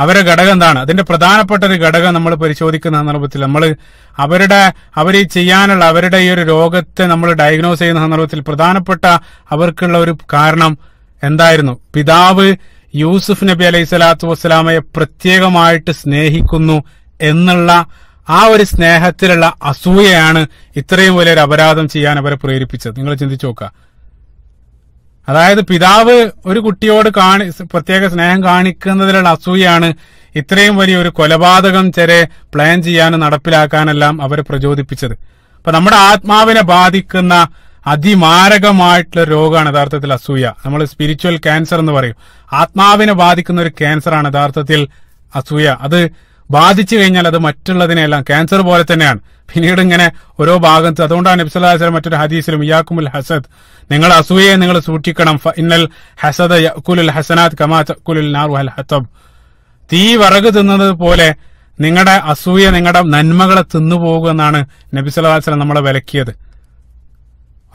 അവരെ ഘടകം എന്താണ് അതിന്റെ പ്രധാനപ്പെട്ട ഒരു ഘടകം നമ്മൾ പരിശോധിക്കുന്ന സന്ദർഭത്തിൽ നമ്മൾ അവരുടെ അവർ ചെയ്യാനുള്ള അവരുടെ ഈ ഒരു രോഗത്തെ നമ്മൾ ഡയഗ്നോസ് ചെയ്യുന്ന സന്ദർഭത്തിൽ പ്രധാനപ്പെട്ട അവർക്കുള്ള ഒരു കാരണം എന്തായിരുന്നു പിതാവ് യൂസുഫ് നബി അലൈഹി സ്വലാത്തു വസ്സലാമയെ പ്രത്യേകമായിട്ട് സ്നേഹിക്കുന്നു എന്നുള്ള ആ ഒരു സ്നേഹത്തിലുള്ള അസൂയയാണ് ഇത്രയും വലിയൊരു അപരാധം ചെയ്യാൻ അവരെ പ്രേരിപ്പിച്ചത് നിങ്ങൾ ചിന്തിച്ചു നോക്കുക അതായത് പിതാവ് ഒരു കുട്ടിയോട് കാണി പ്രത്യേക സ്നേഹം കാണിക്കുന്നതിലുള്ള അസൂയാണ് ഇത്രയും വലിയ ഒരു കൊലപാതകം ചെറിയ പ്ലാൻ ചെയ്യാനും നടപ്പിലാക്കാനെല്ലാം അവരെ പ്രചോദിപ്പിച്ചത് അപ്പൊ നമ്മുടെ ആത്മാവിനെ ബാധിക്കുന്ന അതിമാരകമായിട്ടുള്ള രോഗമാണ് യഥാർത്ഥത്തിൽ അസൂയ നമ്മൾ സ്പിരിച്വൽ ക്യാൻസർ എന്ന് പറയും ആത്മാവിനെ ബാധിക്കുന്ന ഒരു ക്യാൻസറാണ് യഥാർത്ഥത്തിൽ അസൂയ അത് ബാധിച്ചു കഴിഞ്ഞാൽ അത് മറ്റുള്ളതിനെല്ലാം ക്യാൻസർ പോലെ തന്നെയാണ് പിന്നീട് ഇങ്ങനെ ഓരോ ഭാഗത്ത് അതുകൊണ്ടാണ് നബ്സലാസ്ലം മറ്റൊരു ഹദീസിലും ഇയാക്കുമുൽ ഹസദ് നിങ്ങൾ അസൂയയെ നിങ്ങൾ സൂക്ഷിക്കണം ഇന്നൽ ഹസദ് യക്കുലുൽ ഹസനാത് നാറു അൽ ഹത്തബ് തീ വിറക് തിന്നത് പോലെ നിങ്ങളുടെ അസൂയ നിങ്ങളുടെ നന്മകളെ തിന്നുപോകുമെന്നാണ് എന്നാണ് സലാസ്ലം നമ്മളെ വിലക്കിയത്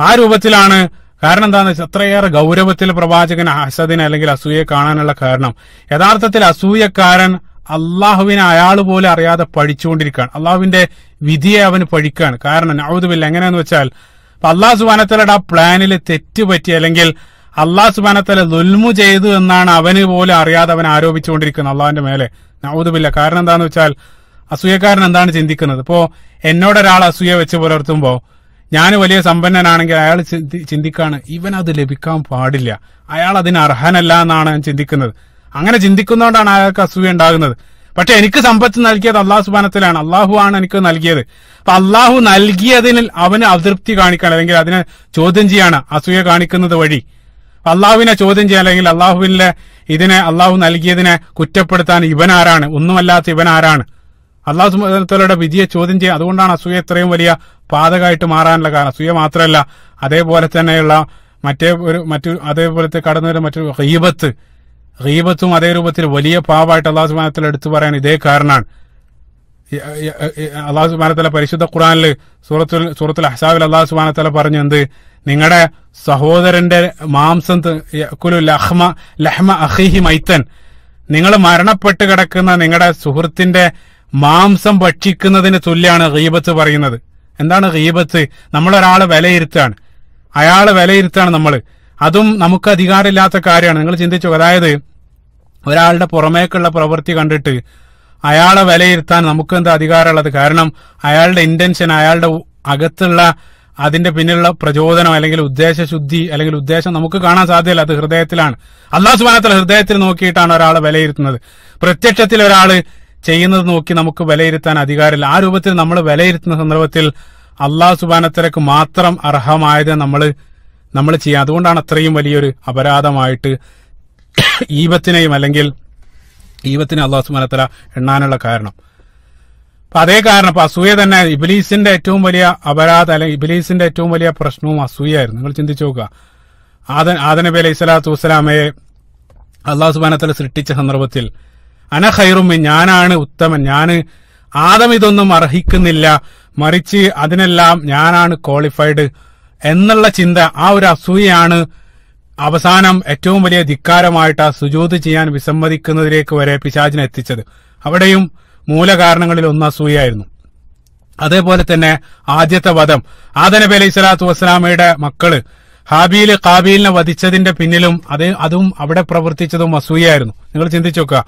ആ രൂപത്തിലാണ് കാരണം എന്താണെന്ന് വെച്ചാൽ അത്രയേറെ ഗൗരവത്തിൽ പ്രവാചകൻ ഹസദിനെ അല്ലെങ്കിൽ അസൂയെ കാണാനുള്ള കാരണം യഥാർത്ഥത്തിൽ അസൂയക്കാരൻ അള്ളാഹുവിനെ അയാൾ പോലും അറിയാതെ പഠിച്ചുകൊണ്ടിരിക്കുകയാണ് അള്ളാഹുവിന്റെ വിധിയെ അവന് പഠിക്കുകയാണ് കാരണം നവതുമില്ല എങ്ങനെയാന്ന് വെച്ചാൽ അള്ളാഹു സുബാനത്തലയുടെ ആ പ്ലാനിൽ തെറ്റുപറ്റി അല്ലെങ്കിൽ അള്ളാഹു സുബാനത്തല ദുൽമു ചെയ്തു എന്നാണ് അവന് പോലും അറിയാതെ അവൻ ആരോപിച്ചുകൊണ്ടിരിക്കുന്നത് അള്ളാഹുവിന്റെ മേലെ നവതുമില്ല കാരണം എന്താന്ന് വെച്ചാൽ അസൂയക്കാരൻ എന്താണ് ചിന്തിക്കുന്നത് ഇപ്പോ എന്നോടൊരാൾ അസൂയ വെച്ച് പുലർത്തുമ്പോ ഞാൻ വലിയ സമ്പന്നനാണെങ്കിൽ അയാൾ ചിന്തിക്കാണ് ഇവൻ അത് ലഭിക്കാൻ പാടില്ല അയാൾ അതിന് അർഹനല്ല എന്നാണ് ഞാൻ ചിന്തിക്കുന്നത് അങ്ങനെ ചിന്തിക്കുന്നതുകൊണ്ടാണ് അയാൾക്ക് അസൂയ ഉണ്ടാകുന്നത് പക്ഷെ എനിക്ക് സമ്പത്ത് നൽകിയത് അള്ളാഹു സുബാനത്തിലാണ് അള്ളാഹു ആണ് എനിക്ക് നൽകിയത് അപ്പൊ അള്ളാഹു നൽകിയതിനിൽ അവന് അതൃപ്തി കാണിക്കണം അല്ലെങ്കിൽ അതിനെ ചോദ്യം ചെയ്യാണ് അസൂയ കാണിക്കുന്നത് വഴി അള്ളാഹുവിനെ ചോദ്യം ചെയ്യാൻ അല്ലെങ്കിൽ അള്ളാഹുവിനെ ഇതിനെ അള്ളാഹു നൽകിയതിനെ കുറ്റപ്പെടുത്താൻ ഇവൻ ആരാണ് ഒന്നുമല്ലാത്ത ഇവൻ ആരാണ് അള്ളാഹു സുബാനത്തലയുടെ വിധിയെ ചോദ്യം ചെയ്യുക അതുകൊണ്ടാണ് അസൂയ ഇത്രയും വലിയ പാതകമായിട്ട് മാറാനുള്ള കാരണം അസൂയ മാത്രമല്ല അതേപോലെ തന്നെയുള്ള മറ്റേ ഒരു മറ്റു അതേപോലത്തെ കടന്നൊരു മറ്റൊരു ഹൈബത്ത് റീബത്തും അതേ രൂപത്തിൽ വലിയ പാവായിട്ട് അള്ളാഹു സുബാനത്തിൽ എടുത്തു പറയാൻ ഇതേ കാരണമാണ് അള്ളാഹു സുബാനത്തല പരിശുദ്ധ ഖുറാനിൽ സൂറത്തുൽ സൂറത്തുൽ അഹ്സാബിൽ അള്ളാഹു സുബാനത്തല പറഞ്ഞു എന്ത് നിങ്ങളുടെ സഹോദരന്റെ മാംസം ലഹ്മ ലഹ്മ അഹിഹി മൈത്തൻ നിങ്ങൾ മരണപ്പെട്ട് കിടക്കുന്ന നിങ്ങളുടെ സുഹൃത്തിന്റെ മാംസം ഭക്ഷിക്കുന്നതിന് തുല്യാണ് റീബത്ത് പറയുന്നത് എന്താണ് റീബത്ത് നമ്മളൊരാളെ വിലയിരുത്താണ് അയാൾ വിലയിരുത്താണ് നമ്മൾ അതും നമുക്ക് അധികാരമില്ലാത്ത കാര്യമാണ് നിങ്ങൾ ചിന്തിച്ചു അതായത് ഒരാളുടെ പുറമേക്കുള്ള പ്രവൃത്തി കണ്ടിട്ട് അയാളെ വിലയിരുത്താൻ എന്താ അധികാരമുള്ളത് കാരണം അയാളുടെ ഇന്റൻഷൻ അയാളുടെ അകത്തുള്ള അതിന്റെ പിന്നിലുള്ള പ്രചോദനം അല്ലെങ്കിൽ ഉദ്ദേശശുദ്ധി അല്ലെങ്കിൽ ഉദ്ദേശം നമുക്ക് കാണാൻ സാധ്യമല്ല അത് ഹൃദയത്തിലാണ് അള്ളാഹു സുബാനത്തിൽ ഹൃദയത്തിൽ നോക്കിയിട്ടാണ് ഒരാളെ വിലയിരുത്തുന്നത് പ്രത്യക്ഷത്തിൽ ഒരാൾ ചെയ്യുന്നത് നോക്കി നമുക്ക് വിലയിരുത്താൻ അധികാരമില്ല ആ രൂപത്തിൽ നമ്മൾ വിലയിരുത്തുന്ന സന്ദർഭത്തിൽ അള്ളാഹു സുബാനത്തിലേക്ക് മാത്രം അർഹമായത് നമ്മൾ നമ്മൾ ചെയ്യുക അതുകൊണ്ടാണ് അത്രയും വലിയൊരു അപരാധമായിട്ട് ഈപത്തിനെയും അല്ലെങ്കിൽ ഈപത്തിനെ അള്ളാഹു സുബാനത്തല എണ്ണാനുള്ള കാരണം അപ്പൊ അതേ കാരണം അപ്പൊ അസൂയ തന്നെ ഇബിലീസിന്റെ ഏറ്റവും വലിയ അപരാധ അല്ലെങ്കിൽ ഇബിലീസിന്റെ ഏറ്റവും വലിയ പ്രശ്നവും അസൂയായിരുന്നു നിങ്ങൾ ചിന്തിച്ചു നോക്കുക ആദൻ ആദനബി അലൈഹി സ്വലാത്തു വസ്സലാമയെ അള്ളാഹു സുബാനത്തല സൃഷ്ടിച്ച സന്ദർഭത്തിൽ അന ഖൈറുമ്മി ഞാനാണ് ഉത്തമൻ ഞാൻ ആദം ഇതൊന്നും അർഹിക്കുന്നില്ല മറിച്ച് അതിനെല്ലാം ഞാനാണ് ക്വാളിഫൈഡ് എന്നുള്ള ചിന്ത ആ ഒരു അസൂയയാണ് അവസാനം ഏറ്റവും വലിയ ധിക്കാരമായിട്ട് ആ സുജൂത് ചെയ്യാൻ വിസമ്മതിക്കുന്നതിലേക്ക് വരെ പിശാചിനെ എത്തിച്ചത് അവിടെയും മൂലകാരണങ്ങളിൽ ഒന്ന് അസൂയായിരുന്നു അതേപോലെ തന്നെ ആദ്യത്തെ വധം ആദനബി അലൈഹി സ്വലാത്തു വസ്സലാമയുടെ മക്കള് ഹാബീൽ കാബീലിനെ വധിച്ചതിന്റെ പിന്നിലും അത് അതും അവിടെ പ്രവർത്തിച്ചതും അസൂയായിരുന്നു നിങ്ങൾ ചിന്തിച്ചു നോക്കുക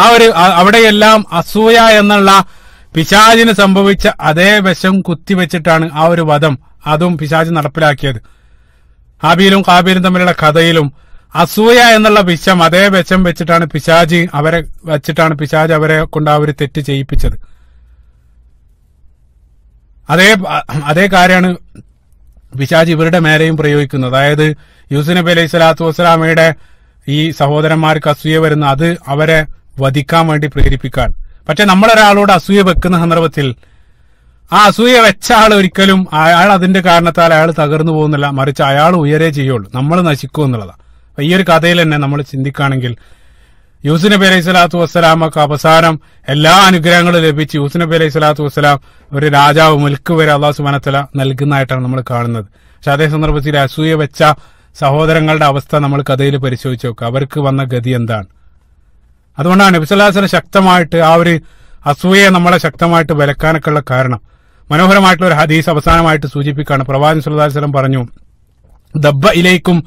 ആ ഒരു അവിടെയെല്ലാം അസൂയ എന്നുള്ള പിശാജിന് സംഭവിച്ച അതേ വശം കുത്തിവെച്ചിട്ടാണ് ആ ഒരു വധം അതും പിശാജ് നടപ്പിലാക്കിയത് ഹാബീലും കാബീലും തമ്മിലുള്ള കഥയിലും അസൂയ എന്നുള്ള വിശം അതേ വെച്ചം വെച്ചിട്ടാണ് പിശാജി അവരെ വെച്ചിട്ടാണ് പിശാജ് അവരെ കൊണ്ട് അവർ തെറ്റ് ചെയ്യിപ്പിച്ചത് അതേ അതേ കാര്യമാണ് പിശാജ് ഇവരുടെ മേലെയും പ്രയോഗിക്കുന്നത് അതായത് യൂസുഫ് നബി അലൈഹി സ്വലാത്തു വസ്സലാമയുടെ ഈ സഹോദരന്മാർക്ക് അസൂയ വരുന്ന അത് അവരെ വധിക്കാൻ വേണ്ടി പ്രേരിപ്പിക്കാൻ പക്ഷെ നമ്മളൊരാളോട് അസൂയ വെക്കുന്ന സന്ദർഭത്തിൽ ആ അസൂയ വെച്ച ആൾ ഒരിക്കലും അയാൾ അതിന്റെ കാരണത്താൽ അയാൾ തകർന്നു പോകുന്നില്ല മറിച്ച് അയാൾ ഉയരേ ചെയ്യുള്ളൂ നമ്മൾ നശിക്കൂ എന്നുള്ളതാണ് ഈ ഒരു കഥയിൽ തന്നെ നമ്മൾ ചിന്തിക്കുകയാണെങ്കിൽ യൂസു നബി അലൈഹി സ്വലാത്തു വസ്സലാമൊക്കെ അവസാനം എല്ലാ അനുഗ്രഹങ്ങളും ലഭിച്ച് യൂസു നബി അലൈഹി സ്വലാത്തു വസ്സലാം ഒരു രാജാവ് മുൽക്ക് വരെ അള്ളാഹു സുബാനത്തല നൽകുന്നതായിട്ടാണ് നമ്മൾ കാണുന്നത് പക്ഷെ അതേ സന്ദർഭത്തിൽ അസൂയ വെച്ച സഹോദരങ്ങളുടെ അവസ്ഥ നമ്മൾ കഥയിൽ പരിശോധിച്ച് നോക്കുക അവർക്ക് വന്ന ഗതി എന്താണ് അതുകൊണ്ടാണ് നബിസ്വല്ലാസിനെ ശക്തമായിട്ട് ആ ഒരു അസൂയയെ നമ്മളെ ശക്തമായിട്ട് വിലക്കാനൊക്കെയുള്ള കാരണം മനോഹരമായിട്ടുള്ള ഒരു ഹദീസ് അവസാനമായിട്ട് സൂചിപ്പിക്കുകയാണ് പ്രവാചൻ സുല്ലാസ്ലം പറഞ്ഞു ദബ്ബ ഇലൈക്കും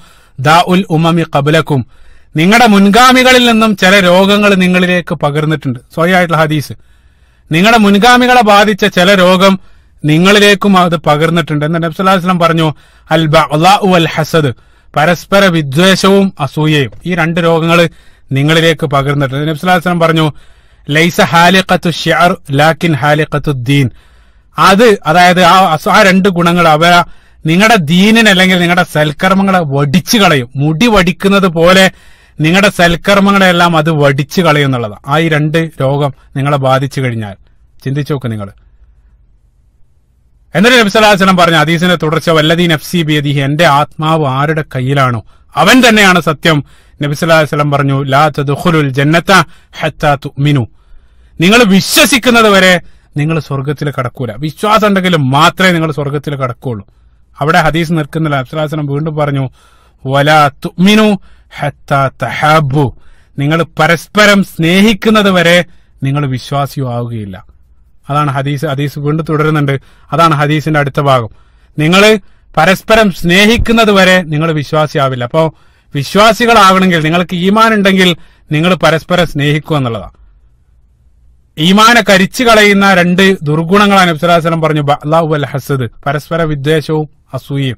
ദാ ഉൽ ഉമമി കബലക്കും നിങ്ങളുടെ മുൻഗാമികളിൽ നിന്നും ചില രോഗങ്ങൾ നിങ്ങളിലേക്ക് പകർന്നിട്ടുണ്ട് സ്വയമായിട്ടുള്ള ഹദീസ് നിങ്ങളുടെ മുൻഗാമികളെ ബാധിച്ച ചില രോഗം നിങ്ങളിലേക്കും അത് പകർന്നിട്ടുണ്ട് എന്ന് നബ്സുല്ലാസ്ലം പറഞ്ഞു അൽ ബഅു അൽ ഹസദ് പരസ്പര വിദ്വേഷവും അസൂയയും ഈ രണ്ട് രോഗങ്ങൾ നിങ്ങളിലേക്ക് പകർന്നിട്ടുണ്ട് നബ്സുല്ലാസ്ലം പറഞ്ഞു ലൈസ ഹാലിഖത്തു ഷിയർ ലാക്കിൻ ഹാലിഖത്തു ദീൻ അത് അതായത് ആ ആ രണ്ട് ഗുണങ്ങൾ അവ നിങ്ങളുടെ ദീനിന് അല്ലെങ്കിൽ നിങ്ങളുടെ സൽക്കർമ്മങ്ങളെ വടിച്ചു കളയും മുടി വടിക്കുന്നത് പോലെ നിങ്ങളുടെ സൽക്കർമ്മങ്ങളെല്ലാം അത് വടിച്ചു കളയും എന്നുള്ളതാണ് ആ ഈ രണ്ട് രോഗം നിങ്ങളെ ബാധിച്ചു കഴിഞ്ഞാൽ ചിന്തിച്ചു നോക്ക് നിങ്ങൾ എന്നൊരു നബ്സലാസ്ലം പറഞ്ഞു അദീസിന്റെ തുടർച്ച വല്ലതീ നഫ്സി ബിയതിഹി എന്റെ ആത്മാവ് ആരുടെ കയ്യിലാണോ അവൻ തന്നെയാണ് സത്യം നബിസ്വലാസ്ലം പറഞ്ഞു ലാ തദുഖുലുൽ ജന്നത്ത ഹത്താ തുമിനു നിങ്ങൾ വിശ്വസിക്കുന്നത് വരെ നിങ്ങൾ സ്വർഗത്തിൽ കടക്കൂല വിശ്വാസം ഉണ്ടെങ്കിലും മാത്രമേ നിങ്ങൾ സ്വർഗത്തിൽ കടക്കുകയുള്ളൂ അവിടെ ഹദീസ് നിൽക്കുന്നില്ല അസ്ലാസനം വീണ്ടും പറഞ്ഞു വലാ തുമിനു തഹാബു നിങ്ങൾ പരസ്പരം സ്നേഹിക്കുന്നത് വരെ നിങ്ങൾ വിശ്വാസിയും ആവുകയില്ല അതാണ് ഹദീസ് ഹദീസ് വീണ്ടും തുടരുന്നുണ്ട് അതാണ് ഹദീസിന്റെ അടുത്ത ഭാഗം നിങ്ങൾ പരസ്പരം സ്നേഹിക്കുന്നത് വരെ നിങ്ങൾ വിശ്വാസിയാവില്ല അപ്പോൾ വിശ്വാസികളാകണമെങ്കിൽ നിങ്ങൾക്ക് ഈമാൻ ഉണ്ടെങ്കിൽ നിങ്ങൾ പരസ്പരം സ്നേഹിക്കുക എന്നുള്ളതാണ് ഈമാനെ കരിച്ചു കളയുന്ന രണ്ട് ദുർഗുണങ്ങളാണ് നബ്സുലാസ്ലം പറഞ്ഞു അള്ളാഹു അൽ ഹസദ് പരസ്പര വിദ്വേഷവും അസൂയയും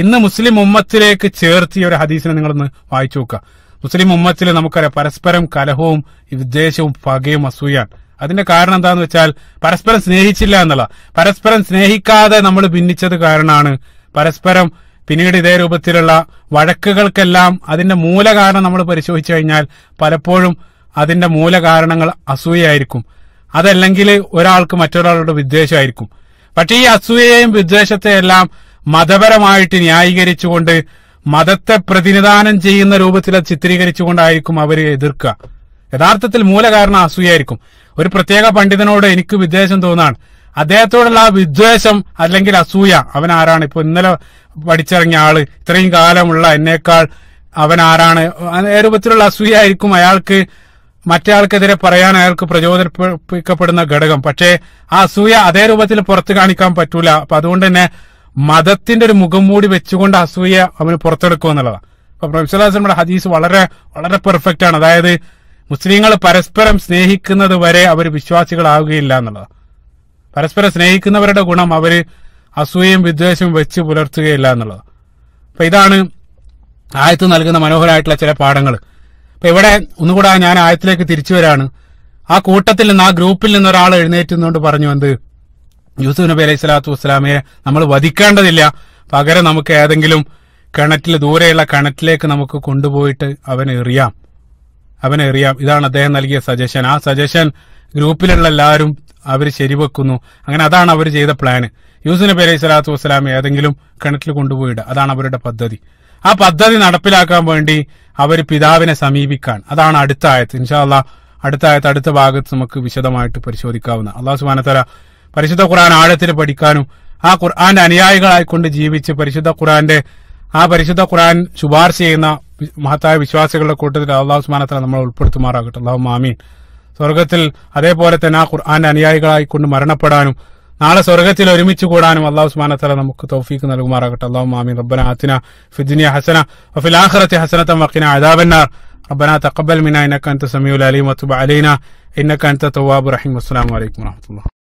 ഇന്ന് മുസ്ലിം ഉമ്മത്തിലേക്ക് ചേർത്തിയ ഒരു ഹദീസിനെ നിങ്ങളൊന്ന് വായിച്ചു നോക്കുക മുസ്ലിം ഉമ്മത്തിൽ നമുക്കറിയാം പരസ്പരം കലഹവും വിദ്വേഷവും പകയും അസൂയാണ് അതിന്റെ കാരണം എന്താന്ന് വെച്ചാൽ പരസ്പരം സ്നേഹിച്ചില്ല എന്നുള്ള പരസ്പരം സ്നേഹിക്കാതെ നമ്മൾ ഭിന്നിച്ചത് കാരണമാണ് പരസ്പരം പിന്നീട് ഇതേ രൂപത്തിലുള്ള വഴക്കുകൾക്കെല്ലാം അതിന്റെ മൂലകാരണം നമ്മൾ പരിശോധിച്ചു കഴിഞ്ഞാൽ പലപ്പോഴും അതിന്റെ മൂലകാരണങ്ങൾ അസൂയായിരിക്കും അതല്ലെങ്കിൽ ഒരാൾക്ക് മറ്റൊരാളുടെ വിദ്വേഷമായിരിക്കും പക്ഷേ ഈ അസൂയയെയും വിദ്വേഷത്തെയെല്ലാം മതപരമായിട്ട് ന്യായീകരിച്ചുകൊണ്ട് മതത്തെ പ്രതിനിധാനം ചെയ്യുന്ന രൂപത്തിൽ അത് ചിത്രീകരിച്ചുകൊണ്ടായിരിക്കും അവർ എതിർക്കുക യഥാർത്ഥത്തിൽ മൂലകാരണം അസൂയായിരിക്കും ഒരു പ്രത്യേക പണ്ഡിതനോട് എനിക്ക് വിദ്വേഷം തോന്നാണ് അദ്ദേഹത്തോടുള്ള ആ വിദ്വേഷം അല്ലെങ്കിൽ അസൂയ അവൻ ആരാണ് ഇപ്പൊ ഇന്നലെ പഠിച്ചിറങ്ങിയ ആള് ഇത്രയും കാലമുള്ള എന്നേക്കാൾ അവൻ ആരാണ് രൂപത്തിലുള്ള അസൂയ ആയിരിക്കും അയാൾക്ക് മറ്റേയാൾക്കെതിരെ പറയാൻ അയാൾക്ക് പ്രചോദിപ്പിക്കപ്പെടുന്ന ഘടകം പക്ഷേ ആ അസൂയ അതേ രൂപത്തിൽ പുറത്തു കാണിക്കാൻ പറ്റൂല അപ്പൊ അതുകൊണ്ട് തന്നെ മതത്തിന്റെ ഒരു മുഖം മൂടി വെച്ചുകൊണ്ട് അസൂയ അവന് പുറത്തെടുക്കുക എന്നുള്ളതാണ് അപ്പൊ പ്രൊഫസലാസിന്റെ ഹദീസ് വളരെ വളരെ പെർഫെക്റ്റ് ആണ് അതായത് മുസ്ലിങ്ങൾ പരസ്പരം സ്നേഹിക്കുന്നത് വരെ അവർ വിശ്വാസികളാവുകയില്ല എന്നുള്ളതാണ് പരസ്പരം സ്നേഹിക്കുന്നവരുടെ ഗുണം അവര് അസൂയയും വിദ്വേഷവും വെച്ച് പുലർത്തുകയില്ല എന്നുള്ളത് അപ്പൊ ഇതാണ് ആയത്ത് നൽകുന്ന മനോഹരമായിട്ടുള്ള ചില പാഠങ്ങൾ അപ്പൊ ഇവിടെ ഒന്നുകൂടെ ഞാൻ ആയത്തിലേക്ക് തിരിച്ചു വരാണ് ആ കൂട്ടത്തിൽ നിന്ന് ആ ഗ്രൂപ്പിൽ നിന്ന് ഒരാൾ എഴുന്നേറ്റുന്നുകൊണ്ട് പറഞ്ഞു എന്ത് യൂസുഫ് നബി അലൈഹി സ്വലാത്തു വസ്സലാമയെ നമ്മൾ വധിക്കേണ്ടതില്ല പകരം നമുക്ക് ഏതെങ്കിലും കിണറ്റിൽ ദൂരെയുള്ള കിണറ്റിലേക്ക് നമുക്ക് കൊണ്ടുപോയിട്ട് അവനെ എറിയാം അവനെ എറിയാം ഇതാണ് അദ്ദേഹം നൽകിയ സജഷൻ ആ സജഷൻ ഗ്രൂപ്പിലുള്ള എല്ലാവരും അവർ ശരിവെക്കുന്നു അങ്ങനെ അതാണ് അവർ ചെയ്ത പ്ലാന് യൂസുഫ് നബി അലൈഹി സ്വലാത്തു വസ്സലാമെ ഏതെങ്കിലും കിണറ്റിൽ കൊണ്ടുപോയിടുക അതാണ് അവരുടെ പദ്ധതി ആ പദ്ധതി നടപ്പിലാക്കാൻ വേണ്ടി അവർ പിതാവിനെ സമീപിക്കാൻ അതാണ് അടുത്ത ആയത്ത് ഇൻഷാല്ല അടുത്ത ആയത്ത് അടുത്ത ഭാഗത്ത് നമുക്ക് വിശദമായിട്ട് പരിശോധിക്കാവുന്ന അള്ളാഹു സുബാനത്തല പരിശുദ്ധ ഖുർആൻ ആഴത്തിൽ പഠിക്കാനും ആ ഖുർആന്റെ അനുയായികളായിക്കൊണ്ട് ജീവിച്ച് പരിശുദ്ധ ഖുർആന്റെ ആ പരിശുദ്ധ ഖുർആൻ ശുപാർശ ചെയ്യുന്ന മഹത്തായ വിശ്വാസികളുടെ കൂട്ടത്തിൽ അള്ളാഹു സുബാനത്തല നമ്മളെ ഉൾപ്പെടുത്തുമാറാകട്ടെ അള്ളാഹു മാമീൻ സ്വർഗത്തിൽ അതേപോലെ തന്നെ ആ ഖുർആന്റെ അനുയായികളായിക്കൊണ്ട് മരണപ്പെടാനും നാളെ സ്വർഗത്തിൽ ഒരുമിച്ച് കൂടാനും അള്ളാഹു സുബാനത്തല നമുക്ക് തൗഫീക്ക് നൽകുമാറാകട്ടെ അള്ളാഹു മാമി റബ്ബന അത്തിന ഫിദ്ദിനിയ ഹസന വഫിൽ ആഖിറത്തി ഹസനത വഖിന അദാബന്നാർ ربنا تقبل منا انك انت السميع العليم وتب علينا انك انت التواب الرحيم والسلام عليكم ورحمه الله